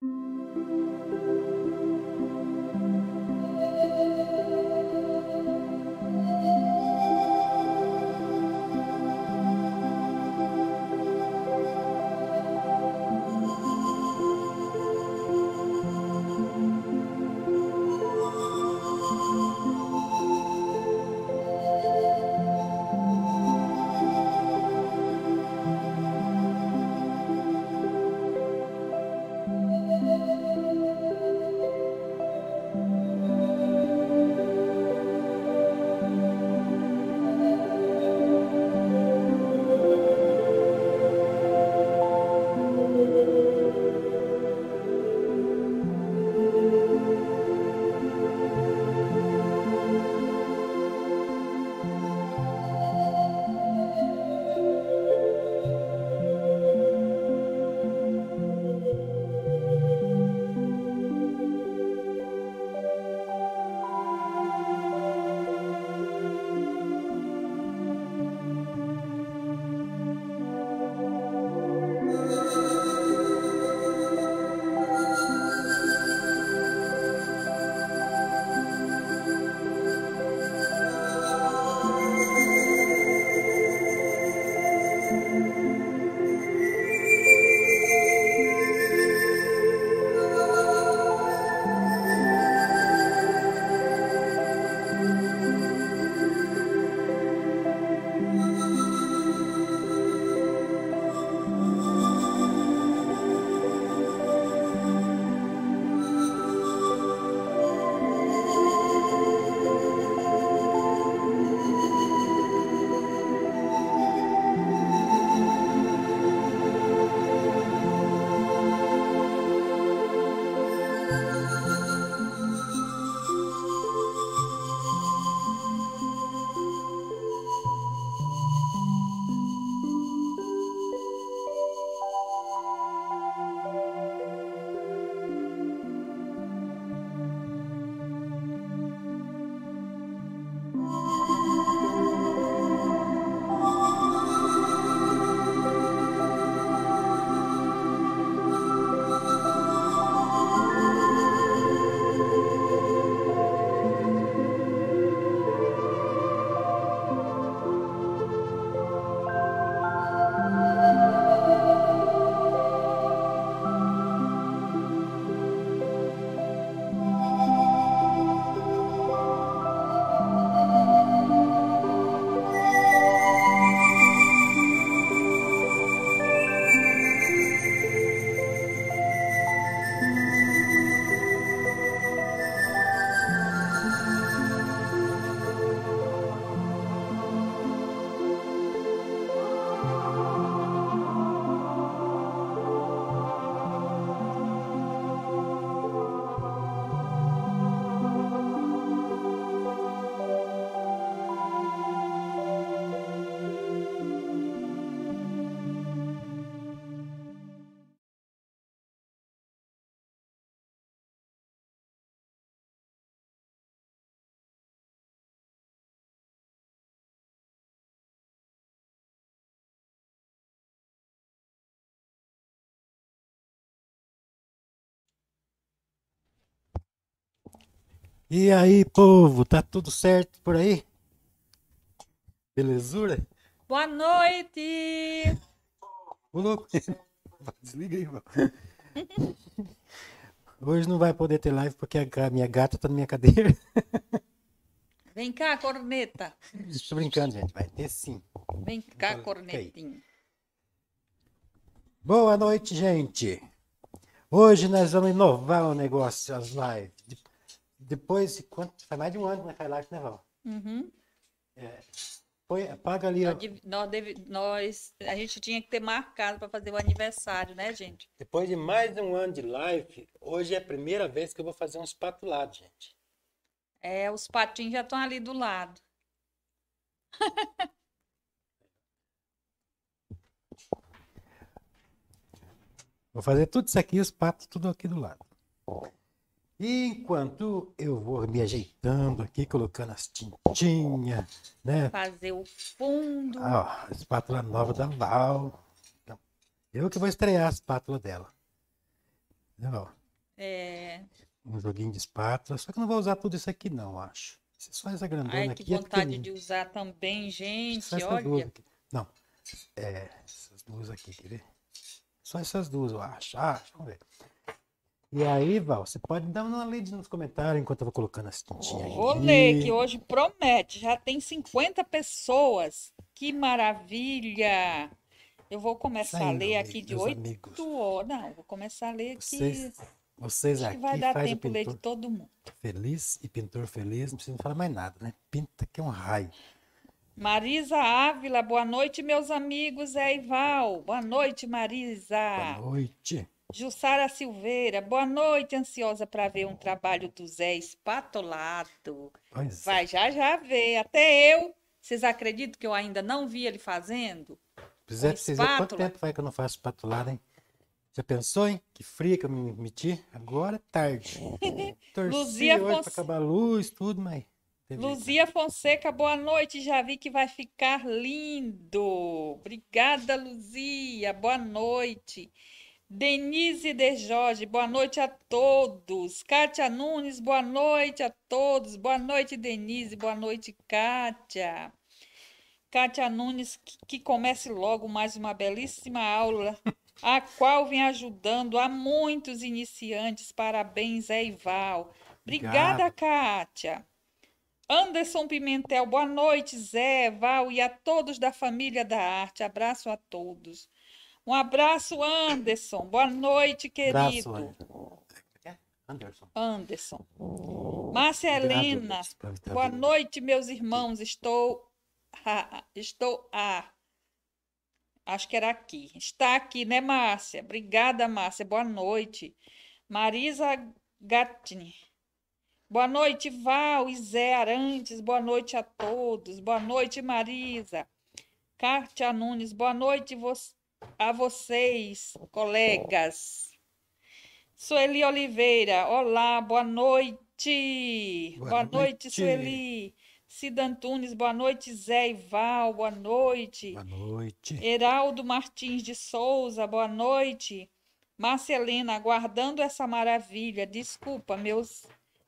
Thank you. E aí, povo, tá tudo certo por aí? Belezura? Boa noite! Ô, louco! Desliga aí, irmão. Hoje não vai poder ter live porque a minha gata tá na minha cadeira. Vem cá, corneta. Tô brincando, gente. Vai ter sim. Vem cá, Fala, cornetinho. Boa noite, gente. Hoje nós vamos inovar o negócio, as lives depois de quanto. Foi mais de um ano na Kailash, né, Val? Uhum. É, foi, paga ali. Nós, nós, a gente tinha que ter marcado para fazer o aniversário, né, gente? Depois de mais de um ano de live, hoje é a primeira vez que eu vou fazer uns lá, gente. É, os patinhos já estão ali do lado. vou fazer tudo isso aqui, os patos tudo aqui do lado. E enquanto eu vou me ajeitando aqui, colocando as tintinhas, né? Fazer o fundo. Ah, ó, a espátula nova da Val. Então, eu que vou estrear a espátula dela. Não. Né, é. Um joguinho de espátula. Só que não vou usar tudo isso aqui, não, acho. Isso é só essa grandona Ai, que aqui. que é vontade é de usar também, gente. Só essas Olha. Aqui. Não. É, essas duas aqui, quer ver? Só essas duas, eu acho. Ah, vamos ver. E aí, Val, você pode dar uma lida nos comentários enquanto eu vou colocando as tintinhas aí. Vou ler, que hoje promete. Já tem 50 pessoas. Que maravilha! Eu vou começar a ler aqui de 8 horas. Não, vou começar a ler aqui. Vocês, vocês aqui vai dar faz tempo ler de todo mundo. Feliz e pintor feliz, não precisa falar mais nada, né? Pinta que é um raio. Marisa Ávila, boa noite, meus amigos. É Ival. Boa noite, Marisa. Boa noite. Jussara Silveira, boa noite, ansiosa para ver um trabalho do Zé espatolado. Pois Vai é. já já ver. Até eu, vocês acreditam que eu ainda não vi ele fazendo? Pois é, vocês quanto tempo faz que eu não faço espatolado, hein? Já pensou, hein? Que fria que eu me meti. Agora é tarde. Torci Luzia hoje acabar a luz, tudo, mas... Teve Luzia Fonseca, boa noite. Já vi que vai ficar lindo. Obrigada, Luzia. Boa noite. Denise De Jorge, boa noite a todos. Kátia Nunes, boa noite a todos. Boa noite, Denise. Boa noite, Kátia. Kátia Nunes, que comece logo mais uma belíssima aula, a qual vem ajudando a muitos iniciantes. Parabéns, Eival. É Obrigada, Kátia. Anderson Pimentel, boa noite, Zé, Val e a todos da família da arte. Abraço a todos. Um abraço, Anderson. Boa noite, querido. Abraço, Anderson. Anderson. Márcia Helena, boa noite, meus irmãos. Estou. Estou. a. acho que era aqui. Está aqui, né, Márcia? Obrigada, Márcia. Boa noite. Marisa Gatini. Boa noite, Val e Zé Arantes. Boa noite a todos. Boa noite, Marisa. Kátia Nunes. Boa noite, você a vocês, colegas. Sueli Oliveira, olá, boa noite. Boa, boa noite. noite, Sueli. Cida Antunes, boa noite. Zé Ival, boa noite. Boa noite. Heraldo Martins de Souza, boa noite. Marcelina, aguardando essa maravilha. Desculpa, meus,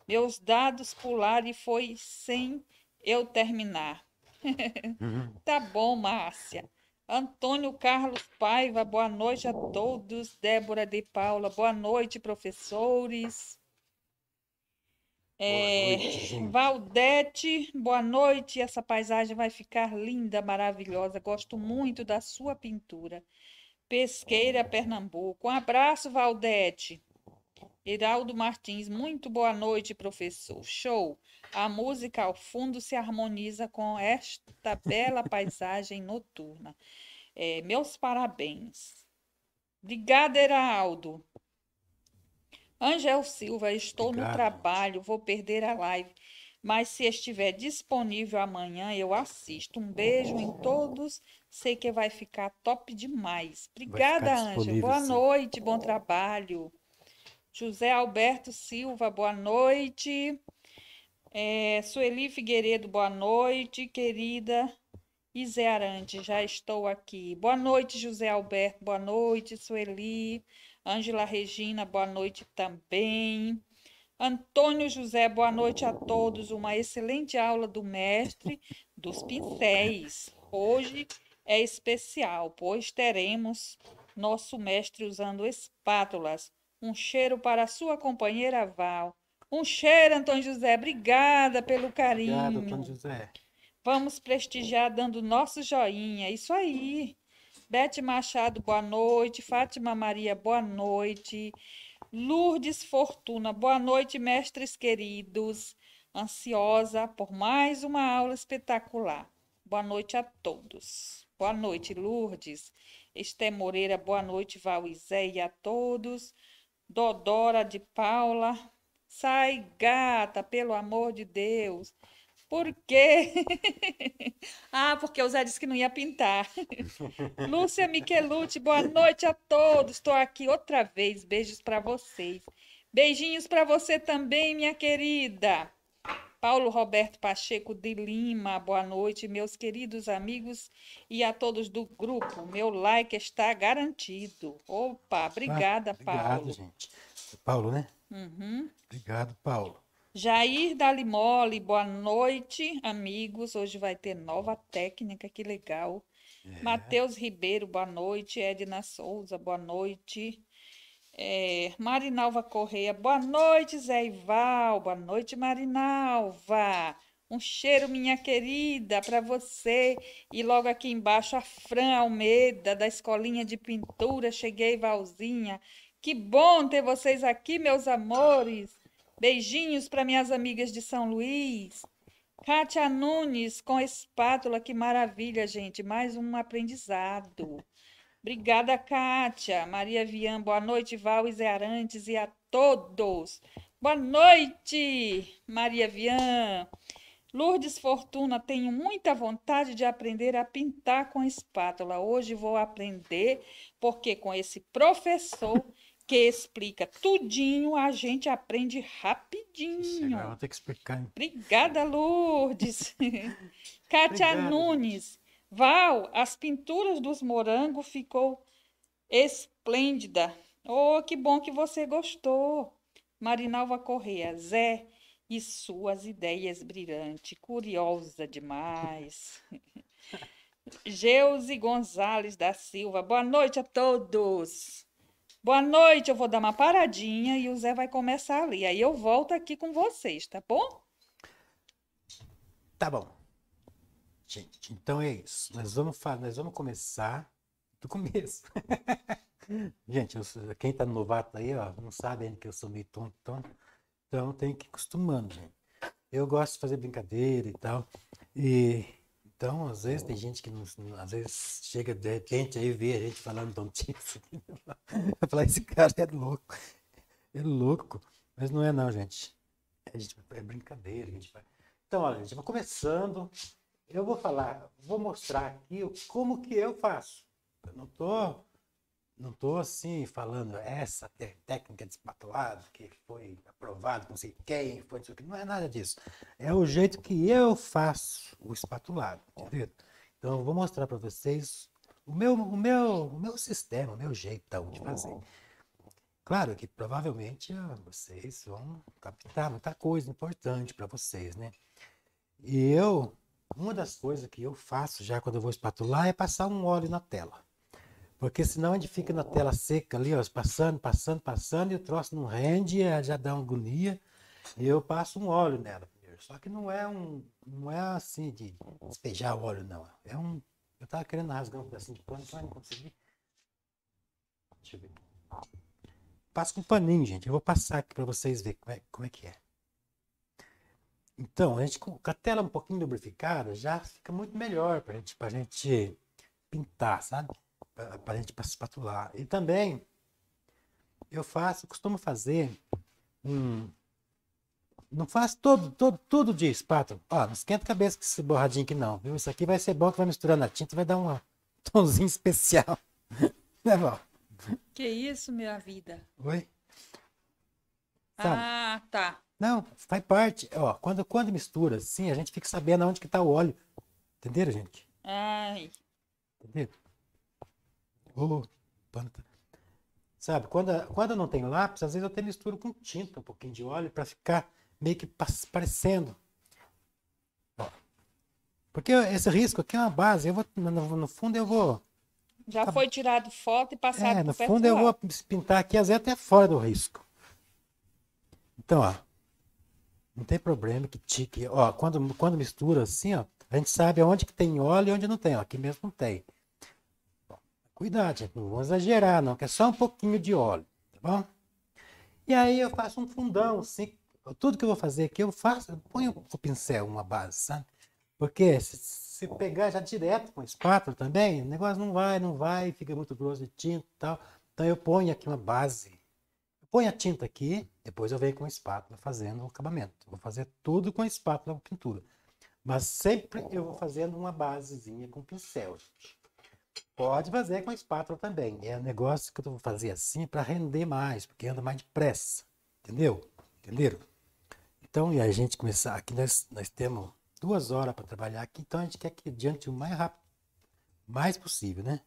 meus dados pularam e foi sem eu terminar. Uhum. tá bom, Márcia. Antônio Carlos Paiva, boa noite a todos. Débora de Paula, boa noite, professores. Boa é, noite, Valdete, boa noite. Essa paisagem vai ficar linda, maravilhosa. Gosto muito da sua pintura. Pesqueira, Pernambuco. Um abraço, Valdete. Heraldo Martins, muito boa noite, professor. Show! A música ao fundo se harmoniza com esta bela paisagem noturna. É, meus parabéns. Obrigada, Heraldo. Angel Silva, estou Obrigado. no trabalho, vou perder a live, mas se estiver disponível amanhã, eu assisto. Um beijo oh. em todos. Sei que vai ficar top demais. Obrigada, Angel. Boa sim. noite, bom trabalho. José Alberto Silva, boa noite. É, Sueli Figueiredo, boa noite, querida. Zé Arante, já estou aqui. Boa noite, José Alberto, boa noite, Sueli. Ângela Regina, boa noite também. Antônio José, boa noite a todos. Uma excelente aula do mestre dos pincéis. Hoje é especial, pois teremos nosso mestre usando espátulas. Um cheiro para a sua companheira Val. Um cheiro, Antônio José. Obrigada pelo carinho. Obrigado, Antônio José. Vamos prestigiar dando nosso joinha. Isso aí. Bete Machado, boa noite. Fátima Maria, boa noite. Lourdes Fortuna, boa noite, mestres queridos. Ansiosa por mais uma aula espetacular. Boa noite a todos. Boa noite, Lourdes. Esté Moreira, boa noite, Valizé e a todos. Dodora de Paula. Sai, gata, pelo amor de Deus. Por quê? ah, porque o Zé disse que não ia pintar. Lúcia Michelucci, boa noite a todos. Estou aqui outra vez. Beijos para vocês. Beijinhos para você também, minha querida. Paulo Roberto Pacheco de Lima, boa noite, meus queridos amigos e a todos do grupo. Meu like está garantido. Opa, ah, obrigada, ah, obrigado, Paulo. Obrigado, gente. É Paulo, né? Uhum. Obrigado, Paulo. Jair Dalimoli, boa noite, amigos. Hoje vai ter nova técnica, que legal. É. Matheus Ribeiro, boa noite. Edna Souza, boa noite. É, Marinalva Correia, boa noite, Zé Ival. Boa noite, Marinalva. Um cheiro, minha querida, para você. E logo aqui embaixo, a Fran Almeida, da Escolinha de Pintura. Cheguei, Valzinha. Que bom ter vocês aqui, meus amores. Beijinhos para minhas amigas de São Luís. Kátia Nunes com espátula, que maravilha, gente. Mais um aprendizado. Obrigada, Kátia. Maria Vian, boa noite, Val e Zé Arantes e a todos. Boa noite, Maria Vian. Lourdes Fortuna, tenho muita vontade de aprender a pintar com espátula. Hoje vou aprender, porque com esse professor que explica tudinho, a gente aprende rapidinho. É Você vai ter que explicar. Hein? Obrigada, Lourdes. Kátia Obrigado, Nunes. Val, as pinturas dos morangos ficou esplêndida. Oh, que bom que você gostou. Marinalva Correia, Zé e suas ideias brilhantes, curiosa demais. Geuse Gonzalez da Silva, boa noite a todos. Boa noite, eu vou dar uma paradinha e o Zé vai começar ali. Aí eu volto aqui com vocês, tá bom? Tá bom. Gente, então é isso. Nós vamos, nós vamos começar do começo. Gente, eu, quem está novato aí, ó, não sabe ainda que eu sou meio tonto, então, então tem que ir acostumando, gente. Eu gosto de fazer brincadeira e tal. E então, às vezes tem gente que não, às vezes chega de repente aí vê a gente falando tontinho, Vai falar, esse cara é louco. É louco. Mas não é não, gente. É, gente, é brincadeira, gente. Então, olha, gente, vai começando. Eu vou falar, vou mostrar aqui como que eu faço. Eu não tô, não tô assim falando essa técnica de espatulado que foi aprovado não sei quem, foi isso que não é nada disso. É o jeito que eu faço o espatulado, entendeu? Então eu vou mostrar para vocês o meu, o meu, o meu sistema, o meu jeitão de fazer. Claro que provavelmente ah, vocês vão captar muita coisa importante para vocês, né? E eu uma das coisas que eu faço já quando eu vou espatular é passar um óleo na tela. Porque senão a gente fica na tela seca ali, ó, passando, passando, passando, e o troço não rende, eh, já dá uma agonia. E eu passo um óleo nela primeiro. Só que não é um. Não é assim de despejar o óleo, não. É um. Eu tava querendo rasgar um pedacinho de pano, só não consegui. Deixa eu ver. Passo com um paninho, gente. Eu vou passar aqui para vocês verem como é, como é que é. Então, a gente com a tela um pouquinho lubrificada já fica muito melhor para gente, a gente pintar, sabe? Para a gente espatular. E também eu faço, costumo fazer um. Não faço todo, todo, tudo dia espátula. Ó, não esquenta a cabeça com esse borradinho aqui, não, viu? Isso aqui vai ser bom que vai misturar na tinta, vai dar um tomzinho especial. né, Val? Que isso, minha vida? Oi? Ah, tá. Não, faz parte. Ó, quando, quando mistura, sim, a gente fica sabendo onde que tá o óleo. Entenderam, gente? Ai. É. Entenderam? Oh, Sabe, quando, quando não tem lápis, às vezes eu até misturo com tinta, um pouquinho de óleo, para ficar meio que parecendo. Ó. Porque esse risco aqui é uma base. Eu vou, no, no fundo eu vou. Já tá foi tirado foto e passado. É, no fundo eu vou pintar aqui, às vezes até fora do risco. Então, ó. Não tem problema que tique. Ó, quando, quando mistura assim, ó, a gente sabe onde que tem óleo e onde não tem. Ó, aqui mesmo não tem. Bom, cuidado, gente, não vou exagerar não, que é só um pouquinho de óleo, tá bom? E aí eu faço um fundão, assim, tudo que eu vou fazer aqui, eu faço, eu ponho o pincel, uma base, sabe? Porque se, se pegar já direto com a espátula também, o negócio não vai, não vai, fica muito grosso de tinta e tal. Então eu ponho aqui uma base. Eu ponho a tinta aqui, depois eu venho com a espátula fazendo o acabamento. Vou fazer tudo com a espátula com pintura. Mas sempre eu vou fazendo uma basezinha com pincel, Pode fazer com a espátula também. É um negócio que eu vou fazer assim para render mais, porque anda mais depressa. Entendeu? Entenderam? Então, e a gente começar aqui, nós, nós temos duas horas para trabalhar aqui, então a gente quer que adiante o mais rápido, mais possível, né?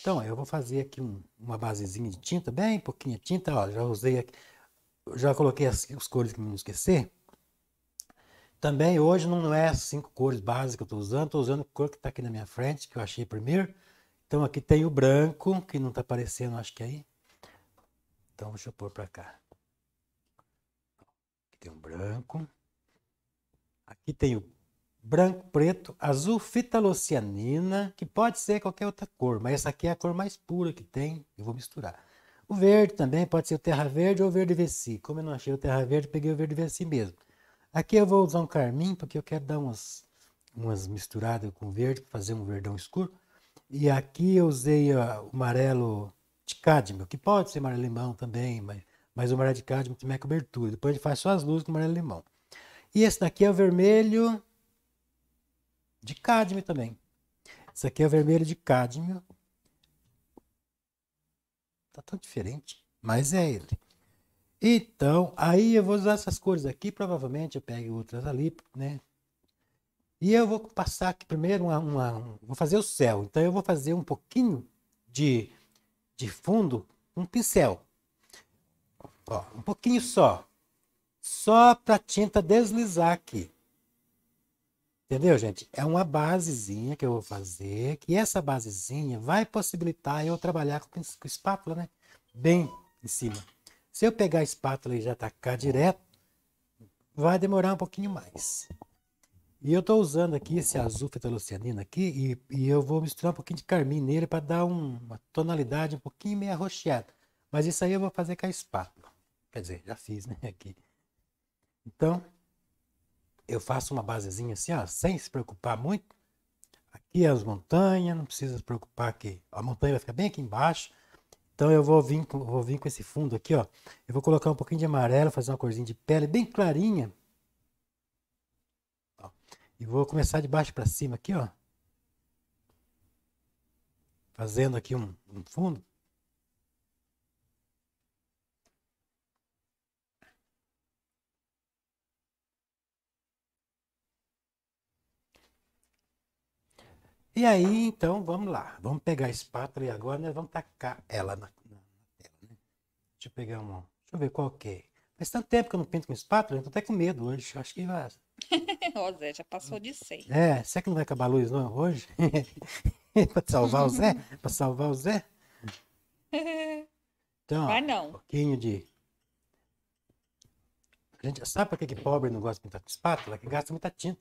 Então, eu vou fazer aqui um, uma basezinha de tinta, bem pouquinha tinta, ó, já usei aqui, já coloquei as, as cores que me esqueci. Também hoje não é as cinco cores básicas que eu estou usando, estou usando a cor que está aqui na minha frente, que eu achei primeiro. Então aqui tem o branco, que não está aparecendo, acho que é aí. Então deixa eu pôr para cá. Aqui tem o um branco. Aqui tem o branco, preto, azul fitalocianina, que pode ser qualquer outra cor, mas essa aqui é a cor mais pura que tem, eu vou misturar. O verde também pode ser o terra verde ou verde veci. Como eu não achei o terra verde, peguei o verde veci mesmo. Aqui eu vou usar um carmim, porque eu quero dar umas, umas misturadas com verde, para fazer um verdão escuro. E aqui eu usei ó, o amarelo de cádmio, que pode ser amarelo limão também, mas, mas o amarelo de cádmio também é cobertura. Depois ele faz só as luzes com amarelo limão. E esse daqui é o vermelho de cádmio também. Esse aqui é o vermelho de cádmio, Tá tão diferente, mas é ele. Então, aí eu vou usar essas cores aqui, provavelmente eu pego outras ali, né? E eu vou passar aqui primeiro uma, uma um, vou fazer o céu. Então eu vou fazer um pouquinho de, de fundo, um pincel. Ó, um pouquinho só. Só para tinta deslizar aqui. Entendeu, gente? É uma basezinha que eu vou fazer, que essa basezinha vai possibilitar eu trabalhar com, com espátula, né? Bem em cima. Se eu pegar a espátula e já tacar direto, vai demorar um pouquinho mais. E eu estou usando aqui esse azul fetolucianina aqui e, e, eu vou misturar um pouquinho de carmim nele para dar um, uma tonalidade um pouquinho meio arroxeada. Mas isso aí eu vou fazer com a espátula. Quer dizer, já fiz, né? Aqui. Então, eu faço uma basezinha assim, ó, sem se preocupar muito. Aqui é as montanhas, não precisa se preocupar que a montanha vai ficar bem aqui embaixo. Então eu vou vir, com, vou vir com esse fundo aqui, ó. Eu vou colocar um pouquinho de amarelo, fazer uma corzinha de pele bem clarinha. Ó, e vou começar de baixo para cima aqui, ó. Fazendo aqui um, um fundo. E aí, então, vamos lá. Vamos pegar a espátula e agora nós né? vamos tacar ela na, na, tela, né? Deixa eu pegar uma. Deixa eu ver qual que é. Faz tanto tempo que eu não pinto com espátula, eu né? tô até com medo hoje. Acho que vai. Ô, Zé, já passou de 100. É, será que não vai acabar a luz não hoje? pra salvar o Zé? pra salvar o Zé? Então, vai não. um pouquinho de... A gente sabe por que, que pobre não gosta de pintar com espátula? Que gasta muita tinta.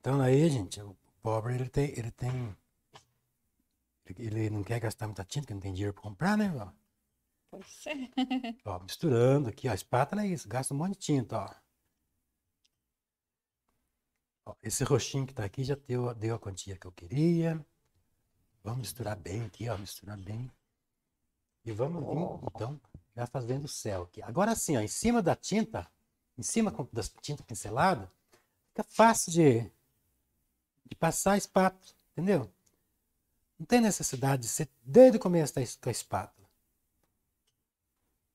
Então aí, gente, pobre, ele tem, ele tem, ele não quer gastar muita tinta, porque não tem dinheiro para comprar, né? Ó. Pois é. Ó, misturando aqui, ó, a espátula é isso, gasta um monte de tinta, ó. ó esse roxinho que está aqui já deu, deu a quantia que eu queria. Vamos misturar bem aqui, ó, misturar bem. E vamos vir, oh. então, já fazendo o céu aqui. Agora sim, ó, em cima da tinta, em cima da tinta pincelada, fica fácil de de passar a espátula, entendeu? Não tem necessidade de ser desde o começo com a espátula.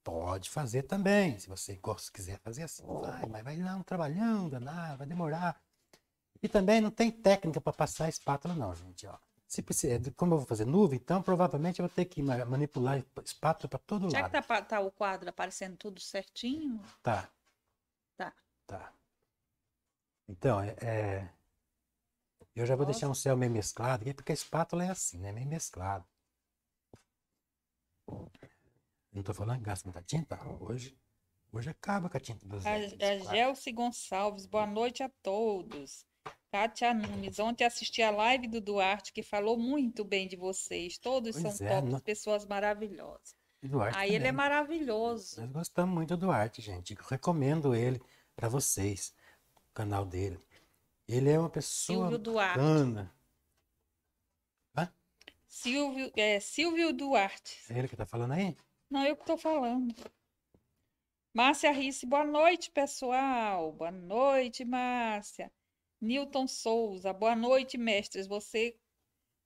Pode fazer também, se você gosta, quiser fazer assim, vai, mas vai lá um vai demorar. E também não tem técnica para passar a espátula, não, gente. Ó. Se precisa, é, como eu vou fazer nuvem, então provavelmente eu vou ter que manipular a espátula para todo Já lado. Já que tá, tá, o quadro aparecendo tudo certinho? Tá. Tá. Tá. Então, é, é eu já vou Nossa. deixar um céu meio mesclado, é porque a espátula é assim, né? Meio mesclado. Não tô falando gasta muita tinta hoje. Hoje acaba com a tinta dos A, a Gelsi Gonçalves, boa noite a todos. Kátia Nunes, ontem assisti a live do Duarte, que falou muito bem de vocês. Todos pois são é, não... pessoas maravilhosas. Duarte Aí também. ele é maravilhoso. Nós gostamos muito do Duarte, gente. Eu recomendo ele para vocês, o canal dele. Ele é uma pessoa Silvio Duarte. bacana. Hã? Silvio, é, Silvio Duarte. É ele que tá falando aí? Não, eu que tô falando. Márcia Risse, boa noite, pessoal. Boa noite, Márcia. Newton Souza, boa noite, mestres. Você,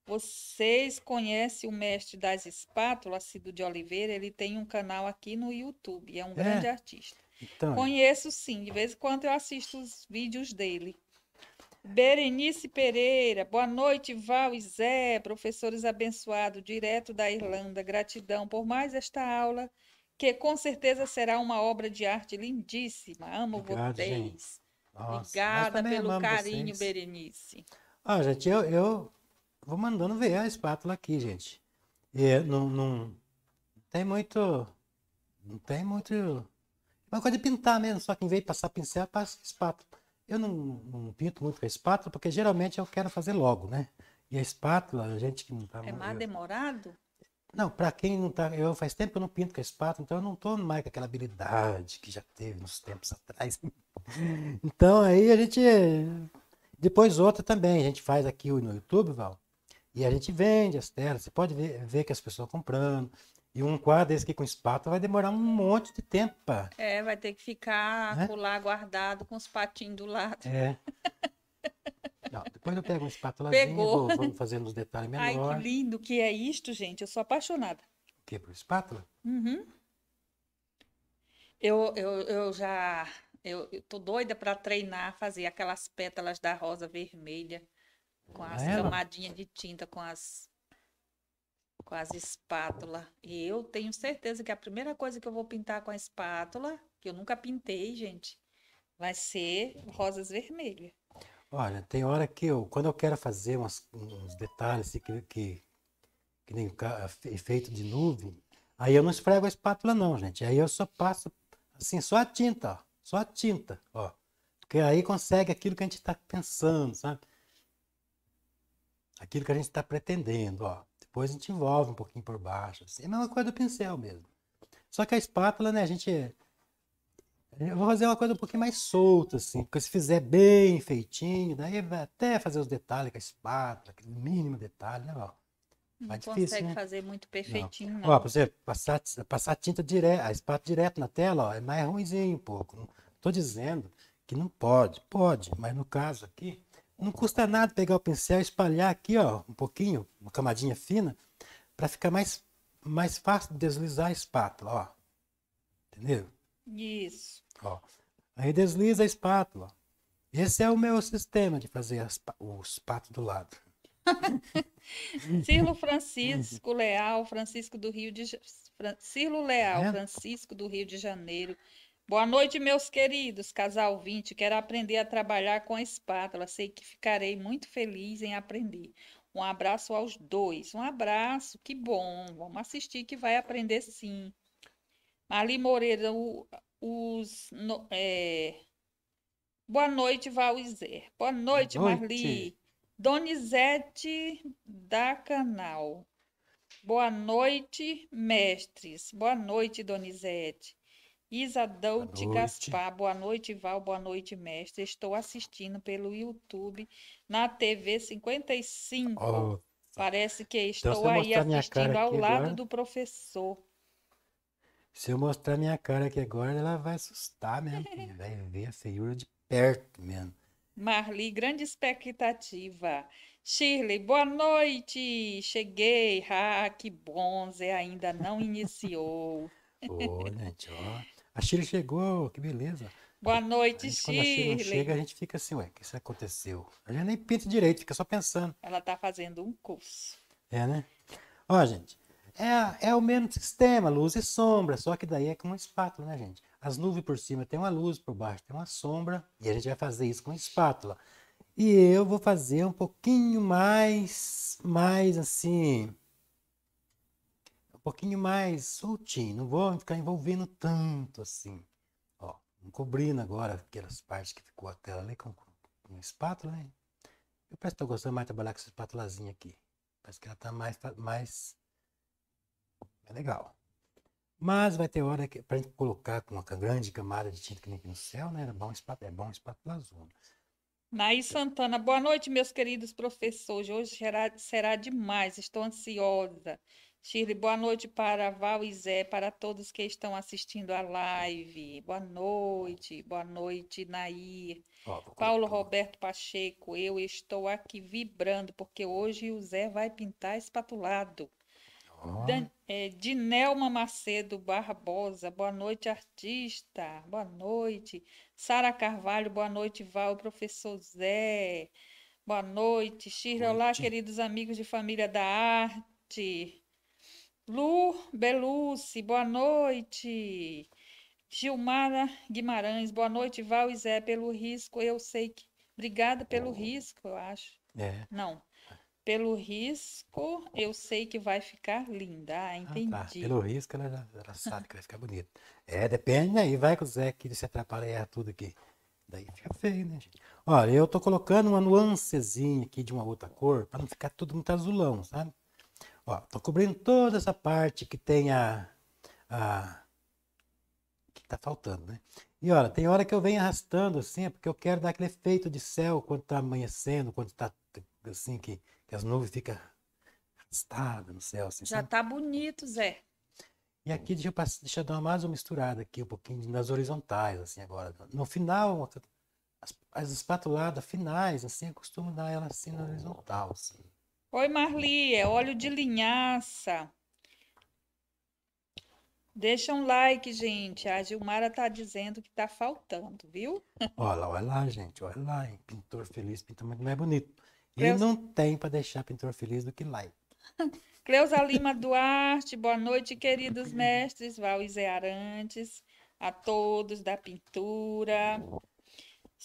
vocês conhecem o mestre das espátulas, Cido de Oliveira? Ele tem um canal aqui no YouTube, é um é? grande artista. Então... Conheço sim, de vez em quando eu assisto os vídeos dele. Berenice Pereira, boa noite, Val e Zé, professores abençoados, direto da Irlanda. Gratidão por mais esta aula, que com certeza será uma obra de arte lindíssima. Amo Obrigado, vocês. Obrigada pelo carinho, vocês. Berenice. Ah, gente, eu, eu vou mandando ver a espátula aqui, gente. E é, não, não tem muito. Não tem muito. É uma coisa de pintar mesmo, só quem veio passar pincel passa espátula. Eu não, não pinto muito com a espátula, porque geralmente eu quero fazer logo, né? E a espátula, a gente que não está... É mais eu... demorado? Não, para quem não está... Eu faz tempo que eu não pinto com a espátula, então eu não estou mais com aquela habilidade que já teve nos tempos atrás. então aí a gente... Depois outra também, a gente faz aqui no YouTube, Val, e a gente vende as telas. Você pode ver, ver que as pessoas comprando. E um quadro desse aqui com espátula vai demorar um monte de tempo. Pá. É, vai ter que ficar né? lá guardado com os patinhos do lado. É. Não, depois eu pego uma espátula. e vamos fazendo os detalhes melhor. Ai, que lindo que é isto, gente. Eu sou apaixonada. O quê? Por espátula? Uhum. Eu, eu, eu já... Eu, eu tô doida para treinar, fazer aquelas pétalas da rosa vermelha com as é, camadinhas de tinta, com as com as espátula. E eu tenho certeza que a primeira coisa que eu vou pintar com a espátula, que eu nunca pintei, gente, vai ser rosas vermelhas. Olha, tem hora que eu, quando eu quero fazer umas, uns detalhes que, que, que nem efeito de nuvem, aí eu não esfrego a espátula não, gente. Aí eu só passo assim, só a tinta, ó. Só a tinta, ó. Porque aí consegue aquilo que a gente está pensando, sabe? Aquilo que a gente está pretendendo, ó. Depois a gente envolve um pouquinho por baixo. Assim. É a mesma coisa do pincel mesmo. Só que a espátula, né, a gente. Eu vou fazer uma coisa um pouquinho mais solta, assim, porque se fizer bem feitinho, daí vai até fazer os detalhes com a espátula, aquele mínimo detalhe, né, Não é difícil, consegue né? fazer muito perfeitinho, não. não. Ó, pra você passar, passar tinta direto, a espátula direto na tela, ó, é mais ruimzinho um pouco. Estou tô dizendo que não pode. Pode, mas no caso aqui, não custa nada pegar o pincel e espalhar aqui, ó, um pouquinho, uma camadinha fina, para ficar mais, mais fácil de deslizar a espátula, ó. Entendeu? Isso. Ó. Aí desliza a espátula. Esse é o meu sistema de fazer as, os patos do lado. Cirlo Francisco Leal, Francisco do Rio de Cirlo Leal, é? Francisco do Rio de Janeiro. Boa noite, meus queridos, casal 20. Quero aprender a trabalhar com a espátula. Sei que ficarei muito feliz em aprender. Um abraço aos dois. Um abraço, que bom. Vamos assistir que vai aprender sim. Marli Moreira, o, os. No, é... Boa noite, Valizé Boa noite, Boa noite. Marli. Donizete da Canal. Boa noite, mestres. Boa noite, Donizete. Isadou de Gaspar, boa noite, Val, boa noite, mestre. Estou assistindo pelo YouTube na TV 55. Oh, Parece que então estou aí assistindo ao lado agora, do professor. Se eu mostrar minha cara aqui agora, ela vai assustar mesmo. vai ver a feiura de perto mesmo. Marli, grande expectativa. Shirley, boa noite. Cheguei. Ah, que bom, Zé ainda não iniciou. Olha, ó. A Shirley chegou, que beleza. Boa noite, gente, Shirley. Quando a Shirley chega, a gente fica assim, ué, o que isso aconteceu? A gente nem pinta direito, fica só pensando. Ela está fazendo um curso. É, né? Ó, gente, é, é o mesmo sistema, luz e sombra, só que daí é com uma espátula, né, gente? As nuvens por cima tem uma luz, por baixo tem uma sombra, e a gente vai fazer isso com uma espátula. E eu vou fazer um pouquinho mais, mais assim, pouquinho mais soltinho, não vou ficar envolvendo tanto assim. Ó, cobrindo agora aquelas partes que ficou a tela ali com, com espátula, hein né? Eu parece que estou gostando mais de trabalhar com essa espátulazinha aqui. Parece que ela está mais, tá mais... É legal. Mas vai ter hora que para gente colocar com uma grande camada de tinta que nem aqui no céu, né? É bom espátula, é bom espátula azul. Naí Santana, boa noite, meus queridos professores. Hoje será, será demais, estou ansiosa. Shirley, boa noite para Val e Zé, para todos que estão assistindo a live. Boa noite, boa noite, Nair. Ah, Paulo Roberto Pacheco, eu estou aqui vibrando, porque hoje o Zé vai pintar espatulado. Ah. Dan, é, Dinelma Macedo Barbosa, boa noite, artista. Boa noite. Sara Carvalho, boa noite, Val, professor Zé. Boa noite, Shirley. Olá, queridos amigos de família da arte. Lu Belucci, boa noite. Gilmara Guimarães, boa noite, Val e Zé, pelo risco, eu sei que. Obrigada pelo oh. risco, eu acho. É. Não. Pelo risco, eu sei que vai ficar linda. Ah, entendi. Ah, tá. Pelo risco, ela, já, ela sabe que vai ficar bonita. É, depende, aí. vai com o Zé que ele se atrapalha tudo aqui. Daí fica feio, né, gente? Olha, eu tô colocando uma nuancezinha aqui de uma outra cor para não ficar tudo muito azulão, sabe? Estou cobrindo toda essa parte que tem a. a que está faltando, né? E olha, tem hora que eu venho arrastando assim, é porque eu quero dar aquele efeito de céu quando está amanhecendo, quando está assim, que, que, as nuvens ficam arrastadas no céu. Assim, Já está bonito, Zé. E aqui deixa eu, passar, deixa eu, dar mais uma misturada aqui, um pouquinho nas horizontais, assim, agora. No final, as, as espatuladas finais, assim, eu costumo dar ela assim na horizontal, assim. Oi, Marli, é óleo de linhaça. Deixa um like, gente. A Gilmara tá dizendo que tá faltando, viu? Olha lá, olha lá, gente. Olha lá, hein? Pintor feliz pintor muito mais bonito. E não tem para deixar pintor feliz do que like. Cleusa Lima Duarte, boa noite, queridos mestres Val e Zé Arantes, a todos da pintura.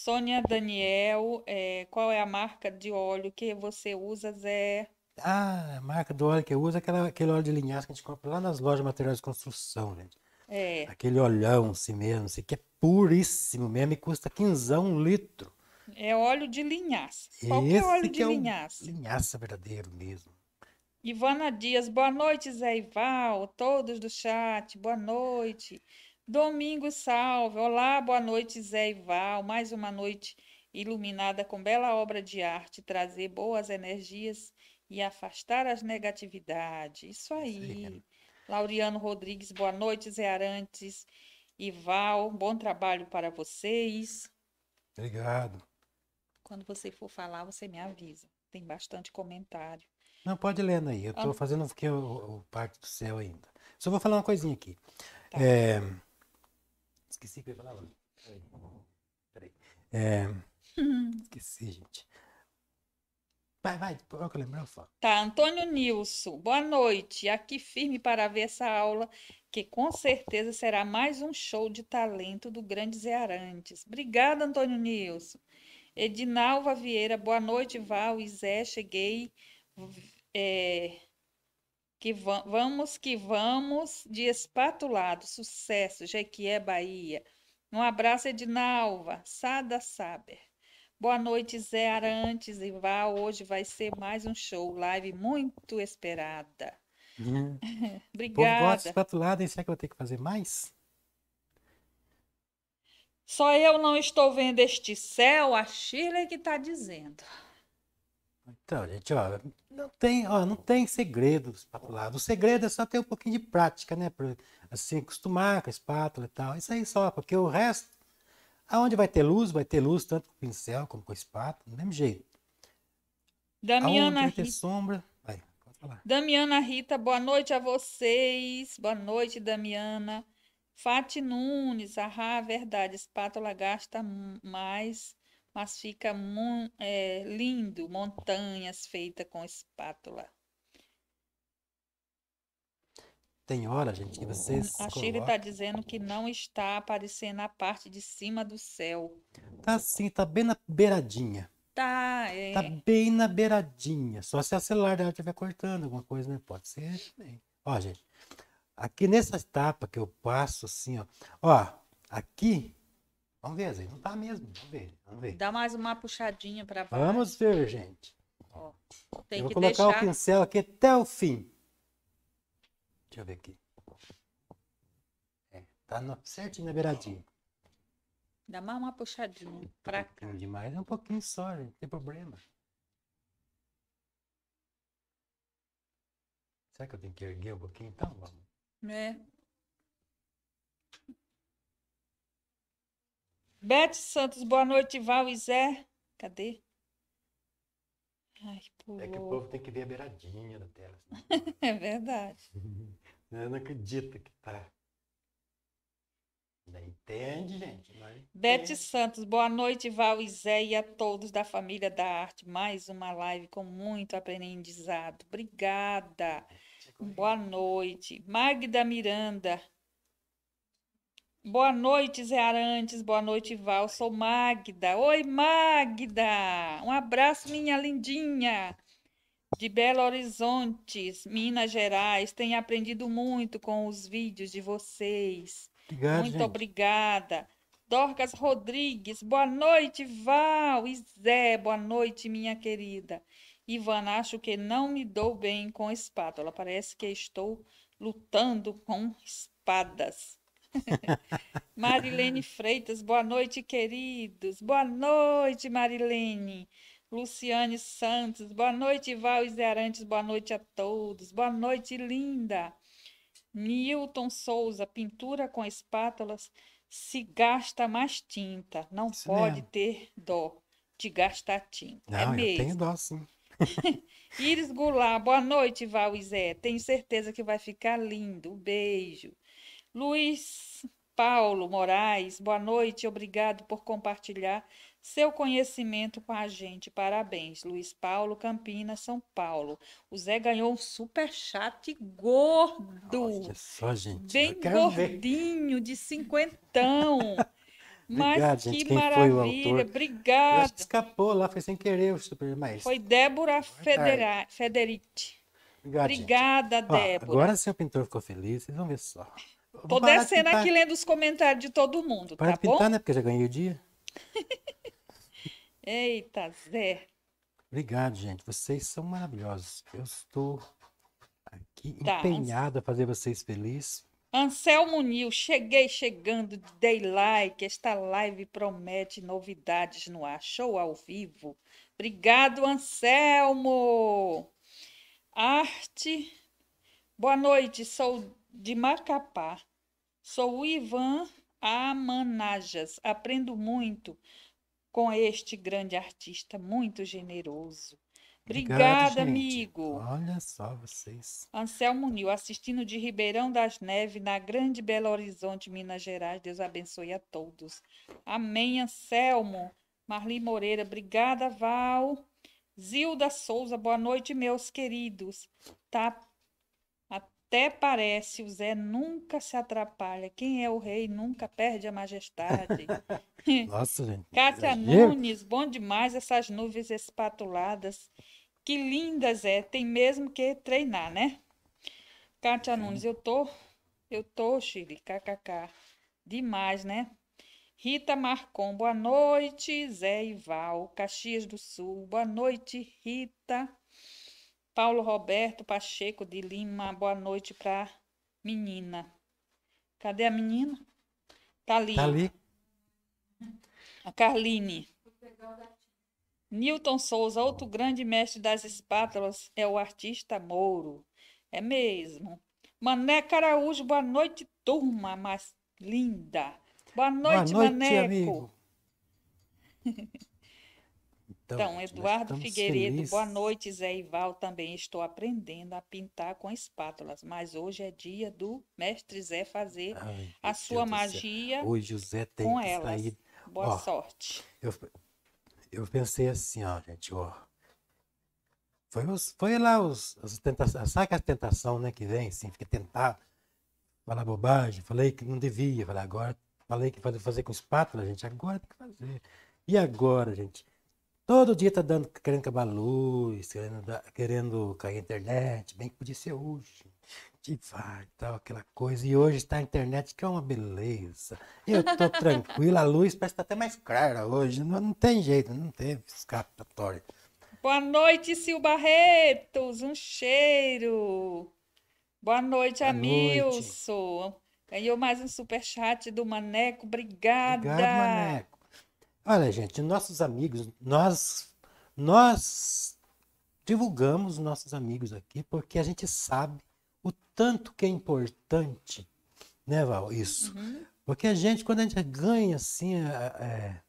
Sônia Daniel, é, qual é a marca de óleo que você usa, Zé? Ah, a marca do óleo que eu uso é aquela, aquele óleo de linhaça que a gente compra lá nas lojas de materiais de construção, gente. É. Aquele olhão, assim mesmo, assim, que é puríssimo mesmo e custa quinzão um litro. É óleo de linhaça. Qual que é óleo de é linhaça? Linhaça verdadeiro mesmo. Ivana Dias, boa noite, Zé Ival, todos do chat, boa noite. Domingo Salve, olá, boa noite, Zé e Val. Mais uma noite iluminada com bela obra de arte, trazer boas energias e afastar as negatividades. Isso tá aí. Sim. Lauriano Rodrigues, boa noite, Zé Arantes e Val. Bom trabalho para vocês. Obrigado. Quando você for falar, você me avisa. Tem bastante comentário. Não, pode ler, aí. Eu estou fazendo o, o, Pacto do Céu ainda. Só vou falar uma coisinha aqui. Tá. É... Esqueci que eu é ia falar. Peraí. Peraí. É... Hum. Esqueci, gente. Vai, vai, coloca o lembrão, foco Tá, Antônio Nilson, boa noite. Aqui firme para ver essa aula, que com certeza será mais um show de talento do grande Zé Arantes. Obrigada, Antônio Nilson. Edinalva Vieira, boa noite, Val e Zé. Cheguei. É, que va vamos que vamos de espatulado, sucesso, Jequié, Bahia. Um abraço, Edinalva, Sada Saber. Boa noite, Zé Arantes e Vá. Hoje vai ser mais um show, live muito esperada. Hum. Obrigada. Bom gosto espatulado, hein? Será que eu vou ter que fazer mais? Só eu não estou vendo este céu, a Sheila é que está dizendo. Então, gente, ó, não tem, ó, não tem segredo do O segredo é só ter um pouquinho de prática, né? Pra, assim, acostumar com a espátula e tal. Isso aí só, porque o resto, aonde vai ter luz, vai ter luz tanto com o pincel como com a espátula, do mesmo jeito. Damiana aonde vai ter sombra, vai, pode falar. Damiana Rita, boa noite a vocês. Boa noite, Damiana. Fati Nunes, ahá, verdade, espátula gasta mais mas fica é, lindo, montanhas feitas com espátula. Tem hora, gente, que vocês. A Shirley está dizendo que não está aparecendo a parte de cima do céu. Tá sim, tá bem na beiradinha. Tá, é. Tá bem na beiradinha. Só se a celular dela estiver cortando alguma coisa, né? Pode ser Ó, gente. Aqui nessa etapa que eu passo, assim, ó. Ó, aqui Vamos ver, Zé. Não tá mesmo. Vamos ver. Vamos ver. Dá mais uma puxadinha para baixo. Vamos ver, gente. Ó, tem eu vou colocar deixar... o pincel aqui até o fim. Deixa eu ver aqui. É, tá no, certinho na beiradinha. Dá mais uma puxadinha para cá. Um demais é um pouquinho só, gente. Não tem problema. Será que eu tenho que erguer um pouquinho então? Vamos. É. Bete Santos, boa noite, Val e Zé. Cadê? Ai, pulou. É que o povo tem que ver a beiradinha da tela. é verdade. Eu não acredito que tá. Não entende, gente. Entende. Bete Santos, boa noite, Val e Zé e a todos da família da arte. Mais uma live com muito aprendizado. Obrigada. Boa noite. Magda Miranda, Boa noite, Zé Arantes. Boa noite, Val. Sou Magda. Oi, Magda. Um abraço, minha lindinha. De Belo Horizonte, Minas Gerais. Tenho aprendido muito com os vídeos de vocês. Obrigado, muito gente. obrigada. Dorcas Rodrigues. Boa noite, Val e Zé. Boa noite, minha querida. Ivana, acho que não me dou bem com espátula. Parece que estou lutando com espadas. Marilene Freitas, boa noite, queridos. Boa noite, Marilene. Luciane Santos, boa noite, Val e Zé Arantes, boa noite a todos. Boa noite, linda. Newton Souza, pintura com espátulas se gasta mais tinta, não Isso pode mesmo. ter dó de gastar tinta. É não, é eu mesmo. tenho dó sim. Iris Goulart, boa noite, Val e Zé. Tenho certeza que vai ficar lindo. beijo. Luiz Paulo Moraes, boa noite, obrigado por compartilhar seu conhecimento com a gente. Parabéns, Luiz Paulo, Campinas, São Paulo. O Zé ganhou um super chat gordo. Olha só, gente. Bem gordinho, ver. de cinquentão. Mas Obrigado, gente. que Quem maravilha. Obrigada. Acho que escapou lá, foi sem querer o super, Foi Débora Federa... Federici. Obrigado, Obrigada, gente. Débora. Ó, agora, se o pintor ficou feliz, vocês vão ver só. Tô descendo aqui lendo os comentários de todo mundo, para tá pintar, bom? né? Porque já ganhei o dia. Eita, Zé. Obrigado, gente. Vocês são maravilhosos. Eu estou aqui tá, empenhado a fazer vocês felizes. Anselmo Nil, cheguei chegando, de like. Esta live promete novidades no ar. Show ao vivo. Obrigado, Anselmo. Arte. Boa noite, sou de Macapá. Sou o Ivan Amanajas. Aprendo muito com este grande artista, muito generoso. Obrigada, amigo. Olha só vocês. Anselmo Nil, assistindo de Ribeirão das Neves, na Grande Belo Horizonte, Minas Gerais. Deus abençoe a todos. Amém, Anselmo. Marli Moreira, obrigada, Val. Zilda Souza, boa noite, meus queridos. Tá até parece, o Zé nunca se atrapalha. Quem é o rei nunca perde a majestade. Nossa, gente. Cátia Nunes, bom demais essas nuvens espatuladas. Que lindas, é. Tem mesmo que treinar, né? Cátia Nunes, eu tô, eu tô, Chile, kkk. Demais, né? Rita Marcon, boa noite, Zé e Val, Caxias do Sul, boa noite, Rita. Paulo Roberto Pacheco de Lima, boa noite para menina. Cadê a menina? Tá ali. Tá ali. A Carline. Newton Souza, outro grande mestre das espátulas, é o artista Mouro. É mesmo. Mané Caraújo, boa noite, turma mais linda. Boa noite, boa noite Maneco. Amigo. Então, então Eduardo Figueiredo, felizes. boa noite, Zé Ival. Também estou aprendendo a pintar com espátulas, mas hoje é dia do mestre Zé fazer Ai, a sua Deus magia hoje o Zé tem com elas. Boa ó, sorte. Eu, eu pensei assim, ó, gente, ó. Foi, os, foi lá os, as tentações, sabe a tentação né, que vem, assim, fica tentar falar bobagem, falei que não devia, falei agora, falei que fazer com espátula, gente, agora tem que fazer. E agora, gente? Todo dia tá dando, querendo acabar a luz, querendo, querendo cair a internet, bem que podia ser hoje. Vai, tal, aquela coisa. E hoje está a internet, que é uma beleza. Eu tô tranquila, a luz parece estar tá até mais clara hoje. Não, não tem jeito, não teve escapatória. Boa noite, Sil Barretos, um cheiro. Boa noite, Boa Amilson. Noite. Ganhou mais um superchat do Maneco, obrigada. Obrigado, Maneco. Olha, gente, nossos amigos, nós, nós divulgamos nossos amigos aqui porque a gente sabe o tanto que é importante, né, Val? Isso. Uhum. Porque a gente, quando a gente ganha assim, é, é,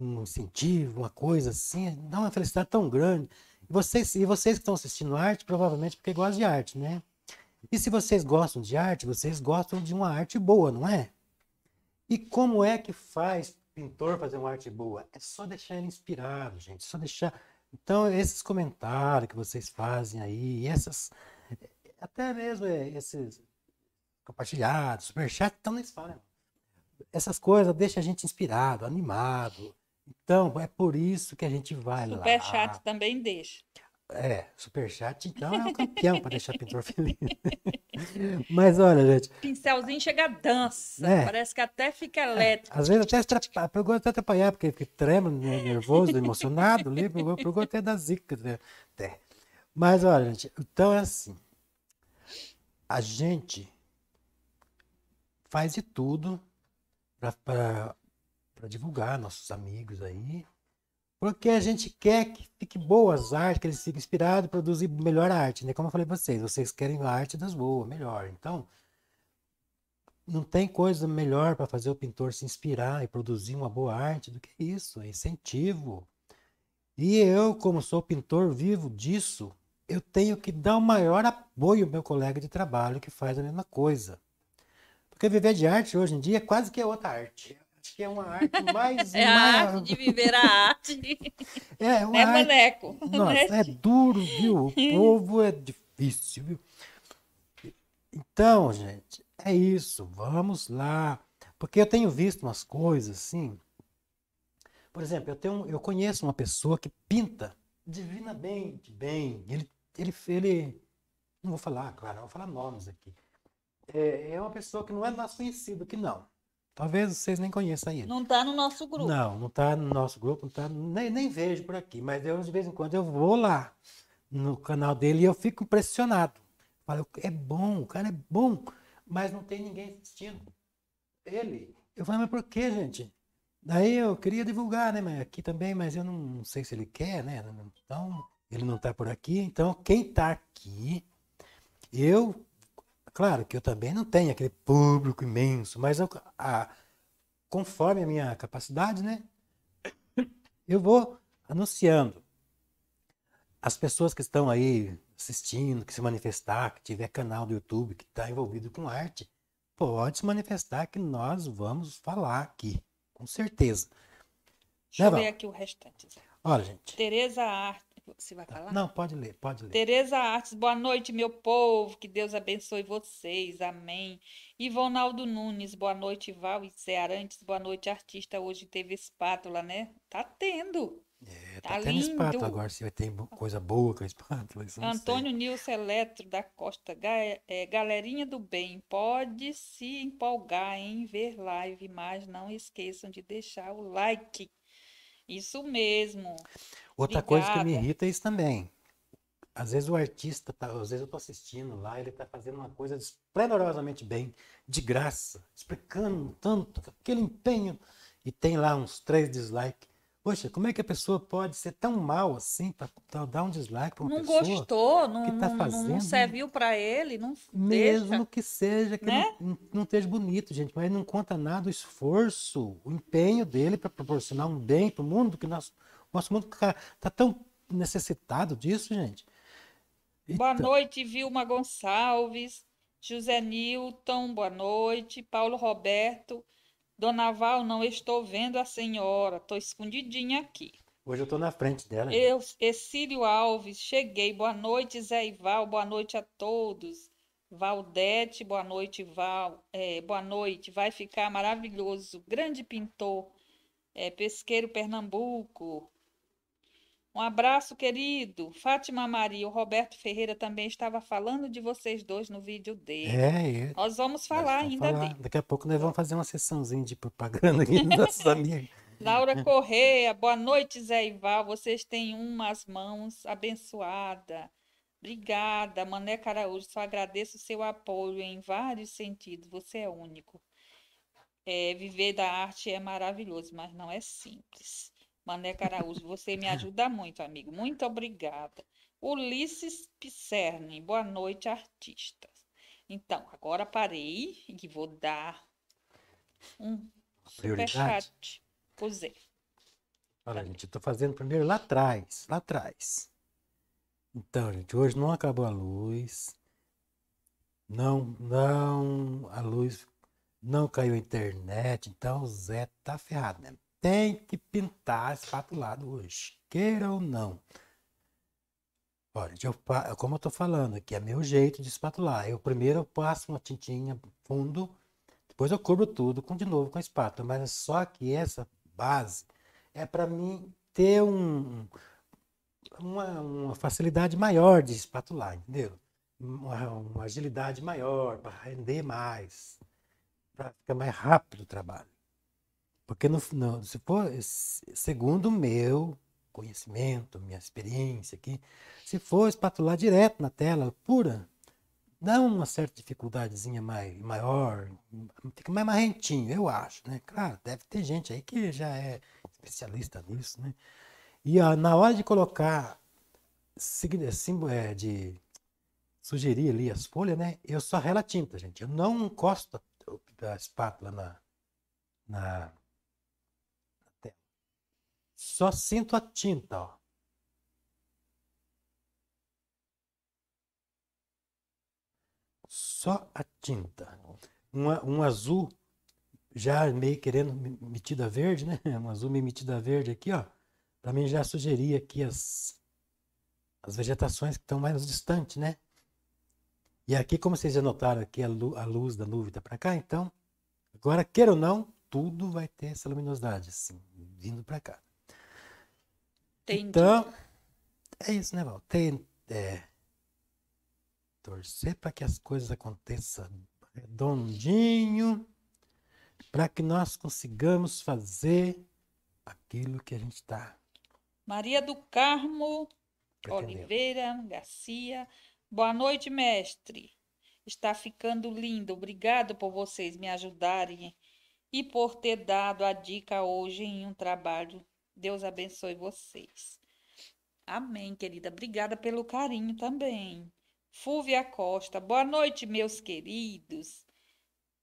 um incentivo, uma coisa assim, dá uma felicidade tão grande. E vocês, e vocês que estão assistindo arte, provavelmente porque gostam de arte, né? E se vocês gostam de arte, vocês gostam de uma arte boa, não é? E como é que faz pintor fazer uma arte boa, é só deixar ele inspirado, gente, só deixar. Então, esses comentários que vocês fazem aí, essas. Até mesmo é, esses compartilhados, superchat, então nem se fala, né? Essas coisas deixam a gente inspirado, animado. Então, é por isso que a gente vai super lá. Superchat também deixa. É, superchat então é um campeão para deixar pintor feliz. Mas olha, gente. Pincelzinho chega a dança, é. parece que até fica é, elétrico. Às vezes até atrapalha, eu até de atrapalhar, porque, fica trema, né, nervoso, emocionado, ali, eu, até da zica. Né. Até. Mas olha, gente, então é assim. A gente faz de tudo para divulgar nossos amigos aí, porque a gente quer que fique boas artes, que eles fiquem inspirados e produzir melhor arte, né? Como eu falei para vocês, vocês querem a arte das boas, melhor. Então, não tem coisa melhor para fazer o pintor se inspirar e produzir uma boa arte do que isso, é incentivo. E eu, como sou pintor vivo disso, eu tenho que dar o maior apoio ao meu colega de trabalho que faz a mesma coisa. Porque viver de arte hoje em dia é quase que outra arte que é uma arte mais. É a arte de viver a arte. É, uma é arte... boneco. Nossa, é duro, viu? O povo é difícil, viu? Então, gente, é isso. Vamos lá. Porque eu tenho visto umas coisas assim. Por exemplo, eu, tenho, eu conheço uma pessoa que pinta divinamente bem. Ele, ele, ele. Não vou falar, claro, não vou falar nomes aqui. É, é uma pessoa que não é mais conhecida, que não Talvez vocês nem conheçam ele. Não está no nosso grupo. Não, não está no nosso grupo, não tá, nem, nem vejo por aqui. Mas eu, de vez em quando, eu vou lá no canal dele e eu fico impressionado. Falo, é bom, o cara é bom, mas não tem ninguém assistindo. Ele. Eu falo, mas por que, gente? Daí eu queria divulgar, né? Mas aqui também, mas eu não, não sei se ele quer, né? Então, ele não está por aqui. Então, quem está aqui, eu Claro que eu também não tenho aquele público imenso, mas eu, a, conforme a minha capacidade, né? Eu vou anunciando. As pessoas que estão aí assistindo, que se manifestar, que tiver canal do YouTube, que está envolvido com arte, pode se manifestar que nós vamos falar aqui, com certeza. Deixa eu né, ver aqui o restante. Olha, gente. Tereza Arte você vai falar? Não, pode ler, pode ler. Tereza Artes, boa noite, meu povo. Que Deus abençoe vocês. Amém. Ivonaldo Nunes, boa noite, Val e Zé Arantes, boa noite, artista. Hoje teve espátula, né? Tá tendo. É, tá, tá tendo lindo. espátula agora, se tem coisa boa com a espátula. Antônio Nilson Eletro da Costa, é, galerinha do bem, pode se empolgar em ver live, mas não esqueçam de deixar o like. Isso mesmo. Outra ligada. coisa que me irrita é isso também. Às vezes o artista, tá, às vezes eu tô assistindo lá, ele tá fazendo uma coisa esplendorosamente bem, de graça, explicando tanto, aquele empenho, e tem lá uns três dislikes. Poxa, como é que a pessoa pode ser tão mal assim para dar um dislike para uma não pessoa? Não gostou, não, tá não serviu para ele, não Mesmo deixa, que seja, que né? não, não esteja bonito, gente, mas não conta nada o esforço, o empenho dele para proporcionar um bem para o mundo que nós nosso mundo está tão necessitado disso, gente. Eita. Boa noite, Vilma Gonçalves, José Nilton, boa noite, Paulo Roberto. Dona Val, não estou vendo a senhora, estou escondidinha aqui. Hoje eu estou na frente dela. Eu, Cecílio Alves, cheguei. Boa noite, Zé e Val, boa noite a todos. Valdete, boa noite, Val. É, boa noite, vai ficar maravilhoso. Grande pintor, é, pesqueiro Pernambuco. Um abraço, querido. Fátima Maria, o Roberto Ferreira também estava falando de vocês dois no vídeo dele. É, é. Nós vamos falar ainda falar. dele. Daqui a pouco nós vamos fazer uma sessãozinha de propaganda aqui nossos amigos. Laura Correia, boa noite, Zé Ival. Vocês têm umas mãos abençoadas. Obrigada, Mané Caraújo. Só agradeço o seu apoio em vários sentidos. Você é único. É, viver da arte é maravilhoso, mas não é simples. Mané Araújo, você me ajuda muito, amigo. Muito obrigada. Ulisses Pisserni, boa noite, artistas. Então, agora parei e vou dar um superchat. Pois é. Olha, gente, eu tô fazendo primeiro lá atrás, lá atrás. Então, gente, hoje não acabou a luz. Não, não, a luz não caiu a internet, então o Zé tá ferrado, né? tem que pintar espatulado hoje, queira ou não. Olha, como eu estou falando, que é meu jeito de espatular. Eu primeiro eu passo uma tintinha fundo, depois eu cubro tudo com de novo com a espátula. Mas é só que essa base é para mim ter um, uma, uma, facilidade maior de espatular, entendeu? Uma, uma agilidade maior para render mais, para ficar mais rápido o trabalho. Porque no, no, se for, segundo o meu conhecimento, minha experiência aqui, se for espatular direto na tela, pura, dá uma certa dificuldadezinha mais, maior, fica mais marrentinho, eu acho, né? Claro, deve ter gente aí que já é especialista nisso, né? E ó, na hora de colocar, eh, eh, de sugerir ali as folhas, né? Eu só rela tinta, gente. Eu não encosto a, a espátula na, na, só sinto a tinta, ó. Só a tinta. Um um azul já meio querendo metida verde, né? Um azul meio metida verde aqui, ó. Para mim já sugeria aqui as, as vegetações que estão mais distantes, né? E aqui, como vocês já notaram, aqui a, lu a luz da nuvem está para cá, então, agora, queira ou não, tudo vai ter essa luminosidade, assim, vindo para cá. Entendi. Então, é isso, né, Val? Tem, é, torcer para que as coisas aconteçam redondinho, para que nós consigamos fazer aquilo que a gente está. Maria do Carmo Pretendeu. Oliveira Garcia. Boa noite, mestre. Está ficando lindo. Obrigado por vocês me ajudarem e por ter dado a dica hoje em um trabalho Deus abençoe vocês. Amém, querida. Obrigada pelo carinho também. Fúvia Costa, boa noite, meus queridos.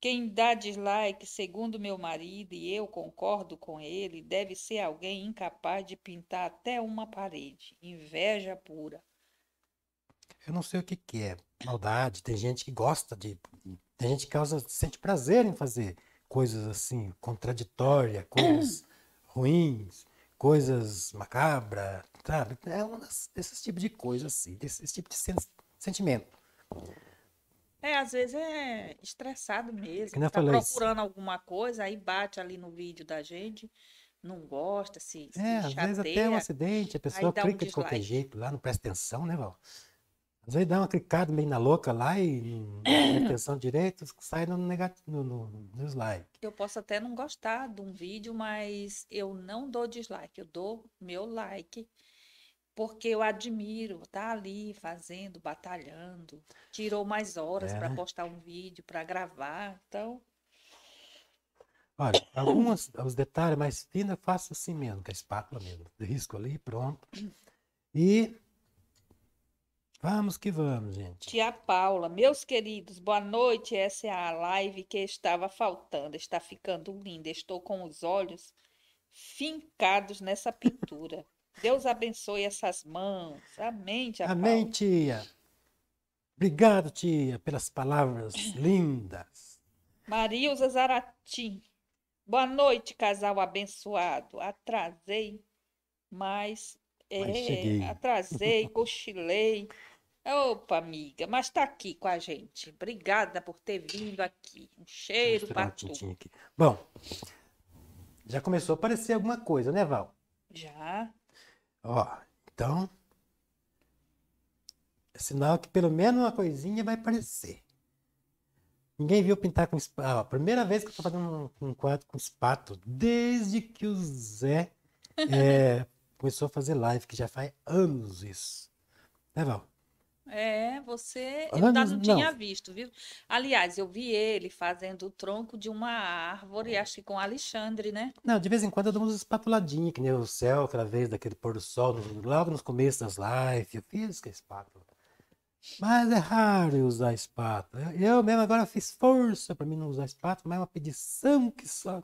Quem dá dislike, segundo meu marido, e eu concordo com ele, deve ser alguém incapaz de pintar até uma parede. Inveja pura. Eu não sei o que, que é maldade. Tem gente que gosta de. Tem gente que causa, sente prazer em fazer coisas assim, contraditórias, coisas ruins coisas macabras, sabe? É um desses tipos de coisas, assim, desse tipo de sen sentimento. É, às vezes é estressado mesmo. É tá procurando isso. alguma coisa, aí bate ali no vídeo da gente, não gosta, se, é, se chateia. às vezes até um acidente, a pessoa clica um de qualquer jeito lá, não presta atenção, né, Val? Às vezes dá uma clicada meio na louca lá e não presta atenção direito, sai no, negativo, no, no, dislike. Eu posso até não gostar de um vídeo, mas eu não dou dislike, eu dou meu like. Porque eu admiro, tá ali fazendo, batalhando, tirou mais horas é, para né? postar um vídeo, para gravar, então. Olha, alguns os detalhes mais finos eu faço assim mesmo, com a é espátula mesmo. Risco ali, pronto. Hum. E Vamos que vamos, gente. Tia Paula, meus queridos, boa noite. Essa é a live que estava faltando. Está ficando linda. Estou com os olhos fincados nessa pintura. Deus abençoe essas mãos. Amém, tia Amém, Paula. tia. Obrigado, tia, pelas palavras lindas. Marilza Zaratim. Boa noite, casal abençoado. Atrasei, mas, mas é, atrasei, cochilei. Opa, amiga, mas está aqui com a gente. Obrigada por ter vindo aqui. Um cheiro um tu. Bom, já começou a aparecer alguma coisa, né, Val? Já. Ó, então. É sinal que pelo menos uma coisinha vai aparecer. Ninguém viu pintar com espátula. Ah, a primeira vez que eu estou fazendo um, um quadro com espátula, desde que o Zé é, começou a fazer live, que já faz anos isso. Né, Val? É, você ah, não tinha visto, viu? Aliás, eu vi ele fazendo o tronco de uma árvore, hum. acho que com Alexandre, né? Não, de vez em quando eu dou umas espatuladinhas, que nem o céu, aquela vez daquele pôr do sol, logo nos começos das lives, eu fiz com a espátula. Mas é raro usar espátula. Eu, eu mesmo agora fiz força para mim não usar espátula, mas é uma pedição que só.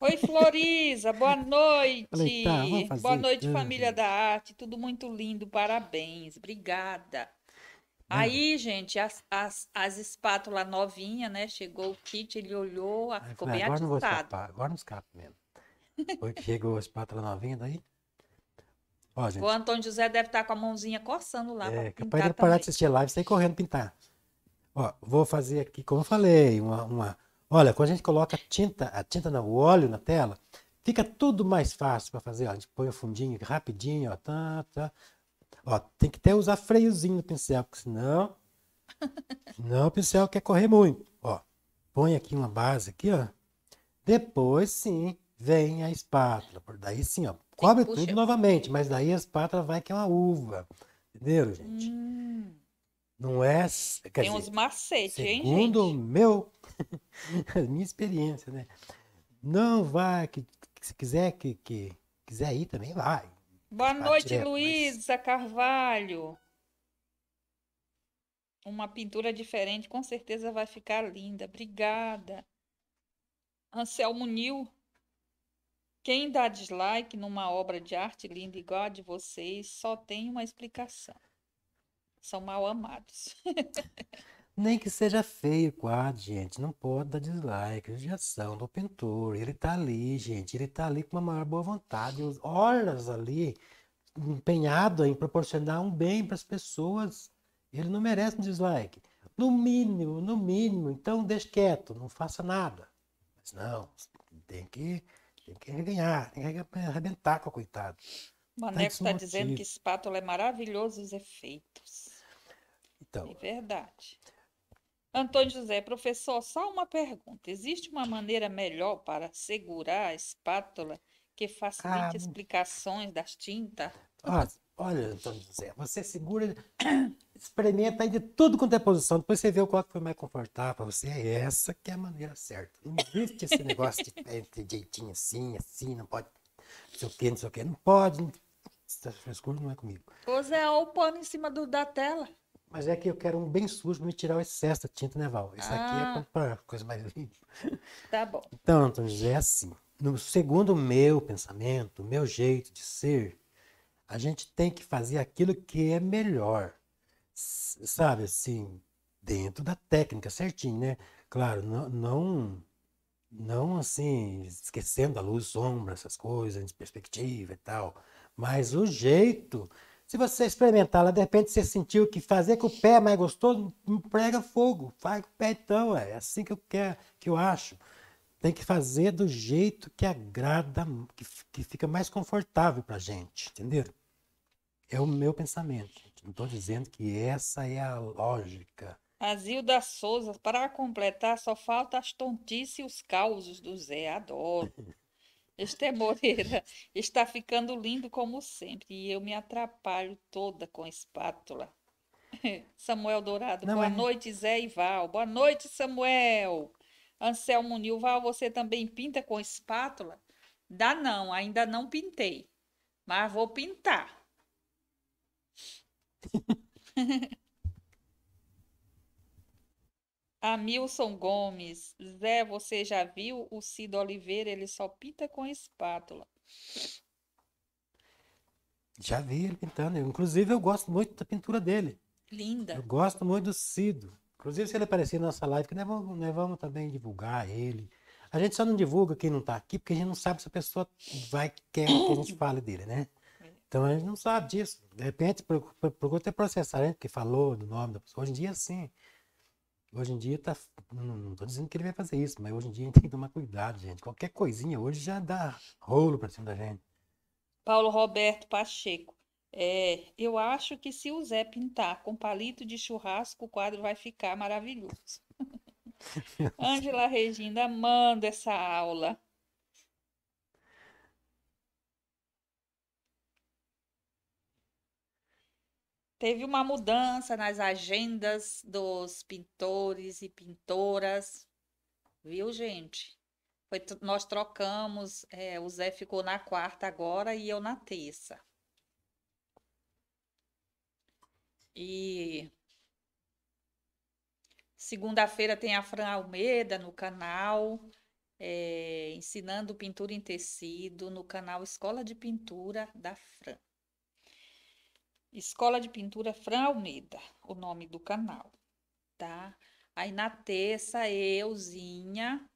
Oi, Floriza, boa noite. Falei, tá, boa noite, tanto. família da arte. Tudo muito lindo, parabéns. Obrigada. Hum. Aí, gente, as, as, as espátulas novinhas, né? Chegou o kit, ele olhou, Aí, ficou bem agora Não vou escapar, agora não escapa mesmo. Foi que chegou a espátula novinha daí. Ó, gente, o Antônio José deve estar tá com a mãozinha coçando lá. É, capaz de parar de assistir live e sair correndo pintar. Ó, vou fazer aqui, como eu falei, uma, uma. Olha, quando a gente coloca tinta, a tinta não, o óleo na tela, fica tudo mais fácil para fazer. Ó. A gente põe o fundinho rapidinho, ó, tá, tá. Ó, tem que até usar freiozinho no pincel, porque senão. Senão o pincel quer correr muito. Ó, põe aqui uma base aqui, ó. Depois sim, vem a espátula. Por daí sim, ó. Cobre tudo novamente, mas daí a espátula vai que é uma uva. Entenderam, gente? Hum. Não é. Tem dizer, uns macetes, hein, gente? Segundo o meu. minha experiência, né? Não vai, que, que se quiser que, que quiser ir também vai. Boa noite, Luísa Carvalho. Uma pintura diferente, com certeza vai ficar linda. Obrigada. Anselmo Nil. Quem dá dislike numa obra de arte linda igual a de vocês só tem uma explicação. São mal amados. Nem que seja feio o quadro, gente. Não pode dar dislike, de ação do pintor. Ele tá ali, gente. Ele tá ali com uma maior boa vontade. Horas ali, empenhado em proporcionar um bem para as pessoas. Ele não merece um dislike. No mínimo, no mínimo. Então, deixe quieto, não faça nada. Mas não, tem que, tem que ganhar tem que arrebentar com o coitado. Maneco tá está dizendo que espátula é maravilhoso os efeitos. Então, é verdade. Antônio José, professor, só uma pergunta. Existe uma maneira melhor para segurar a espátula que facilite ah, explicações das tintas? Ah, olha, Antônio José, você segura, experimenta aí de tudo quanto é posição, depois você vê qual que foi mais confortável para você. É essa que é a maneira certa. Não existe esse negócio de, de jeitinho assim, assim, não pode, não sei o que, não sei o que, não pode. Não, essa frescura não é comigo. Ô Zé, olha o pano em cima do, da tela. Mas é que eu quero um bem sujo para me tirar o excesso da tinta, né, Val? Isso ah. aqui é ah. para coisa mais limpa. Tá bom. Então, Antônio, é assim. No segundo meu pensamento, meu jeito de ser, a gente tem que fazer aquilo que é melhor. Sabe, assim, dentro da técnica, certinho, né? Claro, não, não, não assim, esquecendo a luz, sombra, essas coisas, de perspectiva e tal. Mas o jeito se você experimentar lá, de repente você sentiu que fazer com o pé é mais gostoso, prega fogo, faz com o pé então, é. é assim que eu quero, que eu acho. Tem que fazer do jeito que agrada, que, que fica mais confortável para gente, entendeu? É o meu pensamento. Gente. Não estou dizendo que essa é a lógica. A Zilda Souza, para completar, só falta as tontices e os causos do Zé. Adoro. Este é Moreira está ficando lindo como sempre e eu me atrapalho toda com espátula. Samuel Dourado, Não, boa é... noite, Zé e Val. Boa noite, Samuel. Anselmo Nilval, você também pinta com espátula? Dá não, ainda não pintei. Mas vou pintar. Amilson Gomes, Zé, você já viu o Cido Oliveira? Ele só pinta com espátula. Já vi ele pintando. Eu, inclusive, eu gosto muito da pintura dele. Linda. Eu gosto muito do Cido. Inclusive, se ele aparecer na nossa live, que nós vamos, nós vamos também divulgar ele. A gente só não divulga quem não está aqui, porque a gente não sabe se a pessoa vai quer que a gente fale dele, né? É. Então a gente não sabe disso. De repente, procura até processar a né? falou do nome da pessoa. Hoje em dia, sim. Hoje em dia tá. Não estou dizendo que ele vai fazer isso, mas hoje em dia a gente tem que tomar cuidado, gente. Qualquer coisinha hoje já dá rolo para cima da gente. Paulo Roberto Pacheco. É, eu acho que se o Zé pintar com palito de churrasco, o quadro vai ficar maravilhoso. Ângela Regina, manda essa aula. Teve uma mudança nas agendas dos pintores e pintoras, viu, gente? Foi, nós trocamos, é, o Zé ficou na quarta agora e eu na terça. E segunda-feira tem a Fran Almeida no canal, é, ensinando pintura em tecido, no canal Escola de Pintura da Fran. Escola de Pintura Fran Almeida, o nome do canal, tá? Aí na terça, euzinha,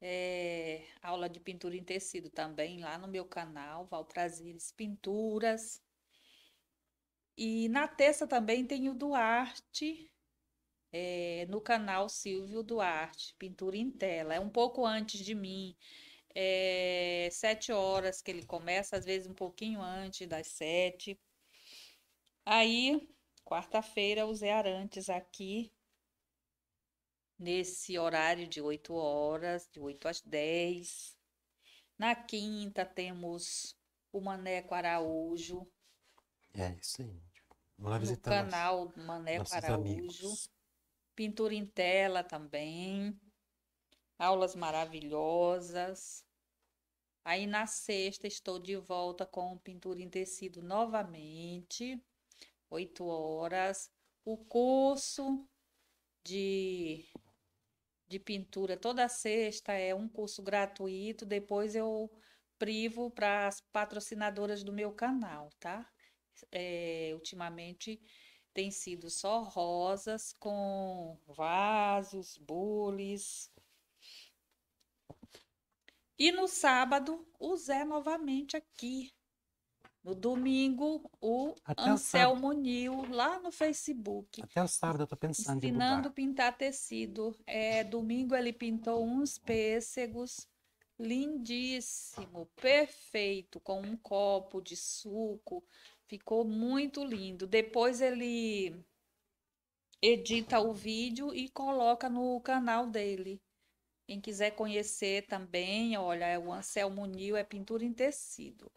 é, aula de pintura em tecido também lá no meu canal, Valprazires Pinturas. E na terça também tem o Duarte, é, no canal Silvio Duarte, Pintura em Tela. É um pouco antes de mim, é, sete horas que ele começa, às vezes um pouquinho antes das sete Aí, quarta-feira, o Zé Arantes aqui, nesse horário de 8 horas, de 8 às 10. Na quinta, temos o Maneco Araújo. É isso aí. Vamos lá visitar. No canal nosso, Maneco Araújo. Amigos. Pintura em tela também. Aulas maravilhosas. Aí na sexta estou de volta com pintura em tecido novamente. 8 horas. O curso de, de pintura toda sexta é um curso gratuito. Depois eu privo para as patrocinadoras do meu canal, tá? É, ultimamente tem sido só rosas com vasos, bules. E no sábado, o Zé novamente aqui no domingo, o Até Anselmo o Nil, lá no Facebook. Até o sábado eu tô pensando Ensinando a pintar tecido. É, domingo ele pintou uns pêssegos, lindíssimo, perfeito, com um copo de suco. Ficou muito lindo. Depois ele edita o vídeo e coloca no canal dele. Quem quiser conhecer também, olha, o Anselmo Nil é pintura em tecido.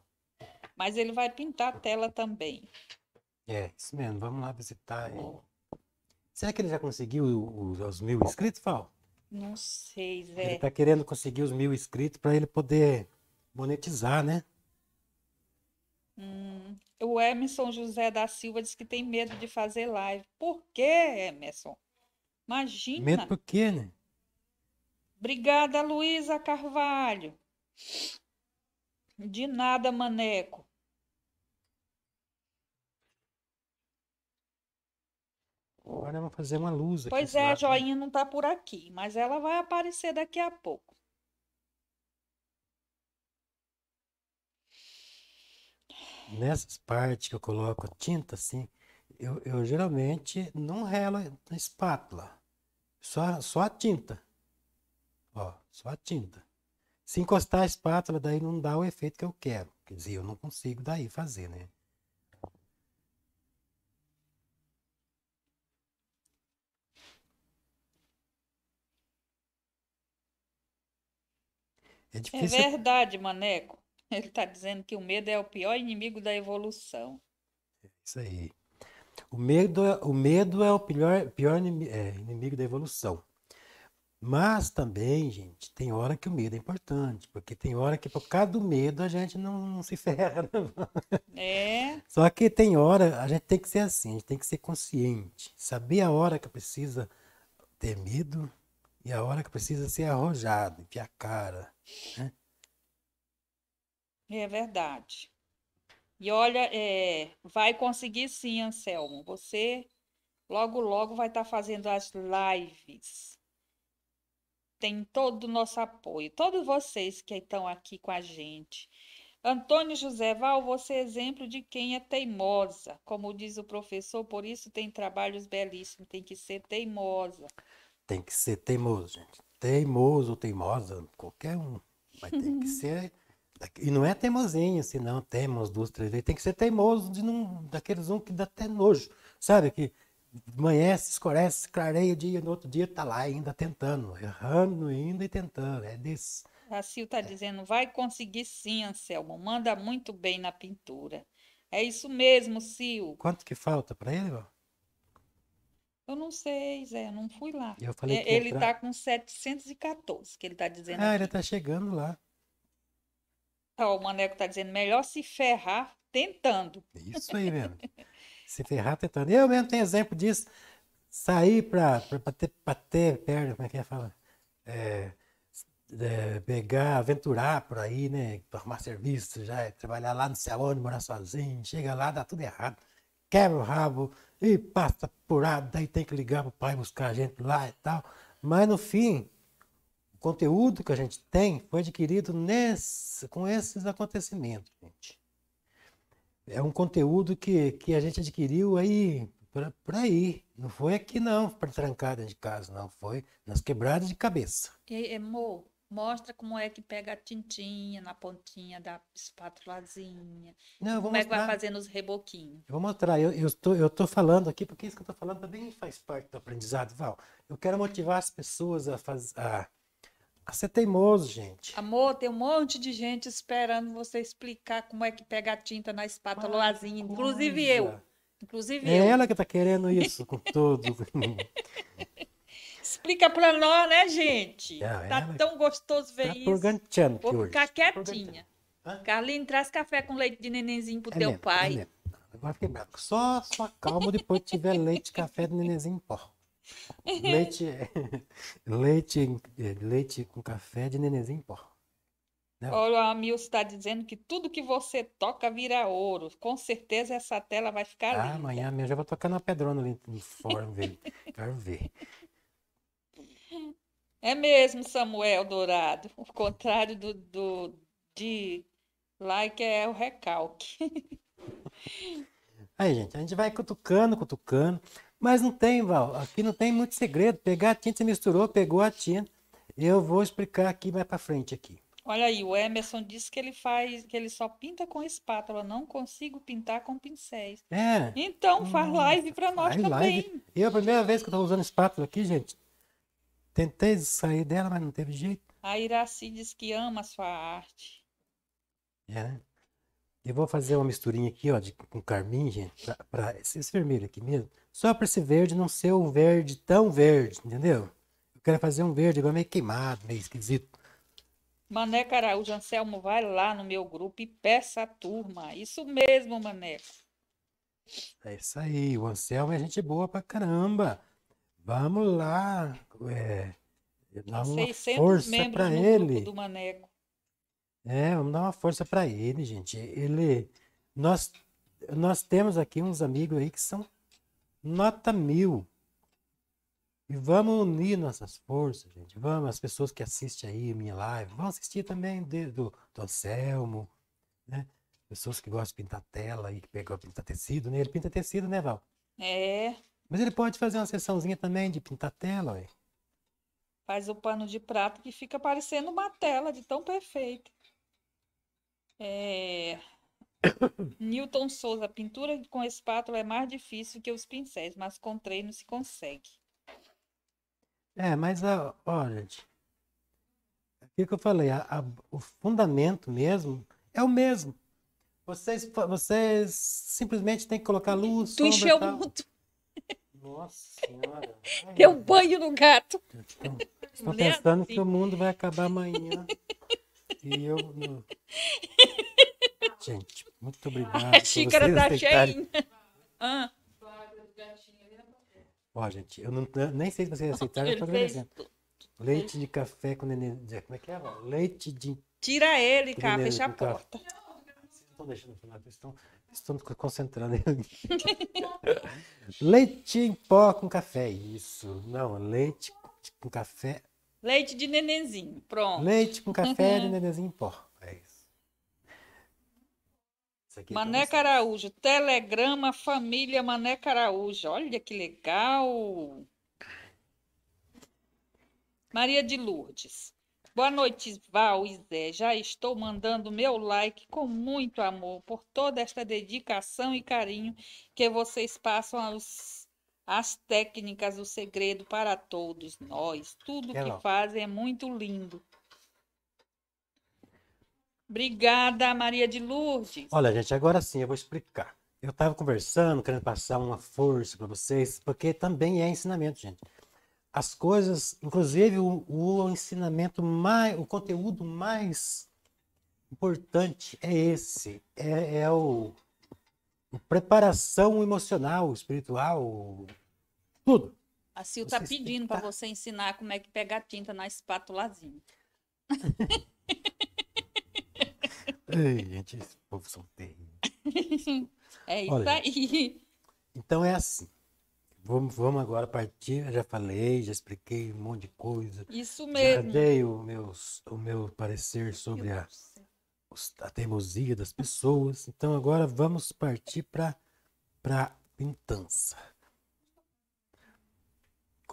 Mas ele vai pintar a tela também. É, isso mesmo. Vamos lá visitar. Ele. Será que ele já conseguiu os, os mil inscritos, Val? Não sei, Zé. Ele está querendo conseguir os mil inscritos para ele poder monetizar, né? Hum, o Emerson José da Silva diz que tem medo de fazer live. Por quê, Emerson? Imagina. Medo por quê, né? Obrigada, Luísa Carvalho. De nada, maneco. Agora vamos fazer uma luz pois aqui. Pois é, a né? joinha não tá por aqui, mas ela vai aparecer daqui a pouco. Nessas partes que eu coloco tinta assim, eu, eu geralmente não relo na espátula. Só, só a tinta. Ó, só a tinta. Se encostar a espátula, daí não dá o efeito que eu quero. Quer dizer, eu não consigo daí fazer, né? É, é difícil... é verdade, Maneco. Ele está dizendo que o medo é o pior inimigo da evolução. É isso aí. O medo, é, o medo é o pior, pior inimigo da evolução. Mas também, gente, tem hora que o medo é importante, porque tem hora que por causa do medo a gente não, não se ferra. Não. Né, é. Só que tem hora, a gente tem que ser assim, a gente tem que ser consciente, saber a hora que precisa ter medo e a hora que precisa ser arrojado, enfiar a cara. Né? É verdade. E olha, é, vai conseguir sim, Anselmo. Você logo, logo vai estar tá fazendo as lives tem todo o nosso apoio, todos vocês que estão aqui com a gente. Antônio José Val, você é exemplo de quem é teimosa. Como diz o professor, por isso tem trabalhos belíssimos, tem que ser teimosa. Tem que ser teimoso, gente. Teimoso, teimosa, qualquer um. Mas tem que ser. E não é teimosinho, se não temos duas, três vezes. Tem que ser teimoso de não, daqueles um que dá até nojo. Sabe? Que amanhece, escurece, clareia o dia, no outro dia tá lá ainda tentando, errando ainda e tentando. É desse. Racil está é. dizendo, vai conseguir sim, Anselmo. Manda muito bem na pintura. É isso mesmo, Sil. Quanto que falta para ele, Eu não sei, Zé, não fui lá. Eu falei é, que ele entrar... tá com 714, que ele tá dizendo. Ah, aqui. ele tá chegando lá. Ó, o Maneco tá dizendo, melhor se ferrar tentando. Isso aí mesmo. se ferrar tentando. Eu mesmo tenho exemplo disso. Sair para ter, ter perna, como é que ia é falar? É, é, pegar, aventurar por aí, né? Arrumar serviço, já é trabalhar lá no céu, morar sozinho, chega lá, dá tudo errado. Quebra o rabo e passa apurado, daí tem que ligar pro pai buscar a gente lá e tal. Mas no fim, o conteúdo que a gente tem foi adquirido nesse, com esses acontecimentos, gente é um conteúdo que, que a gente adquiriu aí por aí. Não foi aqui não, para trancada de casa, não. Foi nas quebradas de cabeça. E, Mo, mostra como é que pega a tintinha na pontinha da espátulazinha. Não, como mostrar. é que vai fazendo os reboquinhos. Eu vou mostrar. Eu, eu, tô, eu tô falando aqui, porque isso que eu estou falando também faz parte do aprendizado, Val. Eu quero motivar as pessoas a, fazer. a a ah, ser é teimoso, gente. Amor, tem um monte de gente esperando você explicar como é que pega a tinta na espátula lazinha, inclusive eu. Inclusive é eu. ela que tá querendo isso com tudo. Explica para nós, né, gente? tá tão gostoso tá ver tá isso. Vou que hoje. quietinha. Carlinhos, traz café com leite de nenenzinho pro é teu mesmo, é pai. É Agora fiquei bravo. Só, só calma depois que tiver leite, café de nenenzinho em pó. Leite, leite, é, leite com café de nenenzinho em pó. Né? Olha, o Amil está dizendo que tudo que você toca vira ouro. Com certeza essa tela vai ficar ah, linda. Amanhã mesmo já vou tocar na pedrona ali no forno velho. Quero ver. É mesmo, Samuel Dourado. O contrário do, do de like é o recalque. Aí, gente, a gente vai cutucando, cutucando. Mas não tem, Val, aqui não tem muito segredo. Pegar a tinta, você misturou, pegou a tinta. Eu vou explicar aqui mais para frente aqui. Olha aí, o Emerson disse que ele faz, que ele só pinta com espátula, não consigo pintar com pincéis. É. Então hum, faz live para nós também. Live. Eu a primeira vez que eu estou usando espátula aqui, gente. Tentei sair dela, mas não teve jeito. A Iraci diz que ama a sua arte. É, né? Eu vou fazer uma misturinha aqui, ó, de, com carmim, gente, para esse vermelho aqui mesmo só para esse verde não ser um verde tão verde, entendeu? Eu quero fazer um verde igual meio queimado, meio esquisito. Maneco Caraújo Anselmo, vai lá no meu grupo e peça a turma. Isso mesmo, Maneco. É isso aí, o Anselmo é gente boa pra caramba. Vamos lá, é, dá uma força para ele. do Maneco. É, vamos dar uma força para ele, gente. Ele, nós, nós temos aqui uns amigos aí que são nota mil. E vamos unir nossas forças, gente. Vamos, as pessoas que assistem aí a minha live, vão assistir também de, do, do Anselmo, né? Pessoas que gostam de pintar tela e que pegam pintar tecido, né? Ele pinta tecido, né, Val? É. Mas ele pode fazer uma sessãozinha também de pintar tela, ué. Faz o pano de prato que fica parecendo uma tela de tão perfeito. É, Newton Souza, pintura com espátula é mais difícil que os pincéis, mas com treino se consegue. É, mas a, ah, olha, o que, eu falei? A, a, o fundamento mesmo é o mesmo. Vocês, vocês simplesmente têm que colocar luz. Tu encheu muito. Nossa senhora. Ai, Deu banho no gato. Então, estou, pensando que assim. o mundo vai acabar amanhã. E eu. No... Gente, muito obrigado. A xícara tá aceitarem. cheinha. Ah. Ó, gente, eu não, nem sei se vocês aceitaram, eu tô agradecendo. Leite de café com neném. Como é que é? Ó? Leite de. Tira ele, cara, fecha a porta. Estão deixando falar, estão, estão concentrando. leite em pó com café, isso. Não, leite com café. Leite de nenenzinho, pronto. Leite com café e de nenenzinho em pó. É Mané Caraújo, Telegrama Família Mané Caraújo. Olha que legal! Maria de Lourdes. Boa noite, Val e Zé. Já estou mandando meu like com muito amor por toda esta dedicação e carinho que vocês passam aos, às técnicas, o segredo para todos nós. Tudo Hello. que fazem é muito lindo. Obrigada, Maria de Lourdes. Olha, gente, agora sim eu vou explicar. Eu estava conversando, querendo passar uma força para vocês, porque também é ensinamento, gente. As coisas, inclusive o, o ensinamento mais, o conteúdo mais importante é esse, é, é o, o preparação emocional, espiritual, tudo. A Sil está pedindo para tá. você ensinar como é que pega a tinta na espátulazinha. Ei, gente, esse povo são terríveis. é isso Olha, aí. Então é assim. Vamos, vamos agora partir. Eu já falei, já expliquei um monte de coisa. Isso mesmo. Já dei o, meus, o meu parecer sobre a, a teimosia das pessoas. Então agora vamos partir para a pintança.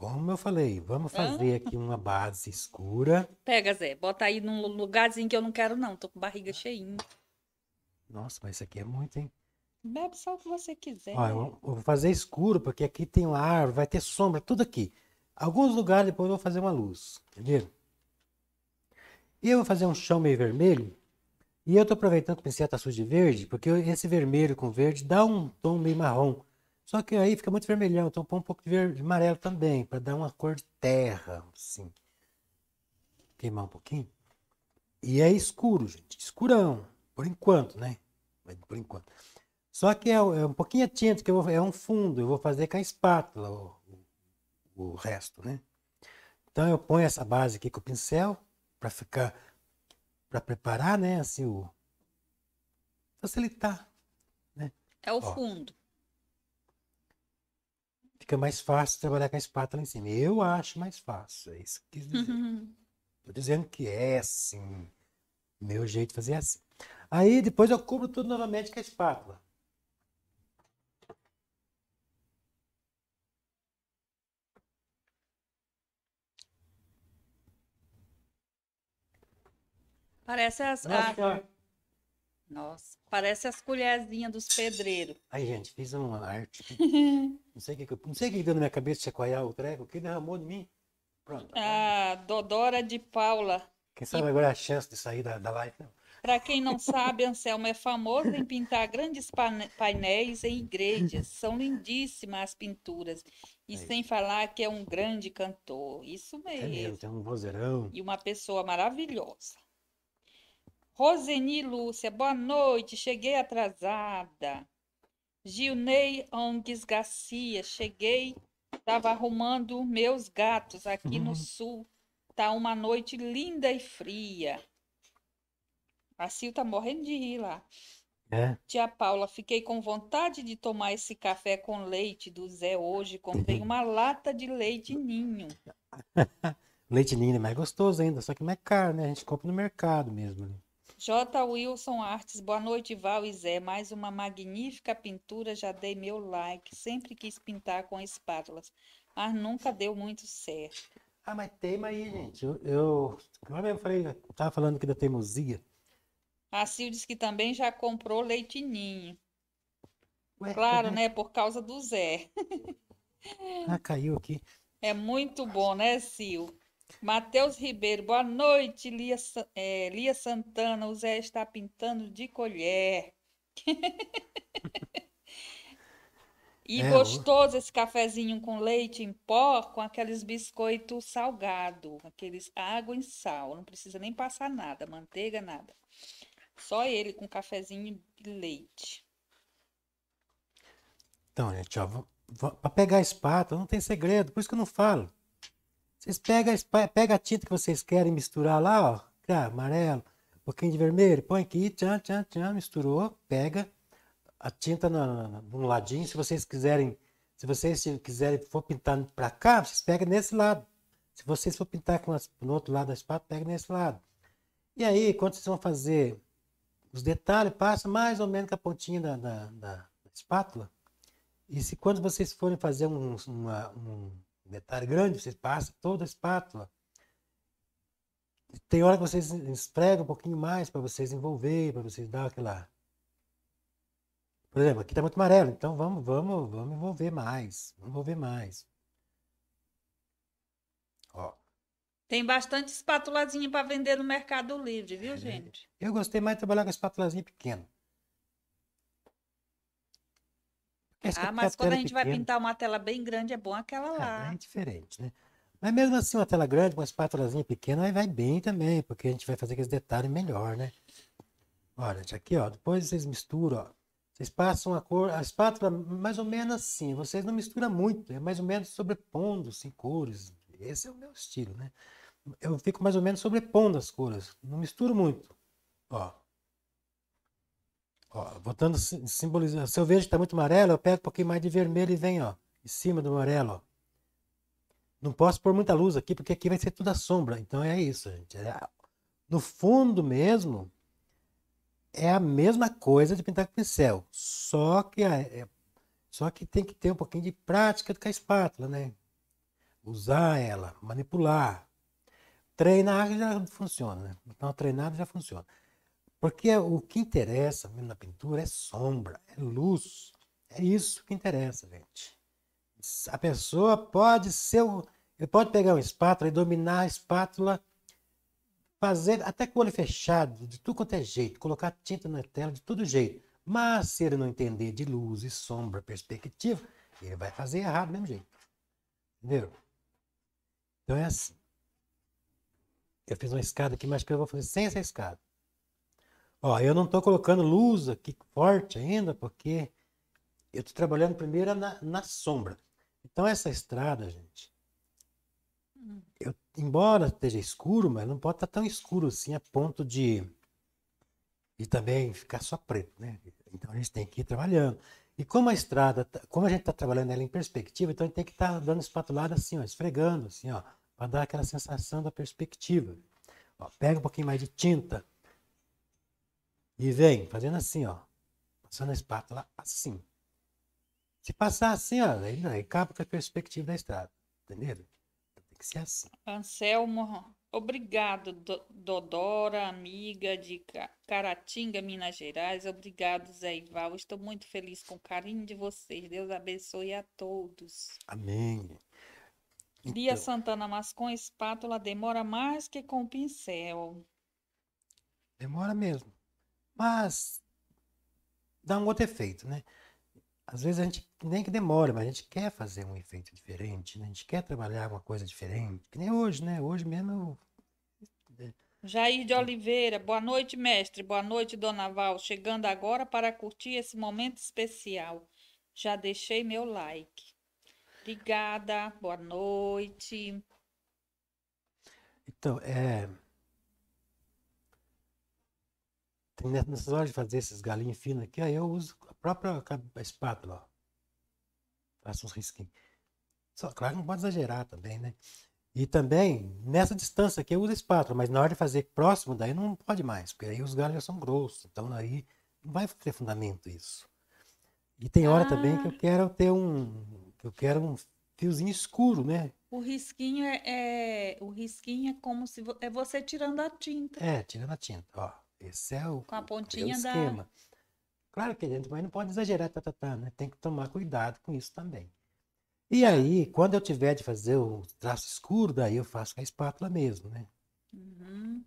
Como eu falei, vamos fazer aqui uma base escura. Pega, Zé, bota aí num lugarzinho que eu não quero, não. Tô com barriga cheinha. Nossa, mas isso aqui é muito, hein? Bebe só o que você quiser. Ó, eu vou fazer escuro, porque aqui tem uma árvore, vai ter sombra, tudo aqui. Alguns lugares depois eu vou fazer uma luz, entendeu? E eu vou fazer um chão meio vermelho. E eu tô aproveitando que o pincel tá sujo de verde, porque esse vermelho com verde dá um tom meio marrom. Só que aí fica muito vermelhão, então põe um pouco de, verde, amarelo também, para dar uma cor de terra, assim. Queimar um pouquinho. E é escuro, gente. Escurão, por enquanto, né? Mas por enquanto. Só que é, é um pouquinho a tinta, que vou, é um fundo, eu vou fazer com a espátula o, o, o resto, né? Então eu ponho essa base aqui com o pincel, para ficar, para preparar, né? Assim, o. facilitar. Né? É o Ó. fundo fica mais fácil trabalhar com a espátula em cima. Eu acho mais fácil, é isso que eu quis dizer. Uhum. Tô dizendo que é assim. Meu jeito de fazer é assim. Aí depois eu cubro tudo novamente com a espátula. Parece as. Nossa, a... Nossa, parece as colherzinhas dos pedreiros. Aí, gente, fiz uma arte. não sei o que, não sei que deu na minha cabeça chacoalhar o treco, que derramou de mim. Pronto. Ah, Dodora de Paula. Quem sabe e... agora é a chance de sair da, da live, não. Para quem não sabe, Anselmo é famoso em pintar grandes painéis em igrejas. São lindíssimas as pinturas. E é sem falar que é um grande cantor. Isso é mesmo. É mesmo, tem um vozeirão. E uma pessoa maravilhosa. Roseni Lúcia, boa noite, cheguei atrasada. Gilney Ongues Garcia, cheguei, estava arrumando meus gatos aqui uhum. no sul. Tá uma noite linda e fria. A Sil tá morrendo de rir lá. É. Tia Paula, fiquei com vontade de tomar esse café com leite do Zé hoje. Comprei uma lata de leite ninho. leite ninho é mais gostoso ainda, só que é caro, né? A gente compra no mercado mesmo. Né? J. Wilson Artes, boa noite, Val e Zé. Mais uma magnífica pintura, já dei meu like. Sempre quis pintar com espátulas, mas nunca deu muito certo. Ah, mas teima aí, gente. Eu, eu, é eu falei, estava falando aqui da teimosia. A Sil diz que também já comprou leitinho. Tá claro, né? Por causa do Zé. ah, caiu aqui. É muito bom, né, Sil? Matheus Ribeiro, boa noite, Lia, é, Lia Santana. O Zé está pintando de colher. e é, gostoso esse cafezinho com leite em pó, com aqueles biscoitos salgado, aqueles água em sal. Não precisa nem passar nada, manteiga, nada. Só ele com cafezinho e leite. Então, gente, para pegar a espátula não tem segredo, por isso que eu não falo. Vocês pegam pega a tinta que vocês querem misturar lá, ó. É amarelo, um pouquinho de vermelho, põe aqui, tchan, tchan, tchan, misturou, pega a tinta no, no ladinho. Se vocês quiserem, se vocês quiserem, for pintar para cá, vocês pegam nesse lado. Se vocês for pintar com as, no outro lado da espátula, pega nesse lado. E aí, quando vocês vão fazer os detalhes, passa mais ou menos com a pontinha da, da, da espátula. E se quando vocês forem fazer um, uma, um detalhe grande, você passa toda a espátula. Tem hora que vocês esfregam um pouquinho mais para vocês envolver, para vocês dar aquela. Por exemplo, aqui está muito amarelo, então vamos, vamos, vamos envolver mais. Vamos envolver mais. Ó. Tem bastante espátulazinha para vender no Mercado Livre, viu, é, gente? Eu gostei mais de trabalhar com espátulazinha pequena. ah, mas quando a gente pequena, vai pintar uma tela bem grande, é bom aquela é, lá. É diferente, né? Mas mesmo assim, uma tela grande, uma espátulazinha pequena, aí vai bem também, porque a gente vai fazer aqueles detalhes melhor, né? Olha, aqui, ó, depois vocês misturam, ó. Vocês passam a cor, a espátula mais ou menos assim, vocês não misturam muito, é mais ou menos sobrepondo, assim, cores. Esse é o meu estilo, né? Eu fico mais ou menos sobrepondo as cores, não misturo muito. Ó, Ó, botando simbolizando. Se eu vejo que está muito amarelo, eu pego um pouquinho mais de vermelho e vem, ó, em cima do amarelo. Ó. Não posso pôr muita luz aqui, porque aqui vai ser toda sombra. Então é isso, gente. É, no fundo mesmo, é a mesma coisa de pintar com pincel. Só que, é, só que tem que ter um pouquinho de prática com a espátula, né? Usar ela, manipular. Treinar já funciona, né? Então, treinado já funciona. Porque é o que interessa na pintura é sombra, é luz. É isso que interessa, gente. A pessoa pode ser. Ele pode pegar uma espátula e dominar a espátula, fazer até com o olho fechado, de tudo quanto é jeito, colocar tinta na tela de todo jeito. Mas se ele não entender de luz e sombra, perspectiva, ele vai fazer errado do mesmo jeito. Entendeu? Então é assim. Eu fiz uma escada aqui, mas eu vou fazer sem essa escada. Ó, eu não estou colocando luz aqui forte ainda, porque eu estou trabalhando primeiro na, na sombra. Então essa estrada, gente, eu, embora esteja escuro, mas não pode estar tá tão escuro assim a ponto de e também ficar só preto, né? Então a gente tem que ir trabalhando. E como a estrada, tá, como a gente está trabalhando ela em perspectiva, então a gente tem que estar tá dando espatulada assim, ó, esfregando assim, ó, para dar aquela sensação da perspectiva. Ó, pega um pouquinho mais de tinta, e vem fazendo assim, ó. Passando a espátula assim. Se passar assim, ó, aí, não, aí acaba com a perspectiva da estrada. entendeu Então, tem que ser assim. Anselmo, obrigado, Dodora, amiga de Caratinga, Minas Gerais. Obrigado, Zé Ival. Estou muito feliz com o carinho de vocês. Deus abençoe a todos. Amém. Então... Lia Santana, mas com espátula demora mais que com pincel. Demora mesmo. Mas dá um outro efeito, né? Às vezes a gente, nem que demora, mas a gente quer fazer um efeito diferente, né? a gente quer trabalhar uma coisa diferente, que nem hoje, né? Hoje mesmo. Eu... Né? Jair de Oliveira, boa noite, mestre, boa noite, dona Val. Chegando agora para curtir esse momento especial. Já deixei meu like. Obrigada, boa noite. Então, é. tem nessas horas de fazer esses galinhos finos aqui, aí eu uso a própria espátula, ó. Faço uns risquinhos. Só, claro, não pode exagerar também, né? E também, nessa distância aqui eu uso a espátula, mas na hora de fazer próximo daí não pode mais, porque aí os galhos já são grossos, então aí não vai ter fundamento isso. E tem hora ah. também que eu ah. quero ter um, que eu quero um fiozinho escuro, né? O risquinho é, é o risquinho é como se vo, é você tirando a tinta. É, tirando a tinta, ó. Esse é o, Com a pontinha é o da... esquema. Claro que dentro, mas não pode exagerar, tá, tá, tá, né? Tem que tomar cuidado com isso também. E aí, quando eu tiver de fazer o traço escuro, daí eu faço com a espátula mesmo, né? Uhum.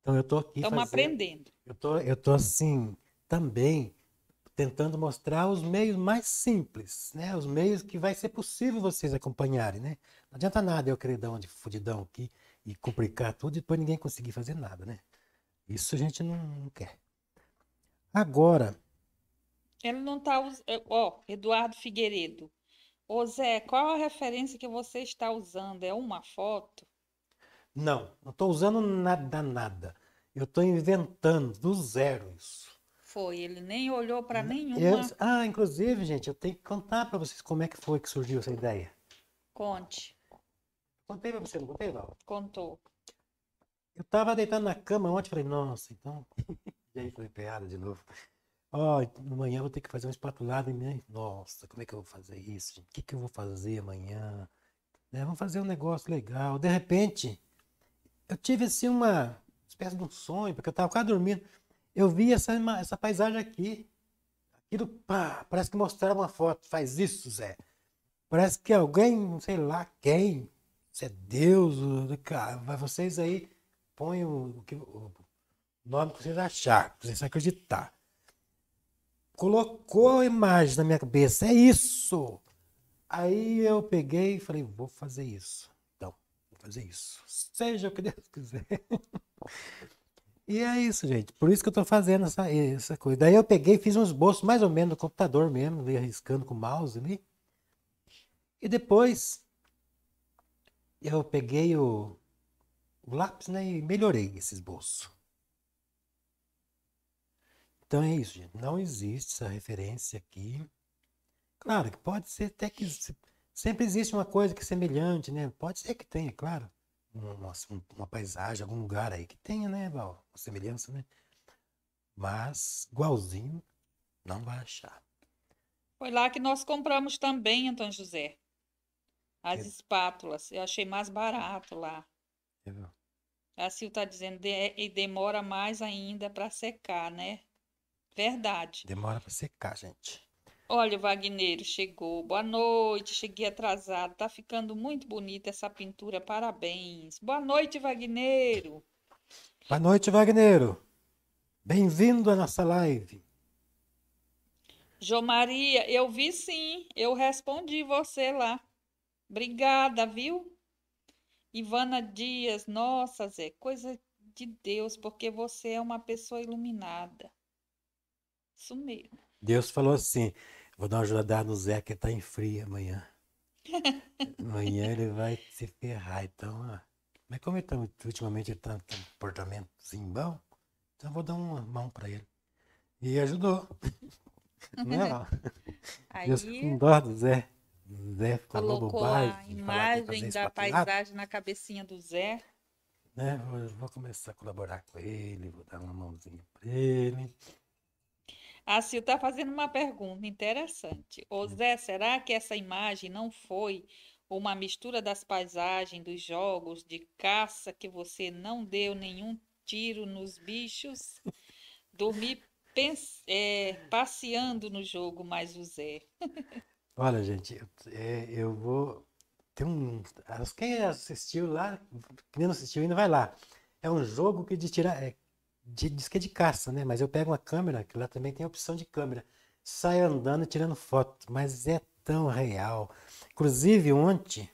Então eu tô aqui. Estamos fazendo... aprendendo. Eu tô, eu tô assim, também tentando mostrar os meios mais simples, né? Os meios que vai ser possível vocês acompanharem, né? Não adianta nada eu querer dar uma de fudidão aqui e complicar tudo e depois ninguém conseguir fazer nada, né? Isso a gente não, não quer. Agora. Ele não está. Ó, oh, Eduardo Figueiredo. Ô Zé, qual a referência que você está usando? É uma foto? Não, não estou usando nada, nada. Eu estou inventando do zero isso. Foi, ele nem olhou para né? nenhuma. Eu, ah, inclusive, gente, eu tenho que contar para vocês como é que foi que surgiu essa ideia. Conte. Contei para você, não contei, Val? Contou. Eu tava deitado na cama ontem, falei, nossa, então. e aí foi piada de novo. Ó, oh, amanhã vou ter que fazer um espatulado em mim. Nossa, como é que eu vou fazer isso? O que, que eu vou fazer amanhã? É, vamos fazer um negócio legal. De repente, eu tive assim uma espécie de um sonho, porque eu tava quase dormindo. Eu vi essa, essa paisagem aqui. Aquilo, pá, parece que mostraram uma foto. Faz isso, Zé. Parece que alguém, sei lá quem, se é Deus, cara, vocês aí Põe o, que, o nome que vocês acharem, que vocês acreditar. Colocou a imagem na minha cabeça, é isso. Aí eu peguei e falei, vou fazer isso. Então, vou fazer isso. Seja o que Deus quiser. E é isso, gente. Por isso que eu estou fazendo essa, essa coisa. Daí eu peguei, fiz uns bolsos mais ou menos no computador mesmo, arriscando com o mouse ali. E depois eu peguei o, o lápis, né? E melhorei esse esboço. Então é isso, gente. Não existe essa referência aqui. Claro que pode ser até que sempre existe uma coisa que é semelhante, né? Pode ser que tenha, claro. Uma, uma paisagem, algum lugar aí que tenha, né, Val? Uma semelhança, né? Mas igualzinho não vai achar. Foi lá que nós compramos também, Antônio José. As é. espátulas. Eu achei mais barato lá. A Sil está dizendo, de, e demora mais ainda para secar, né? Verdade. Demora para secar, gente. Olha, o Wagneiro chegou. Boa noite, cheguei atrasado. Tá ficando muito bonita essa pintura, parabéns. Boa noite, Wagneiro. Boa noite, Wagneiro. Bem-vindo à nossa live. Jô Maria, eu vi sim, eu respondi você lá. Obrigada, viu? Ivana Dias, nossa, Zé, coisa de Deus, porque você é uma pessoa iluminada. Isso mesmo. Deus falou assim: vou dar uma ajudada no Zé, que tá em frio amanhã. amanhã ele vai se ferrar, então. Ó. Mas como ele tá, ultimamente ele com tá um comportamento comportamentozinho bom, então eu vou dar uma mão para ele. E ajudou. Não é Aí... Deus com dó do Zé. Zé falou Colocou bobagem. A imagem da paisagem na cabecinha do Zé. Né? Vou, vou começar a colaborar com ele, vou dar uma mãozinha para ele. A Sil está fazendo uma pergunta interessante. Ô hum. Zé, será que essa imagem não foi uma mistura das paisagens, dos jogos, de caça, que você não deu nenhum tiro nos bichos? Dormi pense, é, passeando no jogo mais o Zé. Olha, gente, eu, é, eu vou. Tem um. Quem assistiu lá, quem não assistiu ainda, vai lá. É um jogo que de tirar. É, de, diz que é de caça, né? Mas eu pego uma câmera, que lá também tem a opção de câmera. Sai andando tirando foto, mas é tão real. Inclusive, ontem,